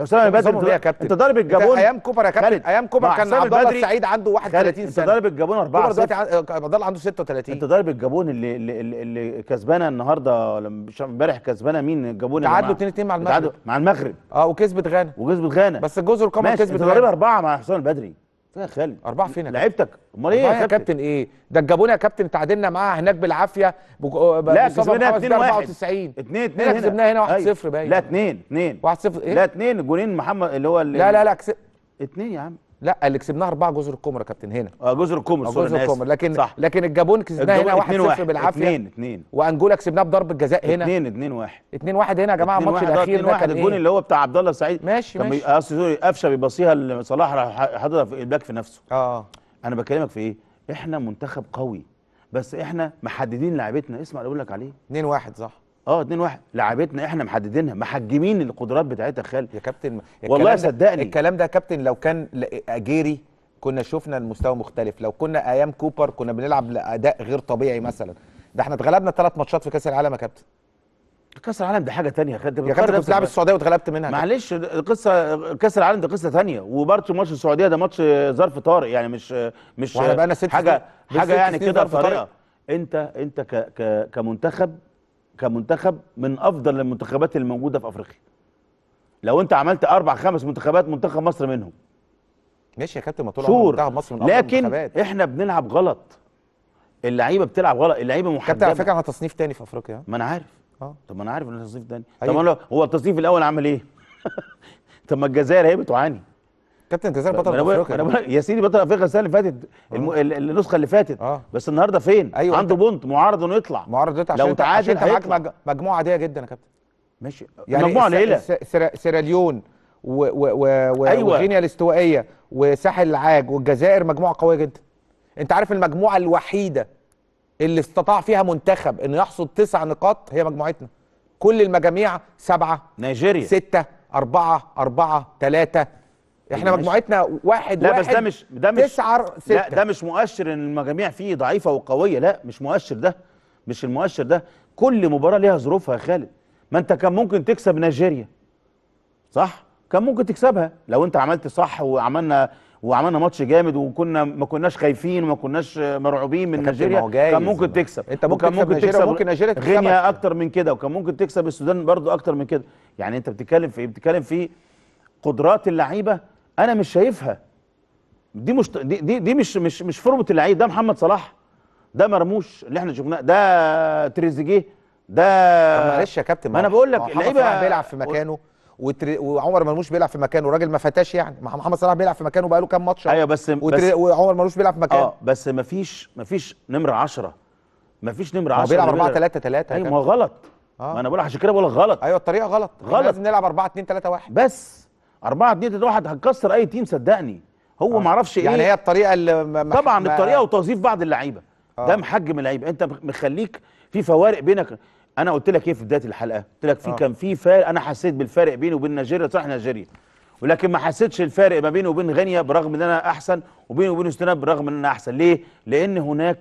حسام البدري انت, يا كابتن انت ضارب الجابون ايام كوبر يا كابتن ايام كوبر كان عبد الله سعيد عنده 31 سنه انت ضارب الجابون 4 كوبر دلوقتي آه، عبد الله عنده 36 انت ضارب الجابون اللي اللي, اللي كسبانه النهارده امبارح كسبانه مين الجابون تعادلوا 2 2 مع المغرب مع المغرب اه وكسبت غانا وكسبت غانا بس الجزء القمري كسبت غانا ضاربها 4 مع حسام البدري يا خلي اربعه فين يا لعبتك امال ايه يا كابتن كابتن ايه ده جابونا يا كابتن تعادلنا معاها هناك بالعافيه بج... آه، لا كسبناها 2 1 94 2 2 هنا كسبناها هنا 1 0 أيوه. باين لا 2 2 1 0 لا 2 جونين محمد اللي هو اللي لا لا لا كسب 2 يا عم لا اللي كسبناها اربعه جزر الكومر يا كابتن هنا اه جزر الكومر آه جزر الكومر لكن صح. لكن الجابون كسبناها هنا 1 0 واحد بالعافيه 2 2 وانجولا كسبناها بضرب الجزاء هنا 2 2 1 2 1 هنا يا جماعه الماتش آه، الاخير ده كان الجون إيه؟ اللي هو بتاع عبد الله سعيد ماشي كان ماشي قصدي آه، سوري قفشه بيبصيها لصلاح راح في الباك في نفسه اه انا بكلمك في ايه؟ احنا منتخب قوي بس احنا محددين لعبتنا اسمع اللي بقول لك عليه 2 1 صح اه 2 1 لعبتنا احنا محددينها محجمين القدرات بتاعتها خالد يا كابتن والله صدقني الكلام ده يا كابتن لو كان اجيري كنا شفنا المستوى مختلف لو كنا ايام كوبر كنا بنلعب لاداء غير طبيعي مثلا ده احنا اتغلبنا ثلاث ماتشات في كاس العالم يا كابتن كاس العالم ده حاجه ثانيه خد يا كابتن كنت بتلعب السعوديه واتغلبت منها معلش قصه كاس العالم ده قصه ثانيه وبرضه ماتش السعوديه ده ماتش ظرف طارئ يعني مش مش حاجه حاجه يعني كده طارئه انت انت ك ك كمنتخب كمنتخب من افضل المنتخبات الموجوده في افريقيا لو انت عملت اربع خمس منتخبات منتخب مصر منهم ماشي يا كابتن ما طول منتخب مصر من افضل لكن احنا بنلعب غلط اللعيبه بتلعب غلط اللعيبه محدده كابتن على فكره احنا تصنيف تاني في افريقيا ما انا عارف اه طب ما انا عارف ان تصنيف تاني أيوه. طب هو التصنيف الاول عمل ايه طب ما الجزائر هي بتعاني كابتن تزار بطل افريقيا يا سيدي بطل افريقيا السنه اللي فاتت آه. الم... النسخه اللي فاتت آه. بس النهارده فين أيوة عنده بونت معارض انه يطلع معارض يطلع لو تعادل انت معاك مجموعه عاديه جدا يا كابتن ماشي يعني مجموعه قليله الس... سيراليون و... و... و... و... أيوة. وغينيا الاستوائيه وساحل العاج والجزائر مجموعه قويه جدا انت عارف المجموعه الوحيده اللي استطاع فيها منتخب انه يحصد تسع نقاط هي مجموعتنا كل المجاميع سبعه نيجيريا سته أربعة أربعة ثلاثة احنا مجموعتنا واحد لا واحد بس ده مش ده مش تسعة ستة. لا ده مش مؤشر ان المجاميع فيه ضعيفه وقويه لا مش مؤشر ده مش المؤشر ده كل مباراه ليها ظروفها يا خالد ما انت كان ممكن تكسب نيجيريا صح كان ممكن تكسبها لو انت عملت صح وعملنا وعملنا ماتش جامد وكنا ما كناش خايفين وما كناش مرعوبين من نيجيريا كان ممكن تكسب انت ممكن ممكن تكسب ممكن نيجيريا غينيا اكتر من كده وكان ممكن تكسب السودان برضو اكتر من كده يعني انت بتتكلم في بتتكلم في قدرات اللعيبه انا مش شايفها دي مش دي دي, دي مش مش مش فورمه اللعيب ده محمد صلاح ده مرموش اللي احنا شفناه ده تريزيجيه ده معلش يا كابتن ما انا بقول لك اللعيبه محمد صلاح بيلعب في مكانه وتري... وعمر مرموش بيلعب في مكانه راجل ما فتاش يعني محمد صلاح بيلعب في مكانه بقاله كام ماتش ايوه بس, وتري... بس وعمر مرموش بيلعب في مكانه اه بس ما فيش ما فيش نمره 10 ما فيش نمره 10 هو بيلعب 4 3 3 ايوه ما هو غلط آه. ما انا بقول عشان كده بقول لك غلط ايوه الطريقه غلط غلط لازم نلعب 4 2 3 1 بس 4 2 3 1 هتكسر اي تيم صدقني هو آه. معرفش يعني ايه يعني هي الطريقه اللي ما طبعا ما الطريقه وتوظيف بعض اللعيبه آه. ده محجم اللعيبه انت مخليك في فوارق بينك انا قلت لك ايه في بدايه الحلقه قلت لك في آه. كان في فارق انا حسيت بالفارق بيني وبين نيجيريا صح نيجيريا ولكن ما حسيتش الفارق ما بيني وبين غينيا برغم ان انا احسن وبيني وبين استناب برغم ان انا احسن ليه لان هناك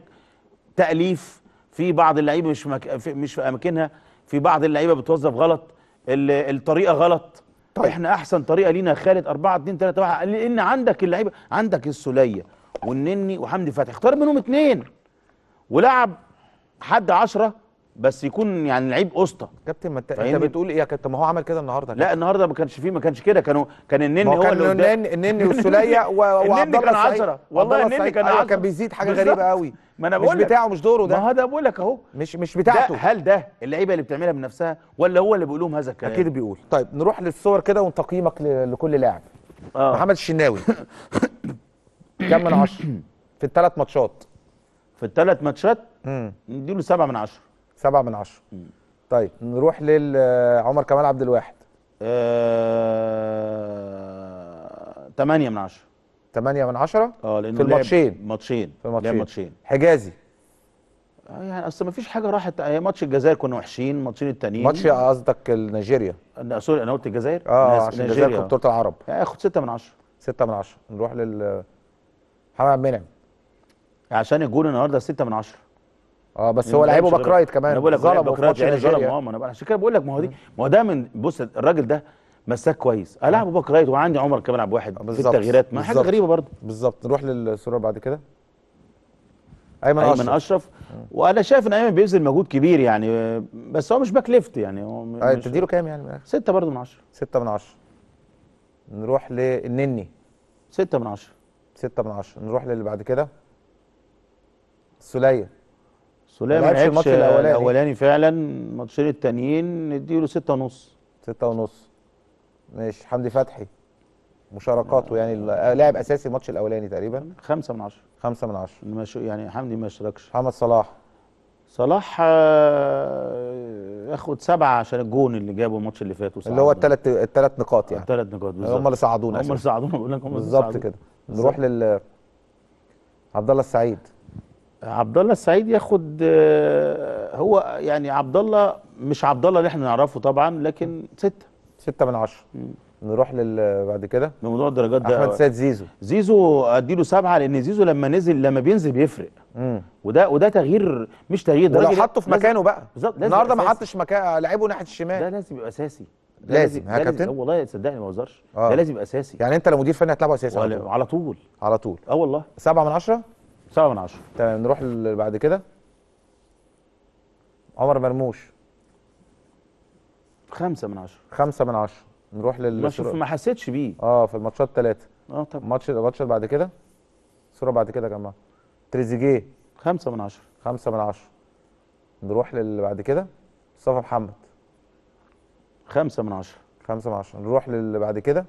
تاليف في بعض اللعيبه مش في مش في اماكنها في بعض اللعيبه بتوظف غلط الطريقه غلط طيب. احنا احسن طريقه لينا خالد 4 2 3 1 لان عندك اللعيبه عندك السوليه والنني وحمدي فتحي اختار منهم اثنين ولعب حد 10 بس يكون يعني لعيب اسطى كابتن ما انت بتقول ايه يا كابتن ما هو عمل كده النهارده لا النهارده ما كانش فيه ما كانش كده كانوا كان النني هو اللي قدام النني والسوليه وعبد الله كان 10 والله النني كان 10 أيوة، كان بيزيد حاجه غريبه قوي ما انا بقول مش بتاعه مش دوره ده ما هذا بقول لك اهو مش مش بتاعته ده هل ده اللعيبه اللي بتعملها بنفسها ولا هو اللي بيقول لهم هذا الكلام اكيد بيقول طيب نروح للصور كده وتقييمك لكل لاعب آه. محمد الشناوي كم من 10 في الثلاث ماتشات في الثلاث ماتشات نديله 7 من 10 7 من 10 طيب نروح لعمر آه، كمال عبد الواحد آه... 8 من 10 8 من 10 اه لانه في الماتشين ماتشين في الماتشين ماتشين حجازي آه، يعني اصل ما فيش حاجه راحت آه، ماتش الجزائر كنا وحشين ماتشين التانيين ماتش قصدك نيجيريا سوري انا قلت الجزائر اه عشان الجزائر في بطوله العرب هاخد يعني 6 من 10 6 من 10 نروح لل محمد عبد المنعم عشان الجول النهارده 6 من 10 اه بس هو لعيبه باك رايت كمان انا بقول لك باك رايت يعني ظلم اه ما انا عشان كده بقول لك ما هو دي ما هو ده من بص الراجل ده مساك كويس العب آه. ابو رايت وعندي عمر كمان العب واحد بالزبط. في التغييرات ما حاجه غريبه برضه بالظبط نروح للصوره بعد كده ايمن, اشرف أيمن اشرف, آه. وانا شايف ان ايمن بيبذل مجهود كبير يعني بس هو مش باك ليفت يعني هو أيوة تديله كام يعني من الاخر 6 برضه من 10 6 من 10 نروح للنني 6 من 10 6 من 10 نروح للي بعد كده السوليه السوليه ما لعبش الماتش الاولاني الاولاني فعلا الماتشين التانيين نديله 6 ونص 6 ونص ماشي حمدي فتحي مشاركاته يعني آه، لاعب اساسي الماتش الاولاني تقريبا خمسة من عشرة خمسة من عشرة مش يعني حمدي ما اشتركش محمد صلاح صلاح آه، ياخد سبعة عشان الجون اللي جابه الماتش اللي فات اللي هو الثلاث الثلاث نقاط يعني الثلاث نقاط بالظبط هم اللي صعدونا هم اللي صعدونا بقول لك هم بالظبط كده نروح لل عبد الله السعيد عبد الله السعيد ياخد آه، هو يعني عبد الله مش عبد الله اللي احنا نعرفه طبعا لكن ستة 6 من 10 نروح لل بعد كده لموضوع الدرجات ده احمد سيد زيزو زيزو اديله سبعه لان زيزو لما نزل لما بينزل بيفرق مم. وده وده تغيير مش تغيير ده ولو حطه في مكانه بقى بالظبط النهارده ما حطش مكان لعبه ناحيه الشمال ده لازم يبقى اساسي لازم ها كابتن والله صدقني ما بهزرش آه. ده لازم يبقى اساسي يعني انت لو مدير فني هتلعبه اساسي على طول على طول اه والله 7 من 10 7 من 10 تمام نروح بعد كده عمر مرموش خمسة من عشرة خمسة من عشرة نروح لل ما شوف ما حسيتش بيه اه في الماتشات ثلاثة اه طبعا الماتش الماتش اللي بعد كده الصورة بعد كده يا جماعة تريزيجيه خمسة من عشرة خمسة من عشرة نروح للي بعد كده مصطفى محمد خمسة من عشرة خمسة من عشرة نروح للي بعد كده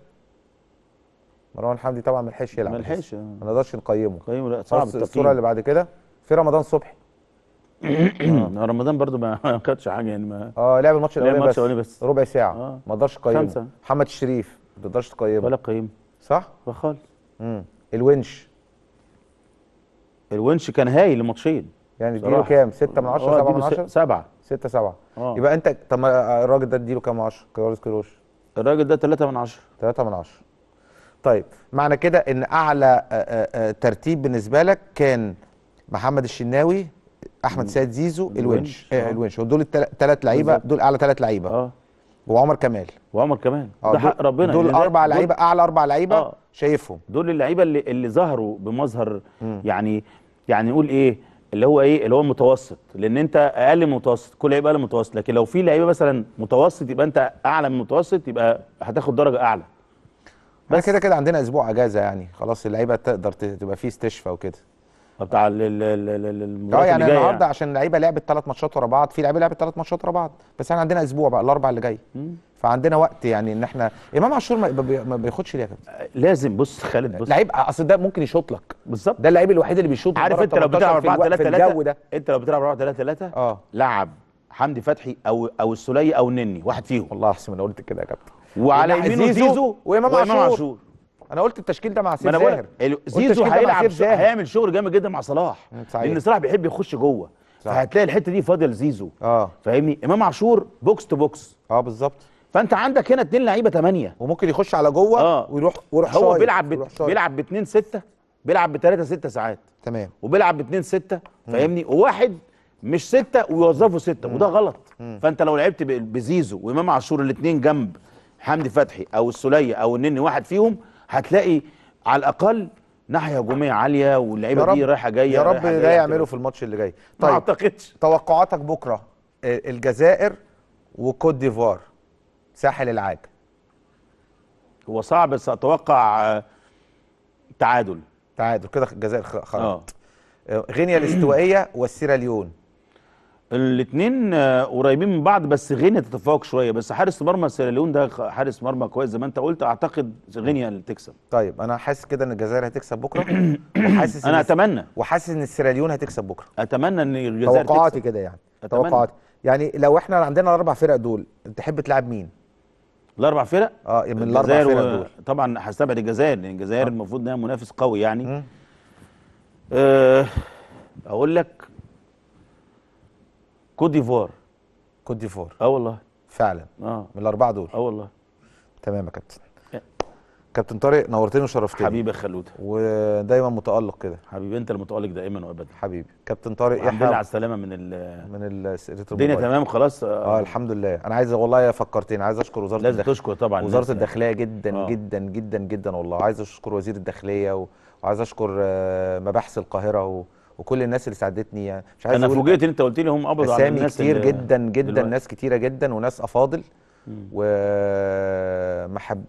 مروان حمدي طبعا ما يلعب ما آه. ما نقدرش نقيمه نقيمه لا صعب الصورة اللي بعد كده في رمضان صبحي آه، رمضان برضو ما كانتش حاجه يعني ما اه لعب الماتش الاولاني بس, بس ربع ساعه آه. ما اقدرش اقيمه محمد الشريف ما تقدرش تقيمه ولا قيم صح؟ خالص امم الونش الونش كان هايل الماتشين يعني اديله كام؟ 6 من 10 7 آه، من 10 7 6 7 يبقى انت طب الراجل ده اديله كام 10 كارلوس كيروش الراجل ده 3 من 10 3 من 10 طيب معنى كده ان اعلى آه، ترتيب بالنسبه لك كان محمد الشناوي احمد سيد زيزو الونش آه, آه، الونش دول الثلاث لعيبه دول اعلى ثلاث لعيبه اه وعمر كمال وعمر كمال آه ده حق ربنا دول اربع لعيبه اعلى اربع لعيبه آه شايفهم دول اللعيبه اللي اللي ظهروا بمظهر يعني يعني نقول ايه اللي هو ايه اللي هو متوسط لان انت اقل من متوسط كل لعيبه اقل من متوسط لكن لو في لعيبه مثلا متوسط يبقى انت اعلى من المتوسط يبقى هتاخد درجه اعلى بس كده كده عندنا اسبوع اجازه يعني خلاص اللعيبه تقدر تبقى في استشفاء وكده بتاع المباراه اه يعني النهارده يعني. عشان اللعيبه لعبت ثلاث ماتشات ورا بعض في لعيبه لعبت ثلاث ماتشات ورا بعض بس احنا عندنا اسبوع بقى الاربع اللي جاي فعندنا وقت يعني ان احنا امام عاشور ما بياخدش ليه يا كابتن لازم بص خالد بص لعيب اصل ده ممكن يشوط لك بالظبط ده اللعيب الوحيد اللي بيشوط عارف انت لو بتلعب 4 3 3 انت لو بتلعب 4 3 3 اه لعب حمدي فتحي او او السوليه او النني واحد فيهم والله احسن انا قلت كده يا كابتن وعلى يمينه زيزو وامام عاشور انا قلت التشكيل ده مع سيف زاهر زيزو هيلعب هيعمل شغل جامد جدا مع صلاح لان صلاح بيحب يخش جوه فهتلاقي الحته دي فاضيه لزيزو اه فاهمني امام عاشور بوكس تو بوكس اه بالظبط فانت عندك هنا اتنين لعيبه ثمانيه وممكن يخش على جوه آه. ويروح ويروح هو شاير. بيلعب بت... بيلعب ب 2 6 بيلعب ب 3 6 ساعات تمام وبيلعب ب 2 6 فاهمني وواحد مش ستة ويوظفه مم. وده غلط مم. فانت لو لعبت بزيزو وامام عاشور الاثنين جنب حمدي فتحي او السوليه او النني واحد فيهم هتلاقي على الاقل ناحيه هجوميه عاليه واللعيبه دي رايحه جايه يا رب ده يعمله في الماتش اللي جاي طيب ما اعتقدش توقعاتك بكره آه، الجزائر وكوت ديفوار ساحل العاج هو صعب بس اتوقع آه، تعادل تعادل كده الجزائر خرجت آه. غينيا الاستوائيه والسيراليون الاثنين آه، قريبين من بعض بس غينيا تتفوق شويه بس حارس مرمى سيراليون ده حارس مرمى كويس زي ما انت قلت اعتقد غينيا اللي تكسب طيب انا حاسس كده ان الجزائر هتكسب بكره وحاسس انا اتمنى وحاسس ان السيراليون هتكسب بكره اتمنى ان الجزائر توقعاتي كده يعني توقعاتي يعني لو احنا عندنا الاربع فرق دول تحب تلعب مين؟ الاربع فرق؟ اه من الاربع فرق و... دول طبعا هستبعد الجزائر لان الجزائر آه. المفروض انها منافس قوي يعني آه اقول لك كوت ديفوار كوت ديفوار اه والله فعلا اه من الاربعه دول اه والله تمام يا كابتن كابتن طارق نورتني وشرفتني حبيبي يا خلود ودايما متالق كده حبيبي انت المتالق دايما وابدا حبيبي كابتن طارق يحيى على السلامه من الـ من الدنيا تمام خلاص اه الحمد لله انا عايز والله فكرتني عايز اشكر وزاره لازم تشكر طبعا وزاره الداخليه جدا آه. جدا جدا جدا والله عايز اشكر وزير الداخليه وعايز اشكر آه، مباحث القاهره و... وكل الناس اللي ساعدتني يعني مش عايز انا فوجئت ان انت قلت لي هم قبضوا على الناس كتير جدا جدا دلوقتي. ناس كتيره جدا وناس افاضل ومحب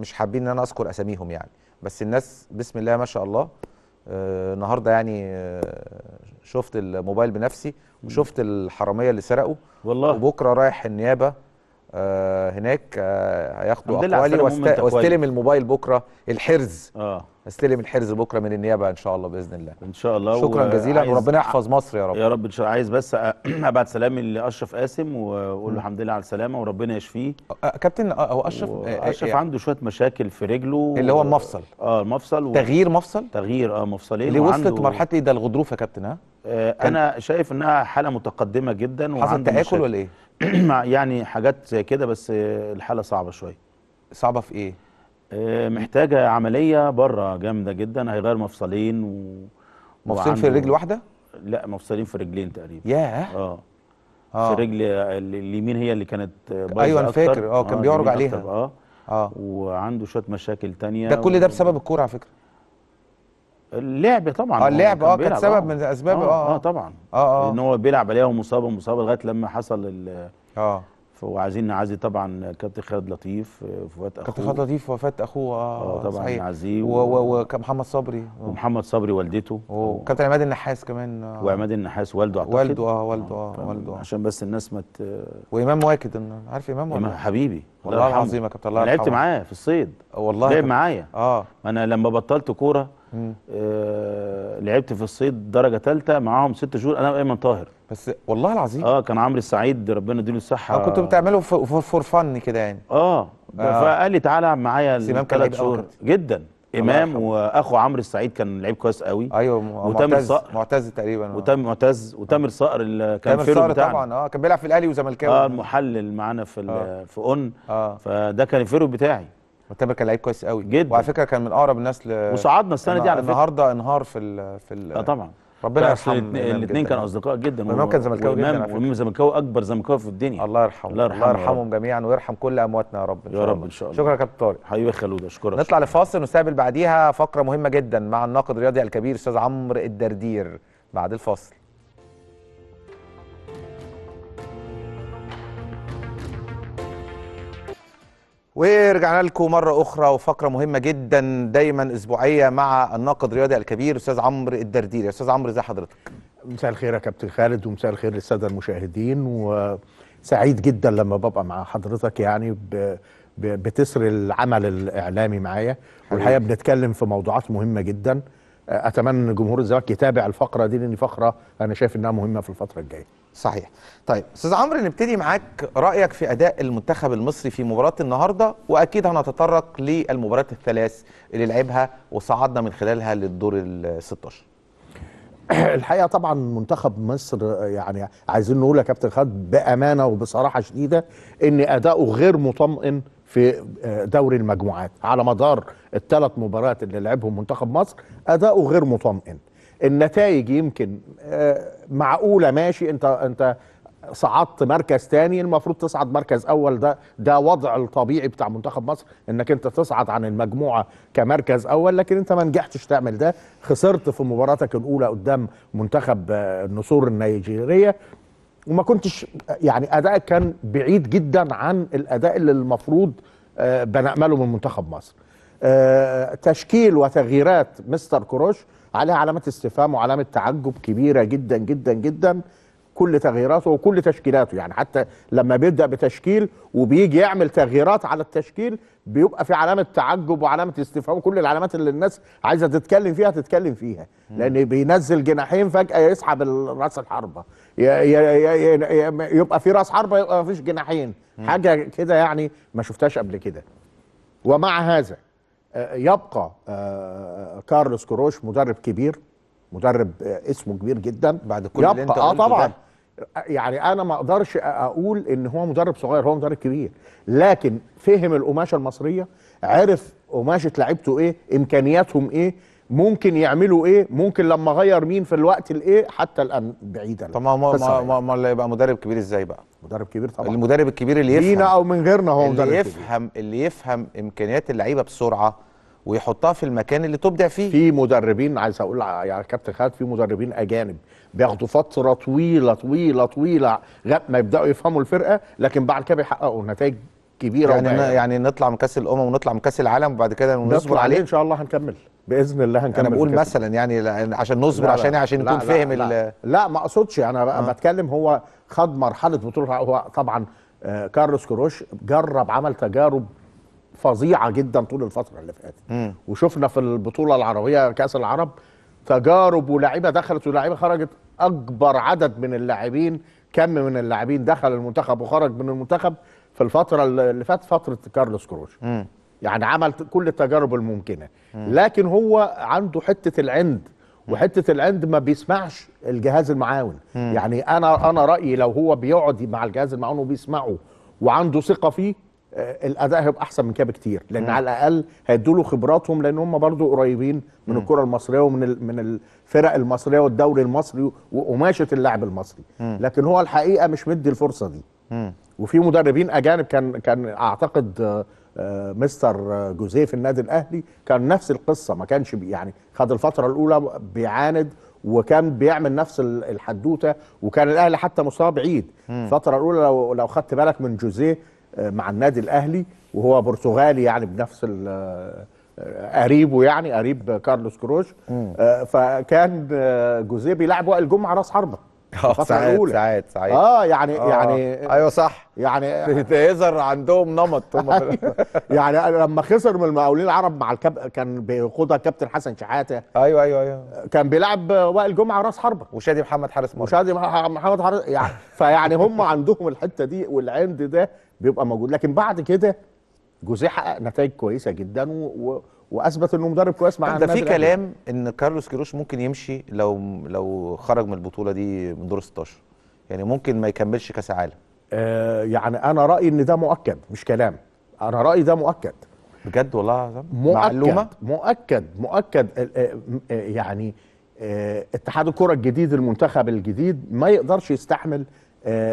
مش حابين ان انا اذكر اساميهم يعني بس الناس بسم الله ما شاء الله آه، النهارده آه يعني آه شفت الموبايل بنفسي وشفت الحراميه اللي سرقوا والله وبكره رايح النيابه آه، هناك آه، هياخدوا اقوالي واستلم الموبايل بكره الحرز اه استلم الحرز بكره من النيابه ان شاء الله باذن الله ان شاء الله شكرا جزيلا وربنا يحفظ مصر يا رب يا رب ان شاء الله عايز بس ابعت سلامي لاشرف قاسم واقول له الحمد لله على السلامه وربنا يشفيه كابتن هو اشرف اشرف عنده شويه مشاكل في رجله اللي هو المفصل اه المفصل و... تغيير مفصل تغيير اه مفصلين اللي وصلت مرحله ايه ده الغضروف يا كابتن ها آه انا شايف انها حاله متقدمه جدا وعنده حصل تاكل ولا ايه يعني حاجات زي كده بس الحاله صعبه شويه صعبه في ايه آه، محتاجه عمليه بره جامده جدا هيغير مفصلين و... مفصلين في الرجل واحده لا مفصلين في رجلين تقريبا ياه اه اه في رجل اليمين هي اللي كانت بايظه ايوه انا فاكر اه كان آه، بيعرج عليها اه اه وعنده شويه مشاكل تانية ده كل ده بسبب الكوره على فكره اللعب طبعا اه اللعب اه كان سبب آه. من اسباب آه، آه،, اه اه طبعا اه اه ان هو بيلعب عليها ومصاب ومصاب لغايه لما حصل اه وعايزين نعزي طبعا كابتن خالد لطيف وفاه اخوه كابتن خالد لطيف وفاه اخوه اه, آه، طبعا نعزيه ومحمد صبري آه. ومحمد صبري والدته وكابتن عماد النحاس كمان آه. وعماد النحاس والده اعتقد والده اه والده اه والده عشان بس الناس ما مت... وامام واكد عارف امام امام حبيبي والله العظيم يا كابتن الله لعبت معاه في الصيد والله لعب معايا اه انا لما بطلت كوره آه لعبت في الصيد درجه ثالثه معاهم ست شهور انا وايمن طاهر بس والله العظيم اه كان عمرو السعيد ربنا يديله الصحه اه كنتوا بتعملوا فور فن كده يعني اه, آه. فقال لي تعالى العب معايا لعيب شهور جدا امام واخو عمرو السعيد كان لعيب كويس قوي ايوه وتامر صقر معتز تقريبا آه. وتامر معتز وتامر آه. صقر اللي كان تامر صقر طبعا اه كان بيلعب في الاهلي وزملكاوي اه المحلل معانا في آه. في اون آه. فده كان الفيرو بتاعي وتامر كان لعيب كويس قوي جدا وعلى فكره كان من اقرب الناس ل... وصعدنا السنه دي على فكره النهارده انهار في في اه طبعا ربنا يرحمه الاثنين كانوا اصدقاء جدا وامام كان زملكاوي جدا وامام زملكاوي اكبر زملكاوي في الدنيا الله يرحمه الله يرحمه الله يرحمهم جميعا ويرحم كل امواتنا يا رب إن يا رب ان شاء الله شكرا يا كابتن طارق حبيبي يا خلود اشكرك نطلع لفاصل ونستقبل بعديها فقره مهمه جدا مع الناقد الرياضي الكبير استاذ عمرو الدردير بعد الفاصل ورجعنا لكم مرة أخرى وفقرة مهمة جدا دايما أسبوعية مع الناقد الرياضي الكبير أستاذ عمرو الدرديري أستاذ عمرو إزي حضرتك؟ مساء الخير يا كابتن خالد ومساء الخير للسادة المشاهدين وسعيد جدا لما ببقى مع حضرتك يعني ب... بتسر العمل الإعلامي معايا والحقيقة بنتكلم في موضوعات مهمة جدا اتمنى ان جمهور الزمالك يتابع الفقره دي لان فقره انا شايف انها مهمه في الفتره الجايه صحيح طيب استاذ عمرو نبتدي معاك رايك في اداء المنتخب المصري في مباراه النهارده واكيد هنتطرق للمباريات الثلاث اللي لعبها وصعدنا من خلالها للدور ال 16 الحقيقه طبعا منتخب مصر يعني عايزين نقول يا كابتن خالد بامانه وبصراحه شديده ان اداؤه غير مطمئن في آه، دوري المجموعات على مدار الثلاث مباريات اللي لعبهم منتخب مصر اداؤه غير مطمئن النتائج يمكن آه، معقوله ماشي انت انت صعدت مركز تاني المفروض تصعد مركز اول ده ده وضع الطبيعي بتاع منتخب مصر انك انت تصعد عن المجموعه كمركز اول لكن انت ما نجحتش تعمل ده خسرت في مباراتك الاولى قدام منتخب آه، النسور النيجيريه وما كنتش يعني ادائك كان بعيد جدا عن الاداء اللي المفروض آه، بنأمله من منتخب مصر آه، تشكيل وتغييرات مستر كروش عليها علامة استفهام وعلامة تعجب كبيرة جدا جدا جدا كل تغييراته وكل تشكيلاته يعني حتى لما بيبدأ بتشكيل وبيجي يعمل تغييرات على التشكيل بيبقى في علامة تعجب وعلامة استفهام كل العلامات اللي الناس عايزة تتكلم فيها تتكلم فيها لأن بينزل جناحين فجأة يسحب راس الحربة يبقى في راس حربه يبقى فيش جناحين حاجه كده يعني ما شفتهاش قبل كده ومع هذا آه، يبقى آه، كارلوس كروش مدرب كبير مدرب آه، اسمه كبير جدا بعد كل يبقى اللي انت اه طبعا ده. يعني انا ما اقدرش اقول ان هو مدرب صغير هو مدرب كبير لكن فهم القماشه المصريه عرف قماشه لعيبته ايه امكانياتهم ايه ممكن يعملوا ايه ممكن لما اغير مين في الوقت الايه حتى الان بعيدا طب ما ما ما اللي يبقى مدرب كبير ازاي بقى مدرب كبير طبعا المدرب الكبير اللي يفهم لينا او من غيرنا هو اللي مدرب يفهم كبير. اللي يفهم امكانيات اللعيبه بسرعه ويحطها في المكان اللي تبدع فيه في مدربين عايز اقول يا كابتن خالد في مدربين اجانب بياخدوا فتره طويله طويله طويله غير ما يبداوا يفهموا الفرقه لكن بعد كده بيحققوا نتائج كبيره يعني وبقى. يعني, يعني نطلع من كاس الامم ونطلع من كاس العالم وبعد كده نصبر عليه ان شاء الله هنكمل باذن الله هنكمل انا بقول مثلا يعني, يعني عشان نصبر لا عشان يعني لا عشان نكون فاهم لا, لا, لا ما اقصدش انا أه. بتكلم هو خد مرحله بطوله هو طبعا آه، كارلوس كروش جرب عمل تجارب فظيعه جدا طول الفتره اللي فاتت وشفنا في البطوله العربيه كاس العرب تجارب ولاعيبه دخلت ولاعيبه خرجت اكبر عدد من اللاعبين كم من اللاعبين دخل المنتخب وخرج من المنتخب في الفتره اللي فاتت فتره كارلوس كروش يعني عمل كل التجارب الممكنه لكن هو عنده حته العند وحته العند ما بيسمعش الجهاز المعاون يعني انا انا رايي لو هو بيقعد مع الجهاز المعاون وبيسمعه وعنده ثقه فيه آه، الاداء هيبقى احسن من كده بكتير لان مم. على الاقل هيدوا له خبراتهم لان هم برضو قريبين من الكره المصريه ومن من الفرق المصريه والدوري المصري وقماشه اللاعب المصري مم. لكن هو الحقيقه مش مدي الفرصه دي وفي مدربين اجانب كان كان اعتقد آه، آه، مستر آه، جوزيه في النادي الاهلي كان نفس القصه ما كانش يعني خد الفتره الاولى بيعاند وكان بيعمل نفس الحدوته وكان الاهلي حتى مستواه بعيد الفتره الاولى لو لو خدت بالك من جوزيه مع النادي الاهلي وهو برتغالي يعني بنفس قريبه يعني قريب كارلوس كروش فكان جوزيه بيلعب وائل جمعه راس حربه آه، ساعات الأولى. ساعات ساعات اه يعني أوه. يعني ايوه صح يعني يظهر عندهم نمط أيوة. يعني لما خسر من المقاولين العرب مع الكاب كان بيقودها الكابتن حسن شحاته ايوه ايوه ايوه كان بيلعب وائل جمعه راس حربه وشادي محمد حارس مرمى وشادي محمد حارس يعني فيعني هم عندهم الحته دي والعند ده بيبقى موجود لكن بعد كده جوزيه حقق نتائج كويسه جدا و... واثبت انه مدرب كويس مع ده في كلام ان كارلوس كيروش ممكن يمشي لو لو خرج من البطوله دي من دور 16 يعني ممكن ما يكملش كاس العالم آه يعني انا رايي ان ده مؤكد مش كلام انا رايي ده مؤكد بجد والله معلومه مؤكد مؤكد آه، آه، آه، يعني اتحاد الكره الجديد المنتخب الجديد ما يقدرش يستحمل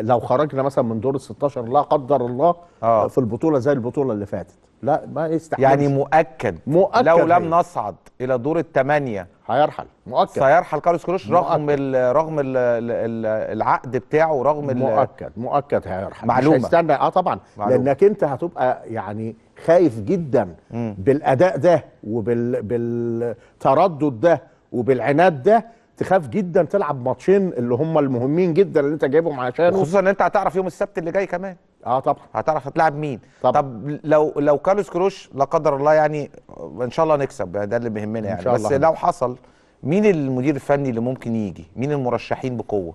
لو خرجنا مثلا من دور ال 16 لا قدر الله آه. في البطوله زي البطوله اللي فاتت لا ما يستحمل يعني مؤكد مؤكد لو لم هي. نصعد الى دور الثمانيه هيرحل مؤكد سيرحل كارلوس كروش رغم الـ رغم الـ العقد بتاعه رغم مؤكد مؤكد هيرحل معلومه مش هيستنى اه طبعا معلومة. لانك انت هتبقى يعني خايف جدا م. بالاداء ده وبالتردد ده وبالعناد ده تخاف جدا تلعب ماتشين اللي هم المهمين جدا اللي انت جايبهم عشان خصوصا ان انت هتعرف يوم السبت اللي جاي كمان اه طبعا هتعرف هتلاعب مين طبعا. طب لو لو كارلوس كروش لا قدر الله يعني ان شاء الله نكسب ده اللي بيهمنا يعني بس الله. لو حصل مين المدير الفني اللي ممكن يجي مين المرشحين بقوه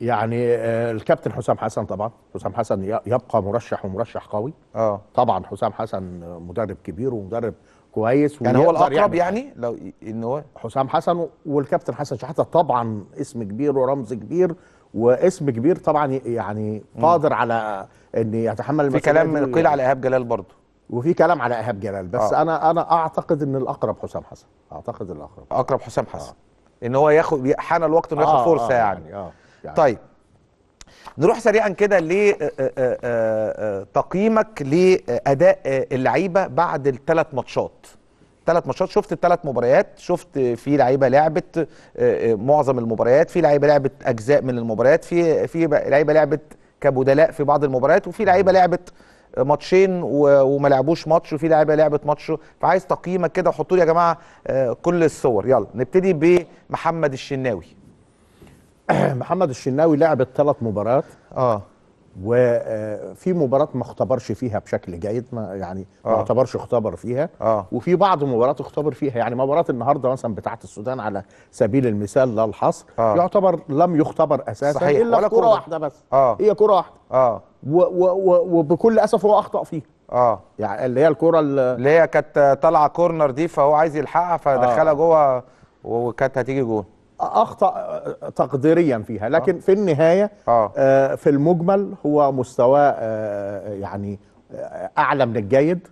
يعني آه، الكابتن حسام حسن طبعا حسام حسن يبقى مرشح ومرشح قوي اه طبعا حسام حسن مدرب كبير ومدرب كويس يعني هو الاقرب يعني لو ان هو حسام حسن والكابتن حسن شحاته طبعا اسم كبير ورمز كبير واسم كبير طبعا يعني قادر على ان يتحمل في كلام قيل يعني على ايهاب جلال برضه وفي كلام على ايهاب جلال بس آه. انا انا اعتقد ان الاقرب حسام حسن اعتقد الاقرب اقرب حسام حسن آه. ان هو ياخد حان الوقت انه آه فرصه آه يعني. يعني. آه يعني طيب نروح سريعا كده لتقييمك آه، آه، آه، لاداء اللعيبه بعد الثلاث ماتشات ثلاث ماتشات شفت الثلاث مباريات شفت في لعيبه لعبت آه، آه، معظم المباريات في لعيبه لعبت اجزاء من المباريات في في لعيبه لعبت كبدلاء في بعض المباريات وفي لعيبه لعبت ماتشين وما لعبوش ماتش وفي لعيبه لعبت ماتش فعايز تقييمك كده وحطوا لي يا جماعه آه، كل الصور يلا نبتدي بمحمد الشناوي محمد الشناوي لعب الثلاث مباريات اه وفي مباراه ما اختبرش فيها بشكل جيد ما يعني آه. ما اعتبرش اختبر فيها آه. وفي بعض مباريات اختبر فيها يعني مباراه النهارده مثلا بتاعه السودان على سبيل المثال لا الحصر آه. يعتبر لم يختبر اساسا صحيح. الا كره واحده بس آه. هي كره واحده آه. و و و وبكل اسف هو اخطا فيها اه يعني اللي هي الكره اللي هي كانت طالعه كورنر دي فهو عايز يلحقها فدخلها آه. جوه وكانت هتيجي جون اخطا تقديريا فيها لكن آه. في النهايه آه. آه في المجمل هو مستوى آه يعني آه اعلى من الجيد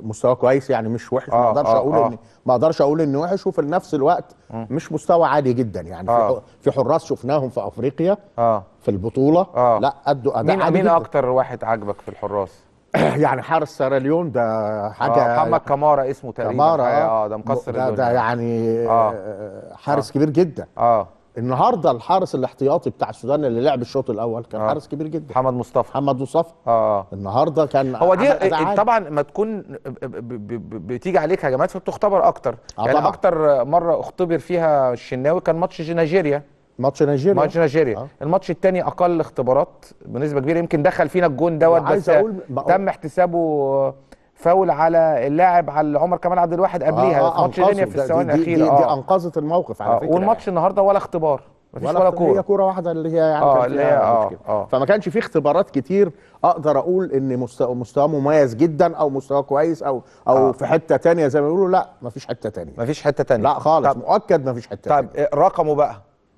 مستوى كويس يعني مش وحش آه،, آه،, آه ما اقدرش آه اقول آه. ان ما اقدرش اقول ان وحش وفي نفس الوقت م. مش مستوى عالي جدا يعني آه. في حراس شفناهم في افريقيا آه. في البطوله آه. لا ادوا اداء مين عالي مين اكتر واحد عجبك في الحراس يعني حارس سيراليون ده حاجه آه محمد كمارا اسمه تقريبا كمارا اه ده مكسر ده, ده يعني آه. آه. حارس آه. كبير جدا اه النهارده الحارس الاحتياطي بتاع السودان اللي لعب الشوط الاول كان آه. حارس كبير جدا محمد مصطفى محمد مصطفى اه, آه. النهارده كان هو دي إيه، طبعا ما تكون بتيجي عليك هجمات فبتختبر اكتر آه يعني طبعا. اكتر مره اختبر فيها الشناوي كان ماتش نيجيريا ماتش نيجيريا ماتش نيجيريا آه. الماتش الثاني اقل اختبارات بنسبه كبيره يمكن دخل فينا الجون دوت بس أقول... تم احتسابه فاول على اللاعب على عمر كمال عبد الواحد قبليها آه آه ماتش دنيا في الثواني الاخيره دي, دي, دي, آه. انقذت الموقف على آه فكره والماتش يعني. النهارده ولا اختبار مفيش ولا, ولا كوره هي كوره واحده اللي هي يعني آه اللي آه آه فما كانش في اختبارات كتير اقدر اقول ان مستوى مستوى مميز جدا او مستوى كويس او او آه. في حته تانية زي ما بيقولوا لا مفيش حته تانية مفيش حته تانية لا خالص مؤكد مفيش حته طب رقمه بقى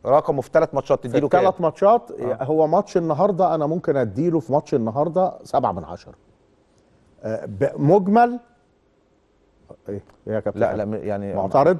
رقمه في ثلاث ماتشات تديله كام؟ ثلاث ماتشات آه. هو ماتش النهارده انا ممكن اديله في ماتش النهارده سبعة من عشرة آه مجمل إيه؟, ايه يا كابتن لا لا يعني معترض؟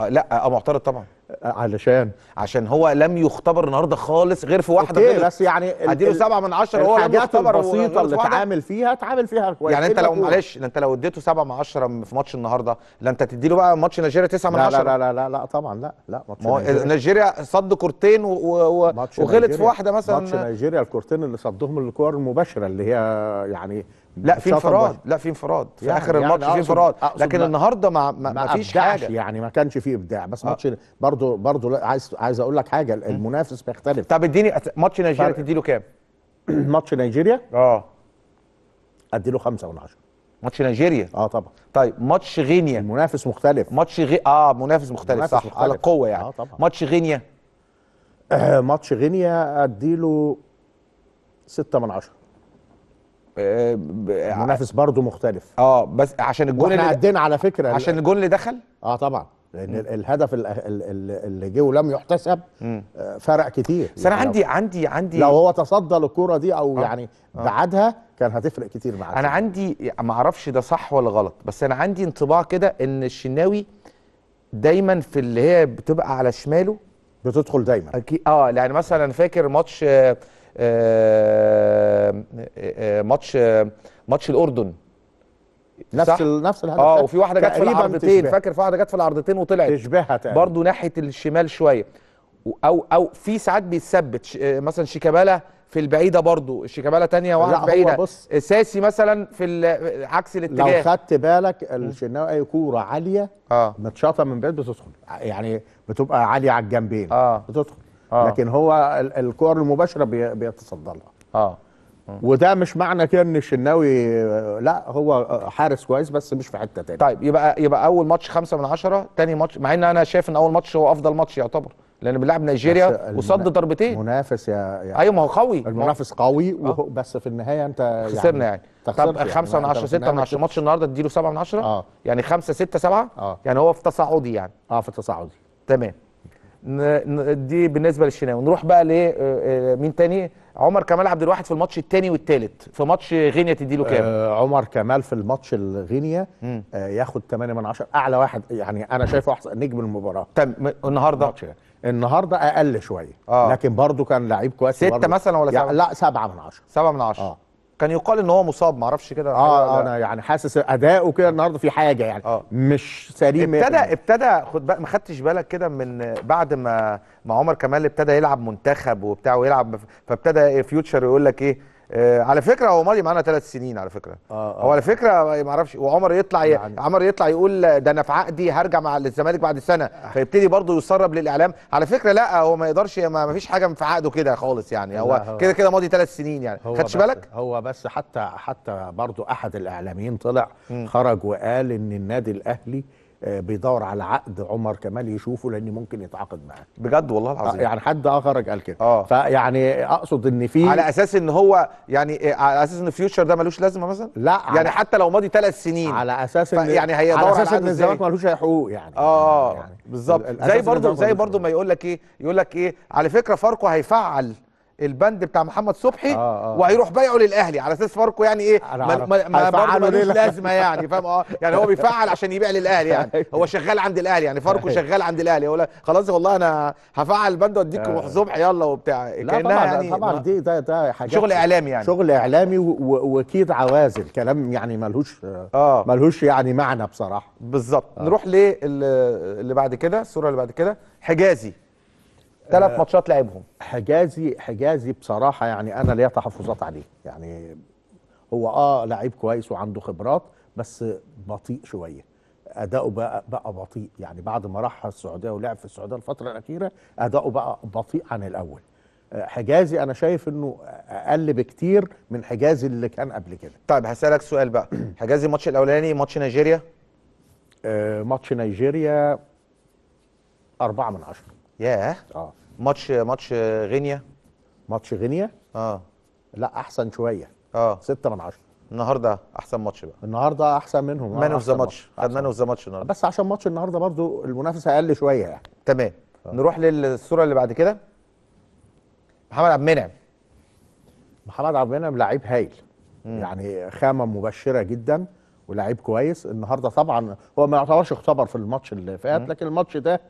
آه لا آه معترض طبعا علشان عشان هو لم يختبر النهارده خالص غير في واحده غير بس يعني اديله 7 من 10 هو لم يختبر البسيطه اللي اتعامل فيها اتعامل فيها كويس يعني إيه انت لو معلش انت لو اديته 7 من 10 في ماتش النهارده لا انت تدي له بقى ماتش نيجيريا 9 من 10 لا لا لا لا طبعا لا لا ماتش نيجيريا صد كورتين وغلط في واحده مثلا ماتش نيجيريا الكورتين اللي صدهم الكور المباشره اللي هي يعني لا في انفراد لا في انفراد في يعني اخر يعني الماتش في انفراد لكن النهارده ما ما, ما فيش حاجه يعني ما كانش في ابداع بس آه. ماتش برضه برضه عايز عايز اقول لك حاجه المنافس بيختلف طب اديني ماتش نيجيريا تديله كام؟ ماتش نيجيريا اه اديله 5 من 10 ماتش نيجيريا اه طبعا طيب ماتش غينيا المنافس مختلف ماتش غي... اه منافس مختلف منافس صح مختلف. على القوه يعني آه طبعا. ماتش غينيا آه ماتش غينيا اديله 6 من 10 آه، المنافس برضه مختلف اه بس عشان الجون اللي قدنا على فكره عشان الجون اللي دخل اه طبعا لان م. الهدف اللي جه ولم يحتسب آه، فرق كتير بس انا يعني عندي عندي عندي لو هو تصدى للكوره دي او آه. يعني آه. بعدها كان هتفرق كتير معاه انا عندي ما اعرفش ده صح ولا غلط بس انا عندي انطباع كده ان الشناوي دايما في اللي هي بتبقى على شماله بتدخل دايما اه يعني مثلا فاكر ماتش آه آه، آه، ماتش ماتش الاردن نفس صح؟ نفس الهدف اه وفي واحده جت في العرضتين فاكر في واحده جت في العرضتين وطلعت تشبهها برضه ناحيه الشمال شويه او او في ساعات بيتثبت آه، مثلا شيكابالا في البعيده برضه شيكابالا ثانيه واحده بعيده بص ساسي مثلا في عكس الاتجاه لو خدت بالك الشناوي اي كوره عاليه آه. متشاطه من بعيد بتدخل يعني بتبقى عاليه على الجنبين آه. بتدخل آه. لكن هو الكور المباشره بيتصدى لها اه وده مش معنى كده ان الشناوي لا هو حارس كويس بس مش في حته تاني طيب يبقى يبقى اول ماتش خمسة من عشرة تاني ماتش مع ان انا شايف ان اول ماتش هو افضل ماتش يعتبر لان بنلعب نيجيريا وصد ضربتين منافس يا يعني ايوه ما هو قوي المنافس قوي آه. بس في النهايه انت يعني خسرنا يعني, يعني. طب 5 يعني من 10 6 من 10 ماتش النهارده تديله 7 من 10 اه يعني 5 6 7 اه يعني هو في تصاعدي يعني اه في تصاعدي تمام دي بالنسبه للشناوي نروح بقى لمين آه، آه، تاني عمر كمال عبد الواحد في الماتش التاني والتالت في ماتش غينيا تديله كام آه عمر كمال في الماتش الغينيا آه ياخد 8 من 10 اعلى واحد يعني انا شايفه احسن نجم المباراه تم النهارده النهارده اقل شويه آه. لكن برضه كان لعيب كويس 6 مثلا ولا 7 يعني لا 7 من 10 7 من 10 آه. كان يقال ان هو مصاب معرفش كده آه،, اه انا يعني حاسس اداؤه كده النهارده في حاجه يعني آه. مش سليم ابتدى يعني. ابتدى خد بقى ما خدتش بالك كده من بعد ما ما عمر كمال ابتدى يلعب منتخب وبتاع ويلعب فابتدى فيوتشر يقول لك ايه آه على فكره هو ماضي معانا ثلاث سنين على فكره آه آه. هو على فكره ما اعرفش وعمر يطلع يعني. عمر يطلع يقول ده انا في عقدي هرجع مع الزمالك بعد سنه فيبتدي برضه يسرب للاعلام على فكره لا هو ما يقدرش ما فيش حاجه في عقده كده خالص يعني هو كده كده ماضي ثلاث سنين يعني خدش بالك هو بس حتى حتى برضه احد الاعلاميين طلع م. خرج وقال ان النادي الاهلي آه، بيدور على عقد عمر كمال يشوفه لان ممكن يتعاقد معاه بجد والله العظيم آه، يعني حد اخر قال كده اه فيعني اقصد ان في على اساس ان هو يعني آه، على اساس ان فيوتشر ده ملوش لازمه مثلا لا يعني حتى لو ماضي ثلاث سنين على اساس ان يعني هيدور على اساس ان الزمالك ملوش اي حقوق يعني اه يعني بالظبط زي برضه زي برضه ما يقول لك ايه يقول لك ايه على فكره فاركو هيفعل البند بتاع محمد صبحي آه آه. وهيروح بايعه للاهلي على اساس فاركو يعني ايه ما, ما, ما ملوش لازمه يعني فاهم اه يعني هو بيفعل عشان يبيع للاهلي يعني أيوه. هو شغال عند الاهلي يعني فاركو أيوه. شغال عند الاهلي هو خلاص والله انا هفعل البند واديكم آه. صبحي يلا وبتاع كانها طبعا يعني طبعا دي ده ده حاجات شغل اعلامي يعني شغل اعلامي واكيد عوازل كلام يعني ملهوش آه. ملهوش يعني معنى بصراحه بالظبط آه. نروح للي بعد كده الصوره اللي بعد كده حجازي ثلاث آه، ماتشات لعبهم حجازي حجازي بصراحه يعني انا ليا تحفظات عليه يعني هو اه لعيب كويس وعنده خبرات بس بطيء شويه اداؤه بقى بقى بطيء يعني بعد ما راح السعوديه ولعب في السعوديه الفتره الاخيره اداؤه بقى بطيء عن الاول آه، حجازي انا شايف انه اقل بكتير من حجازي اللي كان قبل كده طيب هسالك سؤال بقى حجازي الماتش الاولاني ماتش نيجيريا آه، ماتش نيجيريا أربعة من عشرة ياه اه ماتش ماتش غينيا ماتش غينيا اه لا احسن شويه اه 6 من 10 النهارده احسن ماتش بقى النهارده احسن منهم مان اوف ذا ماتش خد مان اوف ذا ماتش النهارده بس عشان ماتش النهارده برضو المنافسه اقل شويه يعني تمام آه. نروح للصوره اللي بعد كده محمد عبد المنعم محمد عبد المنعم لعيب هايل يعني خامه مبشره جدا ولاعيب كويس النهارده طبعا هو ما يعتبرش اختبر في الماتش اللي فات لكن الماتش ده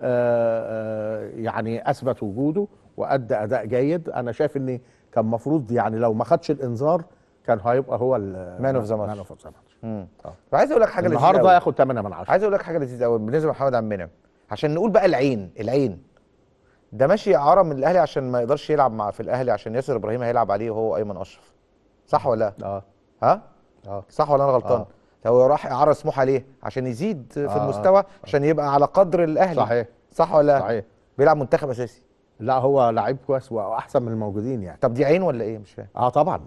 آه، آه، يعني اثبت وجوده وادى اداء جيد انا شايف ان كان المفروض يعني لو ما خدش الانذار كان هيبقى هو مان اوف ذا ماتش مان اوف ذا ماتش عايز اقول لك حاجه لذيذه النهارده ياخد 8 من 10 عايز اقول لك حاجه لذيذه قوي بالنسبه لمحمد عبد المنعم عشان نقول بقى العين العين ده ماشي اعاره من الاهلي عشان ما يقدرش يلعب مع في الاهلي عشان ياسر ابراهيم هيلعب عليه وهو ايمن اشرف صح ولا لا؟ اه ها اه صح ولا انا غلطان آه. هو راح اعاره سموحه ليه؟ عشان يزيد في آه المستوى عشان يبقى على قدر الاهلي صحيح صح ولا صحيح بيلعب منتخب اساسي لا هو لعيب كويس واحسن من الموجودين يعني طب دي عين ولا ايه مش فاهم اه طبعا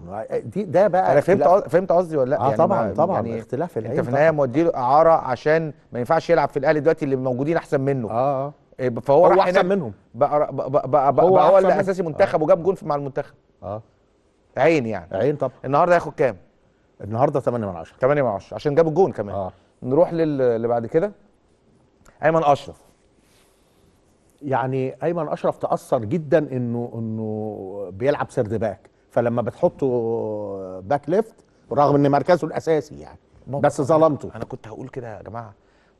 دي ده بقى انا فهمت فهمت قصدي ولا لا اه يعني طبعا طبعا يعني اختلاف العين انت في النهايه مودي له اعاره عشان ما ينفعش يلعب في الاهلي دلوقتي اللي موجودين احسن منه اه اه إيه، فهو هو احسن منهم بقى بقى بقى, بقى هو, بقى هو اللي اساسي منتخب آه. وجاب جون مع المنتخب اه عين يعني عين طبعا النهارده هياخد كام النهارده 8 من 10 8 من 10 عشان جاب الجون كمان آه. نروح للي بعد كده ايمن اشرف يعني ايمن اشرف تاثر جدا انه انه بيلعب سرد باك فلما بتحطه باك ليفت رغم ان مركزه الاساسي يعني بس ظلمته انا كنت هقول كده يا جماعه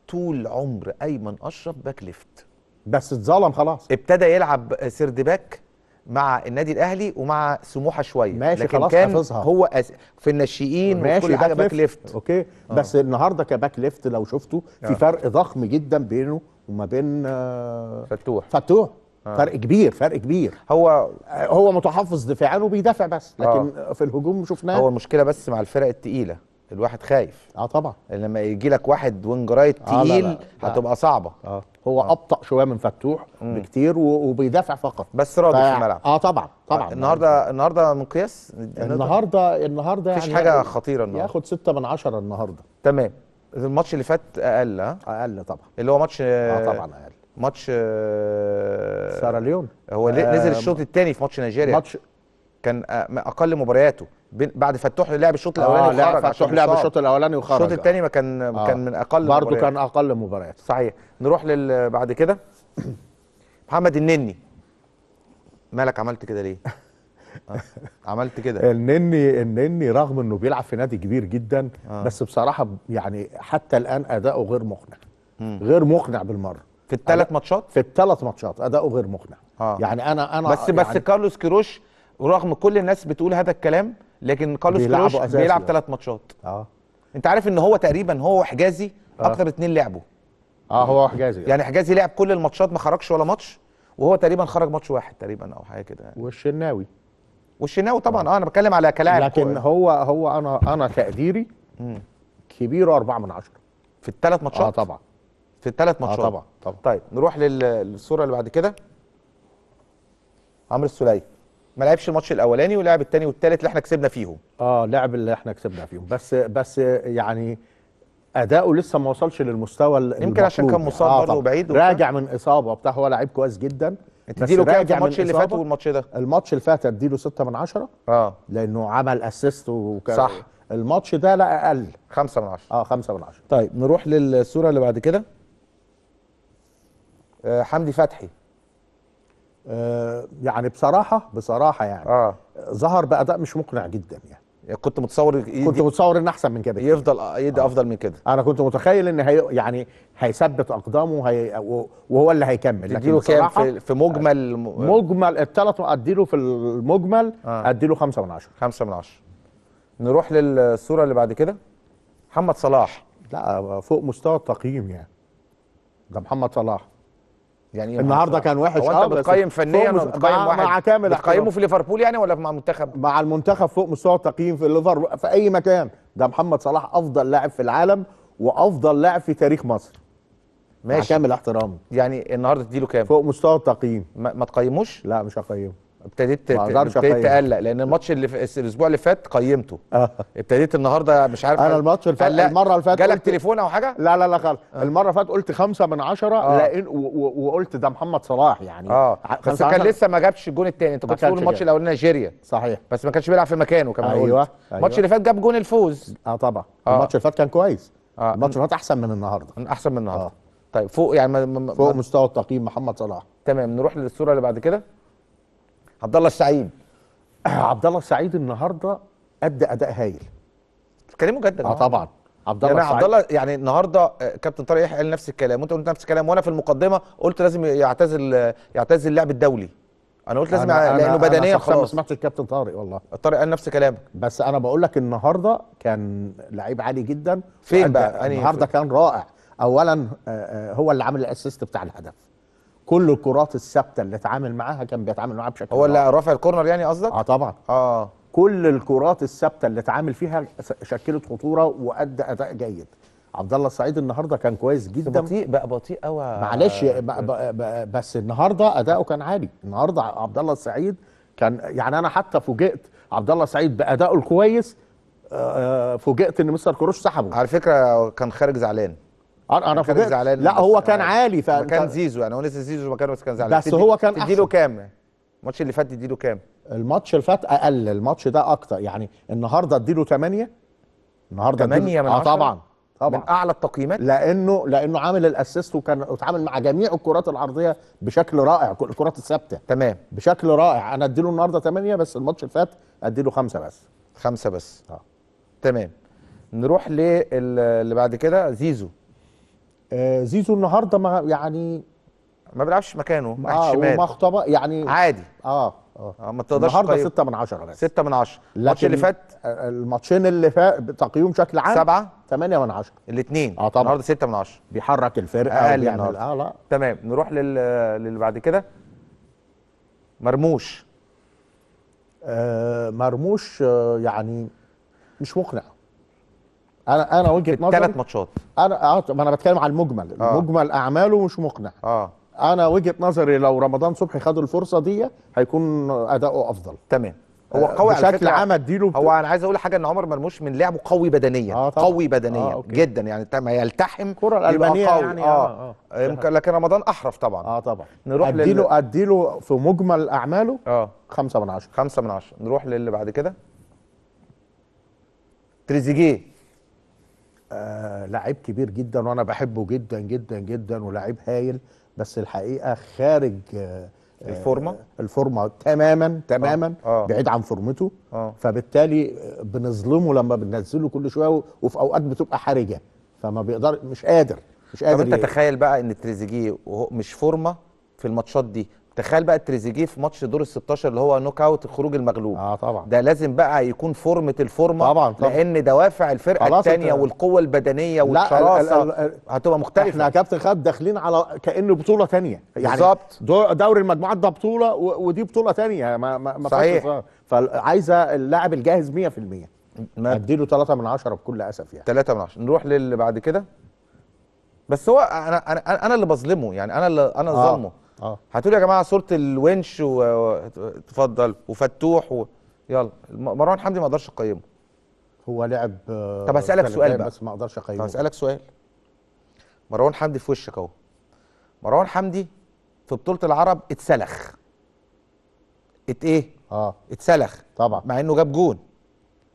طول عمر ايمن اشرف باك ليفت بس اتظلم خلاص ابتدى يلعب سرد باك مع النادي الاهلي ومع سموحه شويه ماشي لكن خلاص كان حافظها. هو أس... في الناشئين ماشي حاجه باك ليفت, اوكي آه. بس النهارده كباك ليفت لو شفته آه. في فرق ضخم جدا بينه وما بين آه فتوح فتوح آه. فرق كبير فرق كبير هو آه، هو متحفظ دفاعا وبيدافع بس لكن آه. في الهجوم شفناه هو المشكله بس مع الفرق الثقيله الواحد خايف اه طبعا لما يجي لك واحد وينج رايت آه، تقيل آه هتبقى صعبه آه. هو آه. ابطا شويه من فتوح مم. بكتير وبيدافع فقط بس راضي في الملعب اه طبعا طبعا آه. النهارده النهارده مقياس النهارده النهارده يعني مفيش حاجه خطيره النهارده ياخد 6 من 10 النهارده تمام الماتش اللي فات اقل ها اقل طبعا اللي هو ماتش اه طبعا اقل ماتش آه، ساراليون هو آه نزل الشوط الثاني في ماتش نيجيريا ماتش كان آه، اقل مبارياته بعد فتوح لعب الشوط الاولاني آه وخرج فتوح لعب الشوط الاولاني وخرج الشوط الثاني ما كان آه كان من اقل برضه كان اقل مباريات صحيح نروح لل بعد كده محمد النني مالك عملت كده ليه؟ آه. عملت كده النني النني رغم انه بيلعب في نادي كبير جدا آه. بس بصراحه يعني حتى الان اداؤه غير مقنع م. غير مقنع بالمره في الثلاث ماتشات في الثلاث ماتشات اداؤه غير مقنع آه. يعني انا انا بس يعني بس كارلوس كيروش ورغم كل الناس بتقول هذا الكلام لكن كارلوس كروش بيلعب ثلاث ماتشات اه انت عارف ان هو تقريبا هو وحجازي آه. اكتر اتنين لعبوا اه هو وحجازي يعني حجازي لعب كل الماتشات ما خرجش ولا ماتش وهو تقريبا خرج ماتش واحد تقريبا او حاجه كده يعني والشناوي والشناوي طبعا اه انا بتكلم على كلاعب لكن كوي. هو هو انا انا تقديري كبير أربعة من عشرة في الثلاث ماتشات اه طبعا في الثلاث آه، ماتشات اه طبعا طبعا طيب نروح للصوره اللي بعد كده عمرو السليه ما لعبش الماتش الاولاني ولعب الثاني والثالث اللي احنا كسبنا فيهم اه لعب اللي احنا كسبنا فيهم بس بس يعني اداؤه لسه ما وصلش للمستوى يمكن عشان كان مصاب آه وبعيد راجع من اصابه بتاع هو لعيب كويس جدا انت اديله كام في الماتش اللي فات والماتش ده الماتش اللي فات اديله 6 من 10 اه لانه عمل اسيست وكان صح الماتش ده لا اقل 5 من 10 اه 5 من 10 طيب نروح للصوره اللي بعد كده آه حمدي فتحي آه، يعني بصراحه بصراحه يعني آه. ظهر باداء مش مقنع جدا يعني, يعني كنت متصور كنت متصور ان احسن من كده يفضل آه، يدي آه. افضل من كده انا كنت متخيل ان هي يعني هيثبت اقدامه وهي وهو اللي هيكمل اديله كام في, في مجمل آه، مجمل الثلاث اديله في المجمل آه. اديله 5 من 10 5 من 10 نروح للصوره اللي بعد كده محمد صلاح لا فوق مستوى التقييم يعني ده محمد صلاح يعني النهارده كان وحش اه بس بتقيم فنيا بتقيم واحد مع كامل بتقيمه في ليفربول يعني ولا مع المنتخب مع المنتخب فوق مستوى التقييم في ليفربول في اي مكان ده محمد صلاح افضل لاعب في العالم وافضل لاعب في تاريخ مصر ماشي مع كامل احترامي يعني النهارده تديله كام فوق مستوى التقييم ما, ما تقيموش لا مش هقيمه ابتديت ابتديت تقلق لان الماتش اللي في الاسبوع اللي فات قيمته آه. ابتديت النهارده مش عارف انا الماتش اللي فات المره اللي فاتت جالك قلت... تليفون او حاجه لا لا لا خالص آه. المره اللي فاتت قلت خمسة من عشرة آه. لأن وقلت ده محمد صلاح يعني اه بس كان لسه ما جابش الجون الثاني انت كنت بتقول الماتش الاولاني نيجيريا صحيح بس ما كانش بيلعب في مكانه كمان أيوة،, ايوه الماتش أيوة. اللي فات جاب جون الفوز اه طبعا آه. الماتش اللي فات كان كويس آه. الماتش اللي فات احسن من النهارده احسن من النهارده آه. طيب فوق يعني فوق مستوى التقييم محمد صلاح تمام نروح للصوره اللي بعد كده عبد الله السعيد عبد الله السعيد النهارده ادى اداء هايل تكلمه جدا اه طبعا عبد الله يعني عبد الله يعني النهارده آه، كابتن طارق يحيى قال نفس الكلام وانت قلت نفس الكلام وانا في المقدمه قلت لازم يعتزل آه، يعتزل اللعب الدولي انا قلت لازم أنا لانه أنا بدنيا أنا خلاص انا سمعت الكابتن طارق والله طارق قال نفس كلامك بس انا بقول لك النهارده كان لعيب عالي جدا فين بقى النهارده كان رائع اولا آه، هو اللي عامل الاسيست بتاع الهدف كل الكرات الثابته اللي اتعامل معاها كان بيتعامل معاها بشكل هو اللي رافع الكورنر يعني قصدك؟ اه طبعا اه كل الكرات الثابته اللي اتعامل فيها شكلت خطوره وادى اداء جيد عبد الله السعيد النهارده كان كويس جدا بطيء بقى بطيء قوي معلش آه. بس النهارده اداؤه كان عالي النهارده عبد الله السعيد كان يعني انا حتى فوجئت عبد الله السعيد بادائه الكويس آه، آه، فوجئت ان مستر كروش سحبه على فكره كان خارج زعلان يعني انا كان زعلان لا هو كان عالي ف كان زيزو يعني هو لسه زيزو مكانه بس كان زعلان بس هو كان احسن له كام الماتش اللي فات تديله له كام الماتش اللي فات اقل الماتش ده اكتر يعني النهارده ادي له 8 النهارده 8 من اه طبعا طبعا من اعلى التقييمات لانه لانه عامل الاسيست وكان اتعامل مع جميع الكرات العرضيه بشكل رائع الكرات الثابته تمام بشكل رائع انا اديله النهارده 8 بس الماتش اللي فات اديله 5 بس 5 بس اه تمام نروح للي بعد كده زيزو آه، زيزو النهارده ما يعني ما بيلعبش مكانه ناحيه آه الشمال ومخطبه يعني عادي اه اه, آه، ما تقدرش النهارده 6 من 10 بس 6 من 10 الماتش اللي فات آه، الماتشين اللي فات بتقييم بشكل عام 7 8 من 10 الاثنين اه طبعا النهارده 6 من 10 بيحرك الفرقه اقل يعني اه لا تمام نروح لل للي بعد كده مرموش آه مرموش آه يعني مش مقنع انا انا وجهه نظري ثلاث ماتشات انا اه ما انا بتكلم على المجمل آه. المجمل اعماله مش مقنع اه انا وجهه نظري لو رمضان صبحي خد الفرصه دي هيكون اداؤه افضل تمام آه، هو قوي بشكل عام اديله هو انا عايز اقول حاجه ان عمر مرموش من لعبه قوي بدنيا آه طبعا. قوي بدنيا آه جدا يعني ما يلتحم الكره الالمانيه قوي. يعني آه. آه. آه. لكن رمضان احرف طبعا اه طبعا نروح اديله لل... اديله في مجمل اعماله اه 5 من 10 5 من 10 نروح للي بعد كده تريزيجيه آه، لعيب كبير جدا وانا بحبه جدا جدا جدا ولاعيب هايل بس الحقيقه خارج آه، الفورمه آه، الفورمه تماما تماما آه. آه. بعيد عن فورمته آه. فبالتالي بنظلمه لما بننزله كل شويه وفي اوقات بتبقى حرجه فما بيقدر مش قادر مش قادر طب انت تخيل بقى ان تريزيجيه مش فورمه في الماتشات دي تخيل بقى تريزيجيه في ماتش دور ال 16 اللي هو نوك اوت الخروج المغلوب اه طبعا ده لازم بقى يكون فورمه الفورمه طبعا, طبعا لان دوافع الفرقه الثانيه والقوه البدنيه والشراسه هتبقى مختلفه احنا يا كابتن خالد داخلين على كانه بطوله ثانيه يعني بالظبط دوري المجموعات ده بطوله ودي بطوله ثانيه ما ما صحيح فعايزه اللاعب الجاهز 100% اديله 3 من 10 بكل اسف يعني 3 من 10 نروح للي بعد كده بس هو انا انا انا اللي بظلمه يعني انا اللي انا آه. ظلمه آه. اه هاتوا يا جماعه صوره الونش واتفضل و... وفتوح و... يلا مروان حمدي ما اقدرش اقيمه هو لعب آه، طب اسالك سؤال بقى بس ما اقدرش اقيمه طب اسالك سؤال مروان حمدي في وشك اهو مروان حمدي في بطوله العرب اتسلخ ات ايه اه اتسلخ طبعا مع انه جاب جون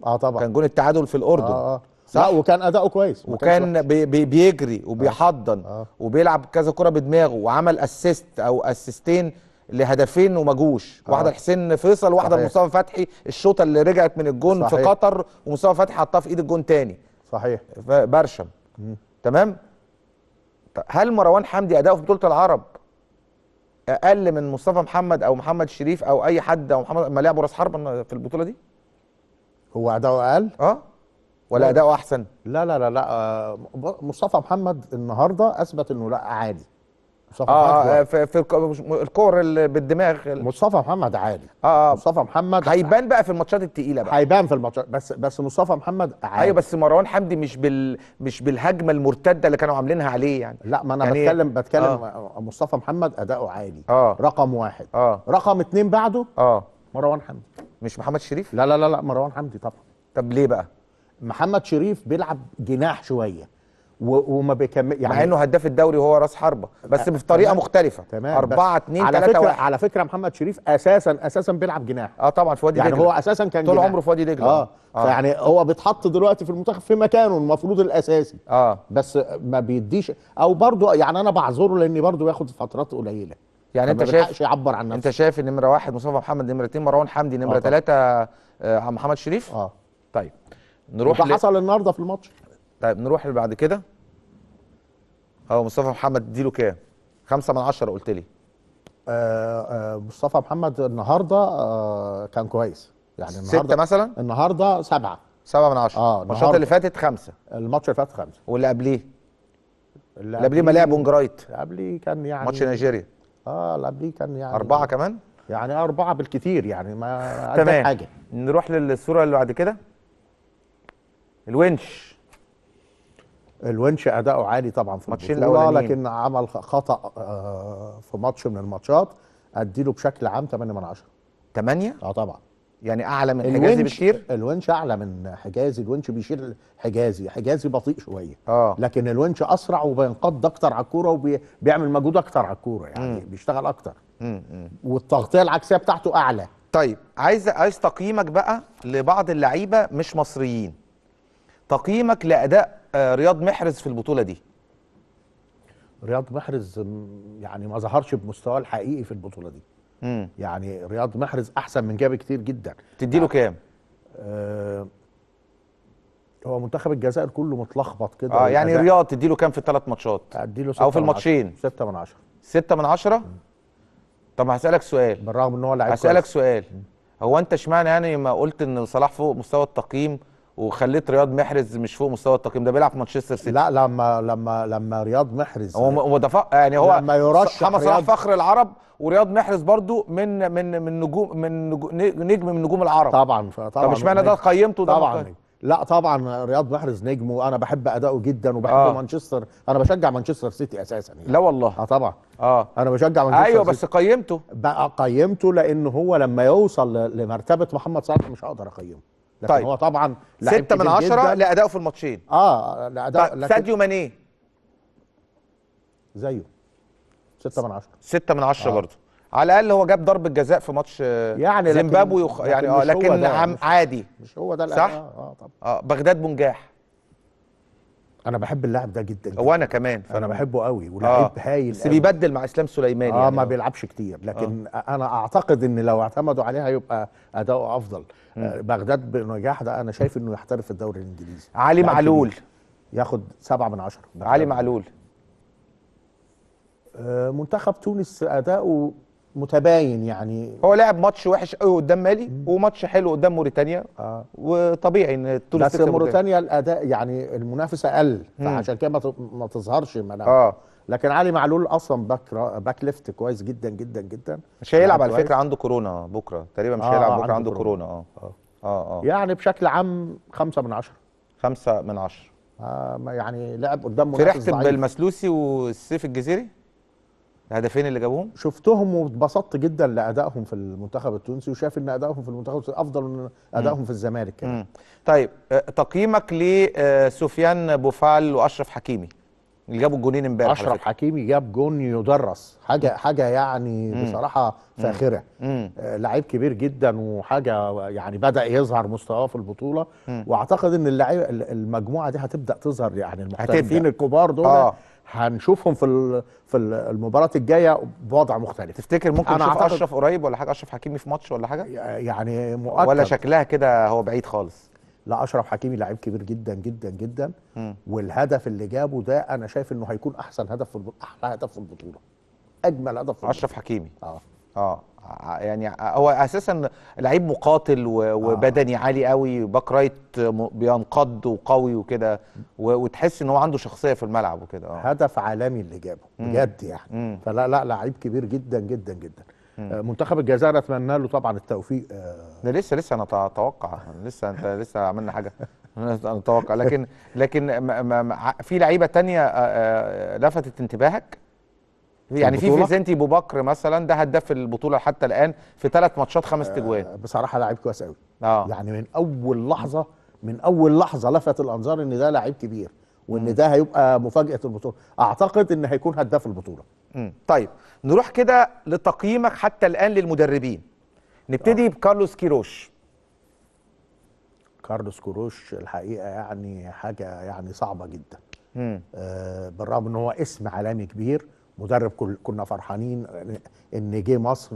اه طبعا كان جون التعادل في الاردن اه اه صح لا وكان اداؤه كويس وكان بي بيجري وبيحضن آه. آه. وبيلعب كذا كره بدماغه وعمل اسيست او اسيستين لهدفين وما جوش آه. واحده لحسين فيصل واحده لمصطفى فتحي الشوطه اللي رجعت من الجون صحيح. في قطر ومصطفى فتحي حطها في ايد الجون تاني صحيح برشم تمام هل مروان حمدي اداؤه في بطوله العرب اقل من مصطفى محمد او محمد شريف او اي حد او محمد ما لعبوا راس حربه في البطوله دي هو اداؤه اقل اه ولا اداؤه احسن لا لا لا لا آه، مصطفى محمد النهارده اثبت انه لا عادي مصطفى آه محمد آه في, في الكور اللي بالدماغ مصطفى محمد عادي اه, آه مصطفى محمد هيبان بقى في الماتشات التقيله بقى هيبان في الماتشات بس بس مصطفى محمد عادي ايوه بس مروان حمدي مش بال مش بالهجمه المرتده اللي كانوا عاملينها عليه يعني لا ما انا يعني بتكلم بتكلم آه, آه، مصطفى محمد اداؤه عادي آه رقم واحد آه رقم اثنين بعده اه مروان حمدي مش محمد شريف لا لا لا لا مروان حمدي طبعا طب ليه بقى محمد شريف بيلعب جناح شويه وما بيكمل يعني مع انه هداف الدوري وهو راس حربه بس بطريقه مختلفه تمام 4 2 3 فكرة 1 على فكره محمد شريف اساسا اساسا بيلعب جناح اه طبعا في وادي يعني دجله يعني هو اساسا كان طول عمره في وادي دجله آه. اه فيعني هو بيتحط دلوقتي في المنتخب في مكانه المفروض الاساسي اه بس ما بيديش او برضه يعني انا بعذره لاني برضه بياخد فترات قليله يعني انت شايف يعبر عن نفسه انت شايف ان نمره واحد مصطفى محمد نمره اثنين مروان حمدي نمره ثلاثه آه،, آه محمد شريف اه طيب نروح اللي حصل النهارده في الماتش طيب نروح اللي بعد كده اهو مصطفى محمد اديله كام؟ خمسة من عشرة قلت لي آه آه مصطفى محمد النهارده آه كان كويس يعني النهارده ستة مثلا؟ النهارده سبعة سبعة من عشرة اه الماتشات اللي فاتت خمسة الماتش اللي فات خمسة واللي قبليه اللي قبليه ما لعب اونجرايت اللي قبليه كان يعني ماتش نيجيريا اه اللي قبليه كان يعني أربعة كمان؟ يعني أربعة بالكتير يعني ما تمام حاجة نروح للصورة اللي بعد كده الونش الونش اداؤه عالي طبعا في الماتشين الاولانيين لكن عمل خطا آه، في ماتش من الماتشات اديله بشكل عام 8 من 10 8 اه طبعا يعني اعلى من حجازي بكتير الونش اعلى من حجازي الونش بيشيل حجازي حجازي بطيء شويه آه. لكن الونش اسرع وبينقض اكتر على الكوره وبيعمل مجهود اكتر على الكوره يعني م. بيشتغل اكتر م. م. والتغطيه العكسيه بتاعته اعلى طيب عايز عايز تقييمك بقى لبعض اللعيبه مش مصريين تقييمك لاداء آه، رياض محرز في البطوله دي رياض محرز يعني ما ظهرش بمستواه الحقيقي في البطوله دي مم. يعني رياض محرز احسن من جاب كتير جدا تديله يعني، كام آه هو منتخب الجزائر كله متلخبط كده اه يعني الأداء. رياض تديله كام في الثلاث ماتشات اديله او في الماتشين 6 من 10 6 من 10 طب هسالك سؤال بالرغم ان هو لعيب هسالك كويس. سؤال هو انت اشمعنى يعني ما قلت ان صلاح فوق مستوى التقييم وخليت رياض محرز مش فوق مستوى التقييم ده بيلعب في مانشستر سيتي لا لما لما لما رياض محرز هو يعني هو لما يرشح محمد صلاح فخر العرب ورياض محرز برضو من من من نجوم من نجوم نجم من نجوم العرب طبعا طبعا مش معنى ده قيمته ده طبعا ده لا طبعا رياض محرز نجم وانا بحب اداؤه جدا وبحب آه. مانشستر انا بشجع مانشستر سيتي اساسا يعني. لا والله اه طبعا اه انا بشجع مانشستر ايوه بس قيمته بقى قيمته لان هو لما يوصل لمرتبه محمد صلاح مش هقدر اقيمه لكن طيب. هو طبعا ستة من عشرة لأدائه في الماتشين اه لأدائه طيب، لكن... ساديو ماني زيه ستة من عشرة ستة من عشرة آه. برضه على الاقل هو جاب ضربه جزاء في ماتش يعني زيمبابوي وخ... يعني اه لكن, لكن عادي مش هو ده صح؟ اه, آه طبعا اه بغداد بنجاح انا بحب اللاعب ده جدا, وانا كمان فأنا انا بحبه قوي ولاعب آه. هايل بس بيبدل مع اسلام سليماني اه يعني ما بيلعبش كتير لكن آه. انا اعتقد ان لو اعتمدوا عليه هيبقى اداؤه افضل آه بغداد بنجاح ده انا شايف انه يحترف في الدوري الانجليزي علي معلول ياخد سبعة من عشرة علي معلول آه، منتخب تونس اداؤه متباين يعني هو لعب ماتش وحش قوي قدام مالي وماتش حلو قدام موريتانيا آه. وطبيعي ان تونس بس موريتانيا الاداء يعني المنافسه قل فعشان كده ما تظهرش منافسه آه. لكن علي معلول اصلا باك باك ليفت كويس جدا جدا جدا مش هيلعب على يعني فكره عنده كورونا بكره تقريبا مش آه هيلعب آه، بكره عنده, عنده كورونا, كورونا. آه،, آه. اه اه يعني بشكل عام خمسة من عشرة خمسة من عشرة آه يعني لعب قدام منافس فرحت بالمسلوسي والسيف الجزيري الهدفين اللي جابوهم شفتهم واتبسطت جدا لادائهم في المنتخب التونسي وشايف ان ادائهم في المنتخب التونسي افضل من ادائهم في الزمالك يعني. طيب آه، تقييمك لسفيان آه، بوفال واشرف حكيمي اللي جابوا الجونين امبارح اشرف حكيمي جاب جون يدرس حاجه حاجه يعني مم. بصراحه فاخره آه، لعيب كبير جدا وحاجه يعني بدا يظهر مستواه في البطوله مم. واعتقد ان اللعيبه المجموعه دي هتبدا تظهر يعني المحترفين الكبار دول آه. هنشوفهم في في المباراه الجايه بوضع مختلف تفتكر ممكن انا اشرف قريب ولا حاجه اشرف حكيمي في ماتش ولا حاجه يعني مؤكد ولا شكلها كده هو بعيد خالص لا اشرف حكيمي لعيب كبير جدا جدا جدا م. والهدف اللي جابه ده انا شايف انه هيكون احسن هدف في البطوله احلى هدف في البطوله اجمل هدف في البطولة. اشرف حكيمي اه اه يعني هو اساسا لعيب مقاتل آه. وبدني آه. عالي قوي باك رايت بينقض وقوي وكده وتحس ان هو عنده شخصيه في الملعب وكده آه. هدف عالمي اللي جابه بجد يعني مم. فلا لا لعيب كبير جدا جدا جدا مم. آه، منتخب الجزائر اتمنى له طبعا التوفيق آه. ده لسه لسه انا اتوقع لسه انت لسه عملنا حاجه انا اتوقع لكن لكن في لعيبه تانية لفتت انتباهك يعني في فيزنتي ابو بكر مثلا ده هداف البطوله حتى الان في ثلاث ماتشات خمس آه، تجوان آه بصراحه لعيب كويس قوي آه. يعني من اول لحظه من اول لحظه لفت الانظار ان ده لعيب كبير وان ده هيبقى مفاجاه البطوله اعتقد ان هيكون هداف البطوله مم. طيب نروح كده لتقييمك حتى الان للمدربين نبتدي آه. بكارلوس كيروش كارلوس كيروش الحقيقه يعني حاجه يعني صعبه جدا آه بالرغم ان هو اسم عالمي كبير مدرب كنا فرحانين ان جه مصر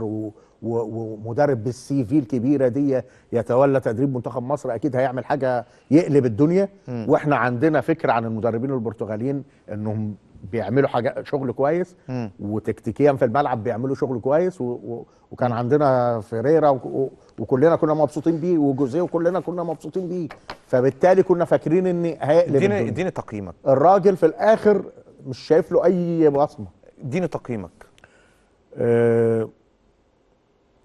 ومدرب بالسي في الكبيره دي يتولى تدريب منتخب مصر اكيد هيعمل حاجه يقلب الدنيا م. واحنا عندنا فكره عن المدربين البرتغاليين انهم بيعملوا حاجه شغل كويس وتكتيكيا في الملعب بيعملوا شغل كويس و... و... وكان عندنا فيريرا وكلنا كنا مبسوطين بيه وجوزيه وكلنا كنا مبسوطين بيه فبالتالي كنا فاكرين ان هيقلب اديني اديني تقييمك الراجل في الاخر مش شايف له اي بصمه اديني تقييمك ااا آه،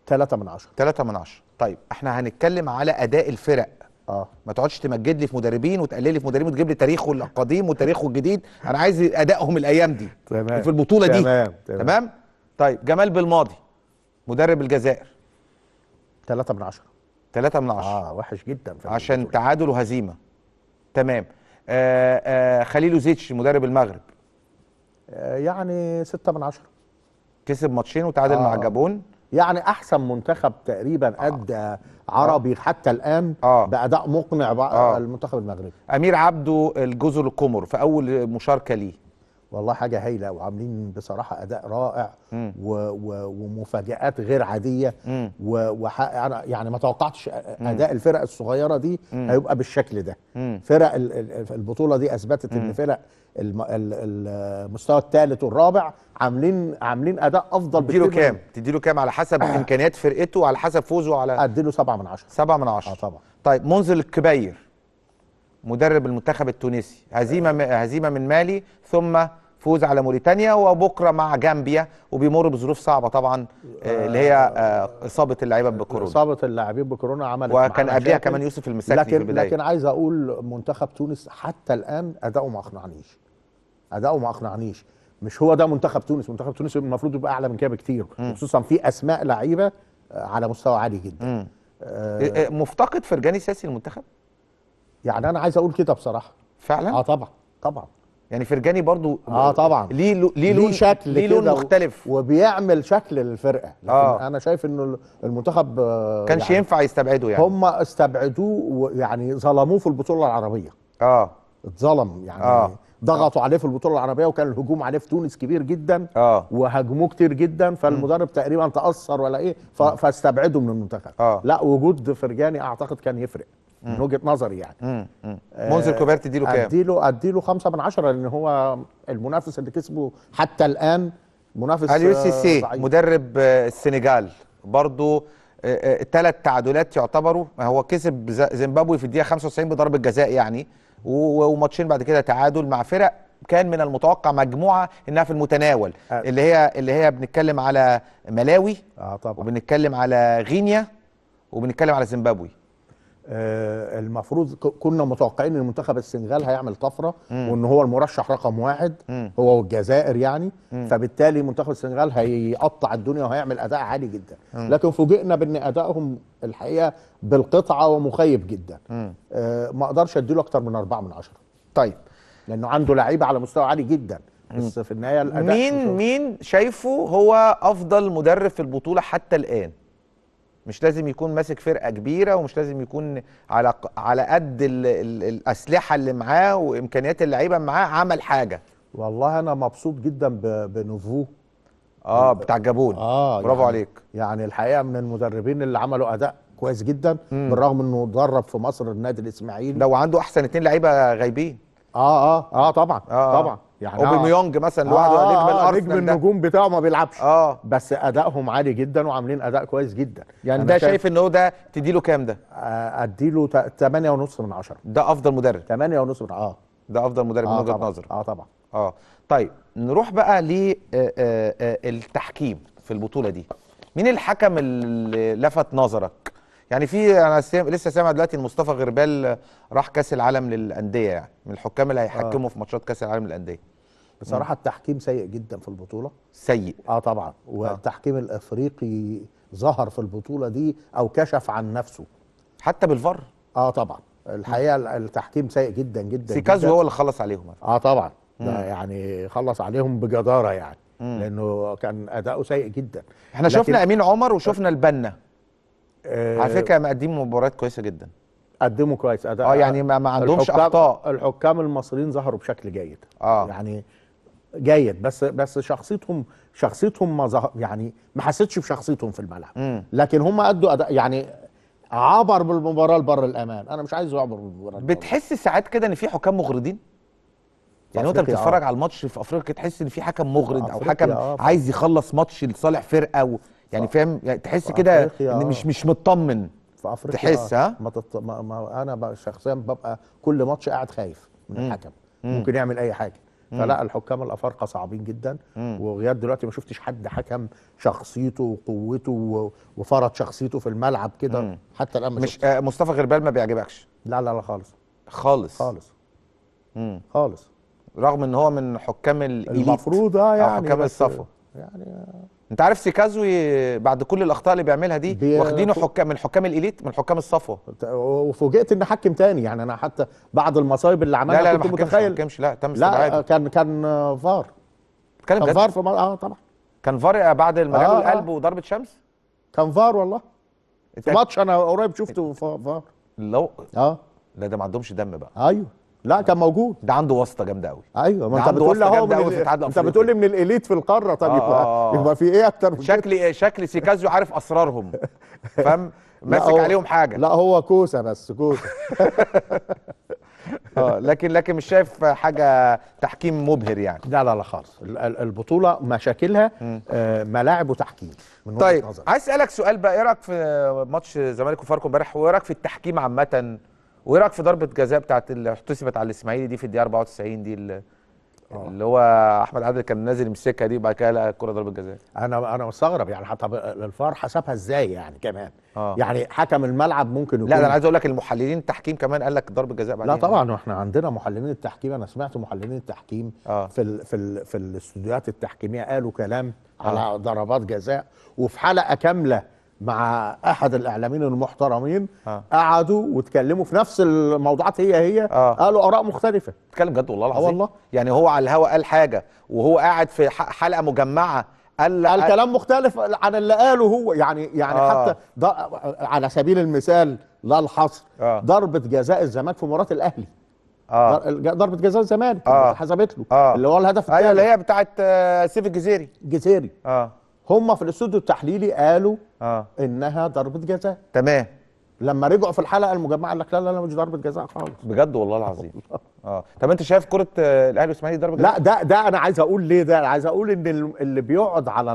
3 من 10 3 من 10 طيب احنا هنتكلم على اداء الفرق اه ما تقعدش تمجد لي في مدربين وتقلل لي في مدربين وتجيب لي تاريخه القديم وتاريخه الجديد انا عايز ادائهم الايام دي تمام في البطوله دي تمام تمام تمام؟ طيب جمال بالماضي مدرب الجزائر 3 من 10 3 من 10 اه وحش جدا في عشان تعادل وهزيمه تمام آه آه خليل وزيتش مدرب المغرب آه، يعني ستة من عشرة كسب ماتشين وتعادل آه. مع الجابون يعني احسن منتخب تقريبا آه. ادى آه. عربي آه. حتى الان آه. باداء مقنع بقى آه. المنتخب المغربي امير عبده الجزر القمر في اول مشاركه ليه والله حاجه هايله وعاملين بصراحه اداء رائع و و ومفاجات غير عاديه و يعني ما توقعتش اداء الفرق الصغيره دي هيبقى بالشكل ده فرق البطوله دي اثبتت ان فرق المستوى الثالث والرابع عاملين عاملين اداء افضل بكتير تديله كام تديله كام على حسب امكانيات فرقته وعلى حسب فوزه على اديله 7 من 10 7 من 10 اه طبعا طيب منذر الكبير مدرب المنتخب التونسي هزيمه هزيمه من مالي ثم فوز على موريتانيا وبكره مع جامبيا وبيمر بظروف صعبه طبعا آه، اللي هي آه، اصابه اللعيبه بكورونا اصابه اللاعبين بكورونا عملت وكان قبلها كمان يوسف المساكني لكن في البداية. لكن عايز اقول منتخب تونس حتى الان اداؤه ما اقنعنيش اداؤه ما اقنعنيش مش هو ده منتخب تونس منتخب تونس المفروض يبقى اعلى من كده بكتير خصوصا في اسماء لعيبه آه، على مستوى عالي جدا إيه، إيه، مفتقد فرجاني سياسي المنتخب يعني انا عايز اقول كده بصراحه فعلا اه طبعا طبعا يعني فرجاني برضو اه طبعا ليه ليه لون شكل ليه لون مختلف وبيعمل شكل للفرقه لكن آه. انا شايف انه المنتخب آه، كانش يعني ينفع يستبعده يعني هم استبعدوه ويعني ظلموه في البطوله العربيه اه اتظلم يعني آه. ضغطوا عليه في البطوله العربيه وكان الهجوم عليه في تونس كبير جدا اه وهاجموه كتير جدا فالمدرب تقريبا تاثر ولا ايه فاستبعده من المنتخب آه. لا وجود فرجاني اعتقد كان يفرق من وجهه نظري يعني آه، منذر كوبرتي اديله كام؟ اديله اديله 5 من 10 لان هو المنافس اللي كسبه حتى الان منافس اليو سي سي آه، مدرب آه، السنغال برضه ثلاث تعادلات يعتبروا هو كسب زيمبابوي في الدقيقه 95 بضربه جزاء يعني وماتشين بعد كده تعادل مع فرق كان من المتوقع مجموعه انها في المتناول آه. اللي هي اللي هي بنتكلم على ملاوي اه طبعا وبنتكلم على غينيا وبنتكلم على زيمبابوي آه، المفروض كنا متوقعين ان منتخب السنغال هيعمل طفره مم. وان هو المرشح رقم واحد مم. هو والجزائر يعني مم. فبالتالي منتخب السنغال هيقطع الدنيا وهيعمل اداء عالي جدا مم. لكن فوجئنا بان ادائهم الحقيقه بالقطعه ومخيب جدا مم. آه ما اقدرش اديله اكتر من أربعة من عشرة طيب لانه عنده لعيبه على مستوى عالي جدا بس في النهايه الاداء مين مين شايفه هو افضل مدرب في البطوله حتى الان مش لازم يكون ماسك فرقه كبيره ومش لازم يكون على على قد الـ الـ الاسلحه اللي معاه وامكانيات اللعيبه معاه عمل حاجه والله انا مبسوط جدا بنوفو اه بتاع الجابون آه يعني برافو يعني عليك يعني الحقيقه من المدربين اللي عملوا اداء كويس جدا مم. بالرغم انه درب في مصر النادي الاسماعيلي لو عنده احسن اتنين لعيبه غايبين اه اه اه طبعا آه, آه. طبعا يعني اوباميونج آه. مثلا لوحده آه نجم آه، آه، الارسنال نجم النجوم بتاعه ما بيلعبش اه بس ادائهم عالي جدا وعاملين اداء كويس جدا يعني ده شايف, شايف ان هو ده تديله كام ده؟ اديله 8.5 من 10 ده افضل مدرب 8.5 من اه ده افضل مدرب آه من وجهه نظر اه طبعا اه طيب نروح بقى للتحكيم في البطوله دي مين الحكم اللي لفت نظرك يعني في انا سام... لسه سامع دلوقتي ان مصطفى غربال راح كاس العالم للانديه يعني من الحكام اللي هيحكموا آه. في ماتشات كاس العالم للانديه بصراحه مم. التحكيم سيء جدا في البطوله سيء اه طبعا آه. والتحكيم آه. الافريقي ظهر في البطوله دي او كشف عن نفسه حتى بالفار اه طبعا الحقيقه التحكيم سيء جدا جدا سيكازو هو اللي خلص عليهم اه طبعا ده يعني خلص عليهم بجداره يعني مم. لانه كان اداؤه سيء جدا احنا شفنا امين عمر وشفنا البنا آه، على فكره مقدمين مباريات كويسه جدا قدموا كويس اه يعني ما, عندهمش اخطاء الحكام المصريين ظهروا بشكل جيد اه يعني جيد بس بس شخصيتهم شخصيتهم ما ظهر يعني ما حسيتش بشخصيتهم في الملعب مم. لكن هم ادوا اداء يعني عبر بالمباراه لبر الامان انا مش عايز اعبر بالمباراه بتحس ساعات كده ان في حكام مغرضين يعني وانت بتتفرج آه. على الماتش في افريقيا تحس ان في حكم مغرض او حكم آه. عايز يخلص ماتش لصالح فرقه و... يعني فاهم يعني تحس كده ان مش آه. مش مطمن في افريقيا تحس ها آه. ما, تط... ما, ما انا شخصيا ببقى كل ماتش قاعد خايف من الحكم ممكن يعمل اي حاجه فلا الحكام الافارقه صعبين جدا ولغايه دلوقتي ما شفتش حد حكم شخصيته وقوته وفرض شخصيته في الملعب كده حتى الان مش آه مصطفى غربال ما بيعجبكش لا لا لا خالص خالص خالص مم. خالص رغم ان هو من حكام الاليت المفروض اه, آه، يعني حكام الصفا يعني انت عارف سيكازوي بعد كل الاخطاء اللي بيعملها دي بي... واخدينه حكام من حكام الاليت من حكام الصفوه وفوجئت ان حكم تاني يعني انا حتى بعد المصايب اللي عملها لا لا كنت متخيل لا لا تم لا آه، كان كان آه، فار كان جد. فار في مر... اه طبعا كان فار آه، بعد ما جابوا آه القلب آه. وضربه شمس كان فار والله في ماتش انا قريب شفته فار لو اه لا ده ما عندهمش دم بقى ايوه لا كان موجود ده عنده واسطه جامده قوي ايوه ما انت بتقول اهو انت بتقول لي من الاليت في القاره طب يبقى آه يبقى في ايه اكتر من شكل إيه شكل سيكازيو عارف اسرارهم فاهم ماسك عليهم حاجه لا هو كوسه بس كوسه اه لكن لكن مش شايف حاجه تحكيم مبهر يعني لا لا لا خالص البطوله مشاكلها آه، ملاعب وتحكيم من طيب عايز اسالك سؤال بقى ايه رايك في ماتش الزمالك وفاركو امبارح وايه رايك في التحكيم عامه وايه رايك في ضربه جزاء بتاعت اللي احتسبت على الاسماعيلي دي في الدقيقه 94 دي آه. اللي, هو احمد عادل كان نازل يمسكها دي وبعد كده لقى الكوره ضربه جزاء انا انا مستغرب يعني حتى الفار حسبها ازاي يعني كمان أوه. يعني حكم الملعب ممكن يكون لا انا عايز اقول لك المحللين التحكيم كمان قال لك ضربه جزاء بعدين لا طبعا احنا عندنا محللين التحكيم انا سمعت محللين التحكيم أوه. في الـ في الـ في الاستوديوهات التحكيميه قالوا كلام أوه. على ضربات جزاء وفي حلقه كامله مع احد الاعلاميين المحترمين آه. قعدوا واتكلموا في نفس الموضوعات هي هي آه. قالوا اراء مختلفه اتكلم جد والله آه، العظيم والله يعني هو على الهواء قال حاجه وهو قاعد في حلقه مجمعه قال قال كلام مختلف عن اللي قاله هو يعني يعني آه. حتى على سبيل المثال لا الحصر آه. ضربه جزاء الزمالك في مباراه الاهلي آه. ضربه جزاء الزمالك آه. حسبت له آه. اللي هو الهدف أيوة، الثاني اللي هي بتاعت آه، سيف الجزيري جزيري اه هم في الاستوديو التحليلي قالوا اه انها ضربه جزاء تمام لما رجعوا في الحلقه المجمعه قال لك لا لا لا مش ضربه جزاء خالص بجد والله العظيم اه طب انت شايف كره آه، الاهلي والاسماعيلي ضربه لا ده ده انا عايز اقول ليه ده انا عايز اقول ان اللي بيقعد على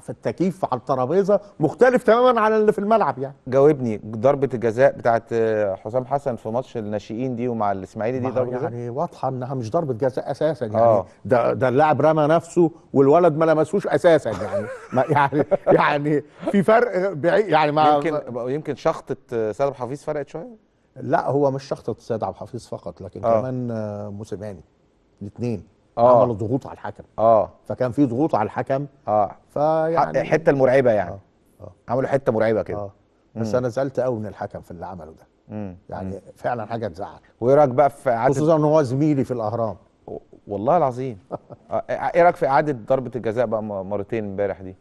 في التكييف على الترابيزه مختلف تماما عن اللي في الملعب يعني جاوبني ضربه الجزاء بتاعه آه، حسام حسن في ماتش الناشئين دي ومع الاسماعيلي دي ضربه يعني جزاء؟ واضحه انها مش ضربه جزاء اساسا يعني آه. ده ده اللاعب رمى نفسه والولد ما لمسوش اساسا يعني يعني يعني في فرق يعني ما يمكن يمكن شخطه سيد حفيظ فرقت شويه لا هو مش شخص السيد عبد الحفيظ فقط لكن آه. كمان آه، موسيماني الاثنين آه. عملوا ضغوط على الحكم اه فكان في ضغوط على الحكم اه فيعني الحته المرعبه يعني آه. آه. عملوا حته مرعبه كده آه. بس انا زعلت قوي من الحكم في اللي عمله ده مم. يعني مم. فعلا حاجه تزعل وايه رايك بقى في عدد خصوصا ان هو زميلي في الاهرام والله العظيم آه، آه، ايه رايك في اعاده ضربه الجزاء بقى مرتين امبارح دي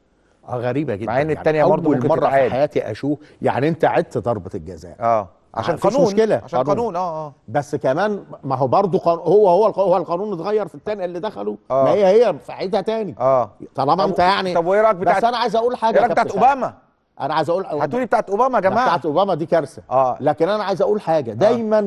اه غريبه جدا مع ان الثانيه يعني اول مره في حياتي اشوف يعني انت عدت ضربه الجزاء اه عشان قانون مشكله عشان قانون, قانون. اه اه بس كمان ما هو برضه هو هو هو القانون اتغير في الثاني اللي دخلوا آه. ما هي هي في عيدها تاني اه طالما انت يعني طب وايه رايك بتاعت بس انا عايز اقول حاجه ايه رايك بتاعت اوباما انا عايز اقول هتقولي بتاعت اوباما يا جماعه بتاعت اوباما دي كارثه آه. لكن انا عايز اقول حاجه دايما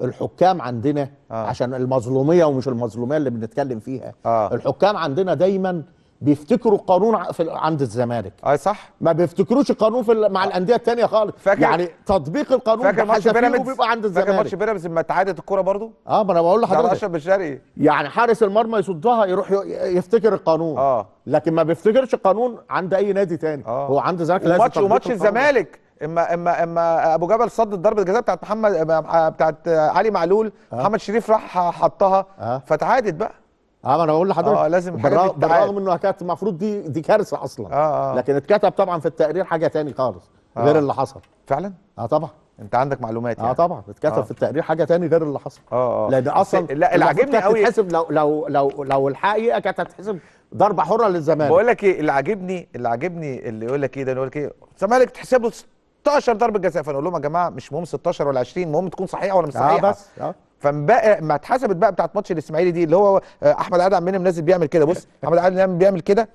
آه. الحكام عندنا آه. عشان المظلوميه ومش المظلوميه اللي بنتكلم فيها آه. الحكام عندنا دايما بيفتكروا قانون عند الزمالك اي صح ما بيفتكروش القانون في مع آه. الانديه الثانيه خالص فاكر يعني تطبيق القانون فاكر ماتش بيراميدز بيبقى عند الزمالك فاكر ماتش بيراميدز لما اتعادت الكوره برضو اه ما انا بقول لحضرتك اشرف بن شرقي يعني حارس المرمى يصدها يروح يفتكر القانون اه لكن ما بيفتكرش القانون عند اي نادي ثاني آه. هو عند الزمالك لازم وماتش وماتش الزمالك اما اما اما ابو جبل صد ضربه جزاء بتاعت محمد آه، بتاعت علي معلول آه. محمد شريف راح حطها آه. فتعادت بقى اه ما انا بقول لحضرتك اه لازم بالرغم, بالرغم انه كانت المفروض دي دي كارثه اصلا آه آه. لكن اتكتب طبعا في التقرير حاجه تاني خالص آه. غير اللي حصل فعلا اه طبعا انت عندك معلومات يعني. اه طبعا اتكتب آه. في التقرير حاجه تاني غير اللي حصل اه اه لان اصلا لا اللي عاجبني قوي لو لو لو لو الحقيقه كانت هتتحسب ضربه حره للزمالك بقول لك ايه اللي عاجبني اللي عاجبني اللي يقول لك ايه ده يقول لك ايه الزمالك تحسب له 16 ضربه جزاء فنقول لهم يا جماعه مش مهم 16 ولا 20 المهم تكون صحيحه ولا مش اه، صحيحه آه بس آه. فبقى ما اتحسبت بقى بتاعت ماتش الاسماعيلي دي اللي هو آه، احمد عادل عمنا منزل بيعمل كده بص احمد عادل بيعمل كده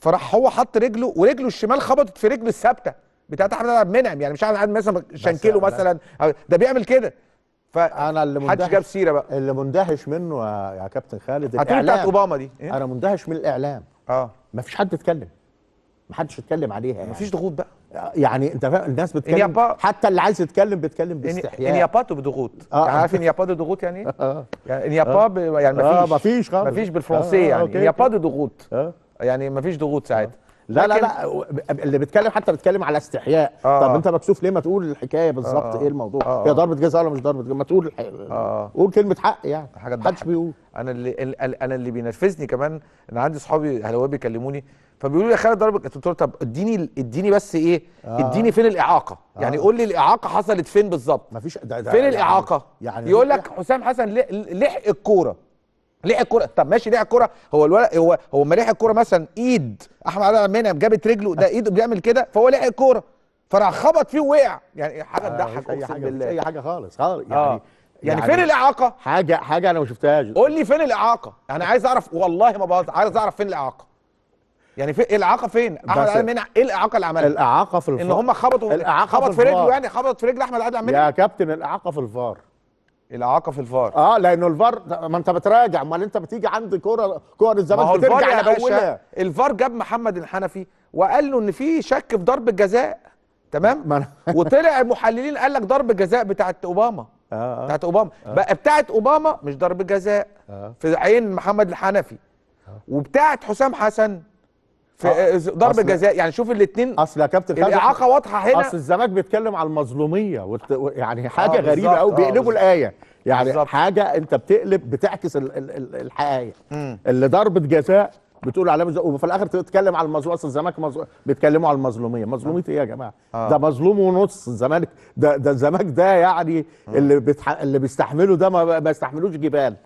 فراح هو حط رجله ورجله الشمال خبطت في رجله الثابته بتاعت احمد عادل منعم يعني مش احمد عادل مثلا شنكله مثلا ده بيعمل كده ف اللي مندهش جاب سيره بقى اللي مندهش منه يا كابتن خالد الاعلام بتاعت اوباما دي إيه؟ انا مندهش من الاعلام اه مفيش حد اتكلم محدش اتكلم عليها يعني. مفيش ضغوط بقى يعني انت فاهم الناس بتتكلم اليابا... حتى اللي عايز يتكلم بيتكلم باستحياء انيابا بضغوط آه. يعني عارف آه. ان انيابا ضغوط يعني ايه؟ يعني يابا آه. ب... يعني آه، مفيش اه مفيش خالص مفيش بالفرنسيه آه. يعني انيابا ضغوط يعني مفيش ضغوط ساعتها آه. لا لا لا اللي بيتكلم حتى بيتكلم على استحياء آه طب انت مكسوف ليه ما تقول الحكايه بالظبط آه ايه الموضوع آه هي ضربه جزاء ولا مش ضربه جزاء ما تقول الحقيقة آه قول كلمه حق يعني حاجه محدش بيقول انا اللي انا اللي بينرفزني كمان ان عندي اصحابي اهلاويه بيكلموني فبيقولوا لي يا خالد ضربك قلت له طب اديني اديني بس ايه آه. اديني فين الاعاقه يعني آه. يعني قول لي الاعاقه حصلت فين بالظبط مفيش ده ده فين يعني الاعاقه يعني يقول لك حسام حسن لحق الكوره لعب كرة طب ماشي لعب كرة هو الولد هو هو ما لعب كرة مثلا ايد احمد عادل منعم جابت رجله ده ايده بيعمل كده فهو لعب كرة فراح خبط فيه ووقع يعني حاجة آه، تضحك آه اقسم بالله اي حاجة خالص خالص آه. يعني آه. يعني, يعني فين الاعاقه؟ حاجه حاجه انا ما شفتهاش قول لي فين الاعاقه؟ انا عايز اعرف والله ما بهزر عايز اعرف فين الاعاقه؟ يعني في الاعاقه فين؟ احمد عادل منع ايه الاعاقه اللي عملها؟ الاعاقه في الفار ان هم خبطوا الاعاقه خبط في, في رجله يعني خبط في رجل احمد عادل منع يا كابتن الاعاقه في الفار الاعاقه في الفار اه لانه الفار ما انت بتراجع امال انت بتيجي عند كوره كور الزمالك بترجع لاولها الفار جاب محمد الحنفي وقال له ان في شك في ضربه جزاء تمام وطلع المحللين قال لك ضربه جزاء بتاعت اوباما آه،, آه بتاعت اوباما آه. بقى بتاعت اوباما مش ضربه جزاء آه. في عين محمد الحنفي آه. وبتاعت حسام حسن في إيه، ضرب جزاء يعني شوف الاثنين اصل يا كابتن الاعاقه واضحه هنا اصل الزمالك بيتكلم على المظلوميه وت... يعني حاجه آه غريبه قوي بيقلبوا آه، الايه يعني بالزبط. حاجه انت بتقلب بتعكس ال... ال... الحقائق اللي ضربه جزاء بتقول عليها مز... وفي الاخر تتكلم على المظلوم اصل الزمالك مز... بيتكلموا على المظلوميه مظلوميه ايه يا جماعه آه. ده مظلوم ونص الزمالك ده ده الزمالك ده يعني آه. اللي بتح... اللي بيستحمله ده ما بيستحملوش جبال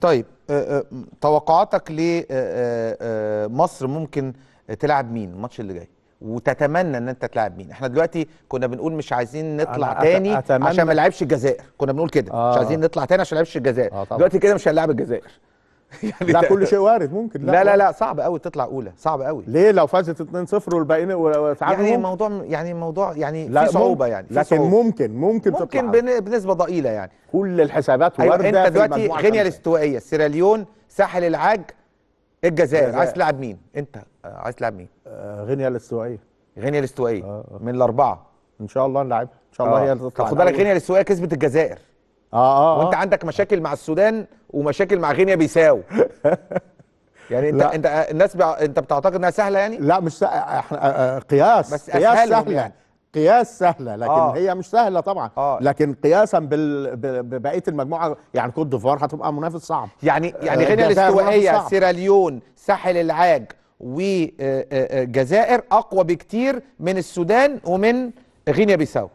طيب آه، آه، توقعاتك لمصر آه، ممكن تلعب مين الماتش اللي جاي وتتمنى ان انت تلعب مين احنا دلوقتي كنا بنقول مش عايزين نطلع تاني عشان ما نلعبش الجزائر كنا بنقول كده آه. مش عايزين نطلع تاني عشان ما نلعبش الجزائر آه دلوقتي كده مش هنلعب الجزائر يعني لا كل شيء وارد ممكن لا لا لا, لا صعب قوي تطلع اولى صعب قوي ليه لو فازت 2-0 والباقيين وتعادلوا يعني الموضوع يعني الموضوع يعني في صعوبه يعني في لكن صعوبة. ممكن ممكن تطلع ممكن بنسبه ضئيله يعني كل الحسابات أيوة، وارده انت دلوقتي غينيا الاستوائيه سيراليون ساحل العاج الجزائر عايز تلعب مين انت آه، عايز تلعب مين آه غينيا الاستوائيه غينيا الاستوائيه آه،, آه. من الاربعه ان شاء الله نلعبها ان شاء الله آه. هي اللي تطلع خد بالك غينيا الاستوائيه كسبت الجزائر آه،, اه اه وانت عندك مشاكل مع السودان ومشاكل مع غينيا بيساو يعني انت لا. انت الناس بع... انت بتعتقد انها سهله يعني؟ لا مش سهل. احنا آه، آه، قياس بس قياس سهله يعني. قياس سهله لكن آه. هي مش سهله طبعا آه. لكن قياسا بال... ببقيه المجموعه يعني كوت ديفوار هتبقى منافس صعب يعني يعني غينيا الاستوائيه سيراليون ساحل العاج وجزائر اقوى بكتير من السودان ومن غينيا بيساو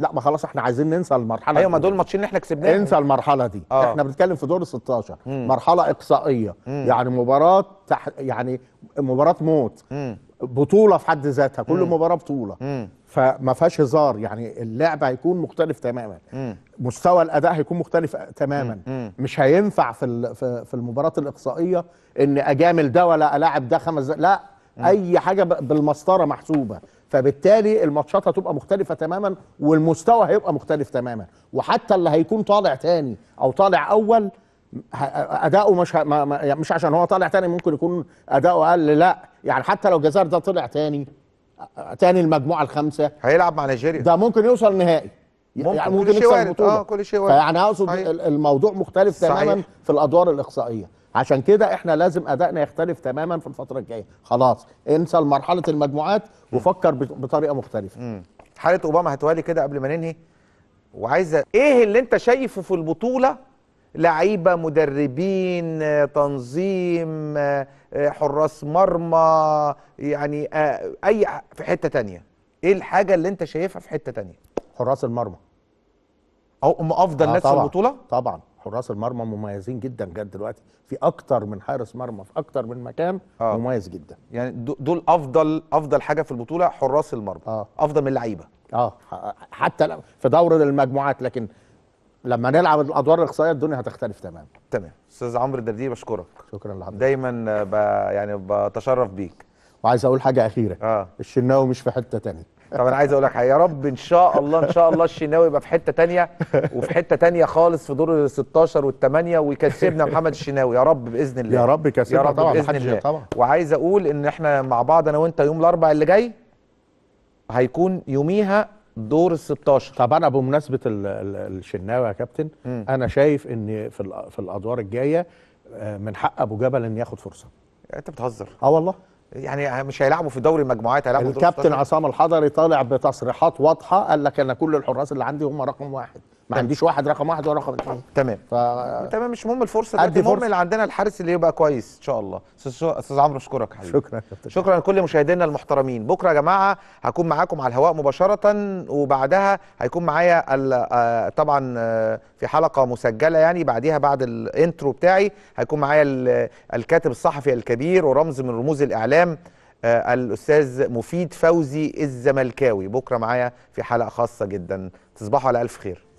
لا ما خلاص احنا عايزين ننسى المرحله ايوه ما دول ماتشين احنا كسبناهم انسى المرحله دي آه. احنا بنتكلم في دور ال 16 مم. مرحله اقصائيه مم. يعني مباراه تح... يعني مباراه موت مم. بطوله في حد ذاتها كل مم. مباراه بطوله مم. فما فيهاش هزار يعني اللعب هيكون مختلف تماما مم. مستوى الاداء هيكون مختلف تماما مم. مش هينفع في في المباراه الاقصائيه ان اجامل ده ولا الاعب ده خمس لا مم. اي حاجه بالمسطره محسوبه فبالتالي الماتشات هتبقى مختلفه تماما والمستوى هيبقى مختلف تماما وحتى اللي هيكون طالع تاني او طالع اول اداؤه مش ما... يعني مش عشان هو طالع تاني ممكن يكون اداؤه اقل لا يعني حتى لو الجزائر ده طلع تاني تاني المجموعه الخامسه هيلعب مع نيجيريا ده ممكن يوصل نهائي يعني ممكن, يعني ممكن كل شيء وارد اه كل شيء وارد يعني اقصد الموضوع مختلف صحيح. تماما في الادوار الاقصائيه عشان كده احنا لازم ادائنا يختلف تماما في الفتره الجايه خلاص انسى مرحله المجموعات وفكر بطريقه مختلفه حاله اوباما هتوالي كده قبل ما ننهي وعايزه ايه اللي انت شايفه في البطوله لعيبه مدربين تنظيم حراس مرمى يعني آه، اي في حته تانية ايه الحاجه اللي انت شايفها في حته تانية حراس المرمى او افضل آه ناس طبعًا. في البطوله طبعا حراس المرمى مميزين جدا جدا دلوقتي في اكتر من حارس مرمى في اكتر من مكان آه. مميز جدا يعني دول افضل افضل حاجه في البطوله حراس المرمى آه. افضل من اللعيبه اه حتى في دور المجموعات لكن لما نلعب الادوار الاقصائيه الدنيا هتختلف تماما تمام استاذ عمرو الدردير بشكرك شكرا لحضرتك دايما ب... يعني بتشرف بيك وعايز اقول حاجه اخيره آه. الشناوي مش في حته تانية طب انا عايز اقول لك حاجه يا رب ان شاء الله ان شاء الله الشناوي يبقى في حته تانية وفي حته تانية خالص في دور ال 16 وال 8 ويكسبنا محمد الشناوي يا رب باذن الله يا رب يكسبنا يا رب طبعا باذن الله طبعا وعايز اقول ان احنا مع بعض انا وانت يوم الاربعاء اللي جاي هيكون يوميها دور ال 16 طب انا بمناسبه الشناوي يا كابتن م. انا شايف ان في في الادوار الجايه آه، من حق ابو جبل ان ياخد فرصه انت بتهزر اه والله يعني مش هيلعبوا في دوري المجموعات هيلعبوا الكابتن عصام الحضري طالع بتصريحات واضحه قال لك انا كل الحراس اللي عندي هم رقم واحد ما عنديش واحد رقم واحد ولا رقم اثنين تمام ف... تمام مش مهم الفرصه ده المهم اللي عندنا الحارس اللي يبقى كويس ان شاء الله استاذ عمرو اشكرك حبيبي شكرا شكرا لكل مشاهدينا المحترمين بكره يا جماعه هكون معاكم على الهواء مباشره وبعدها هيكون معايا آه، طبعا آه، في حلقه مسجله يعني بعديها بعد الانترو بتاعي هيكون معايا الكاتب الصحفي الكبير ورمز من رموز الاعلام آه، الاستاذ مفيد فوزي الزملكاوي بكره معايا في حلقه خاصه جدا تصبحوا على الف خير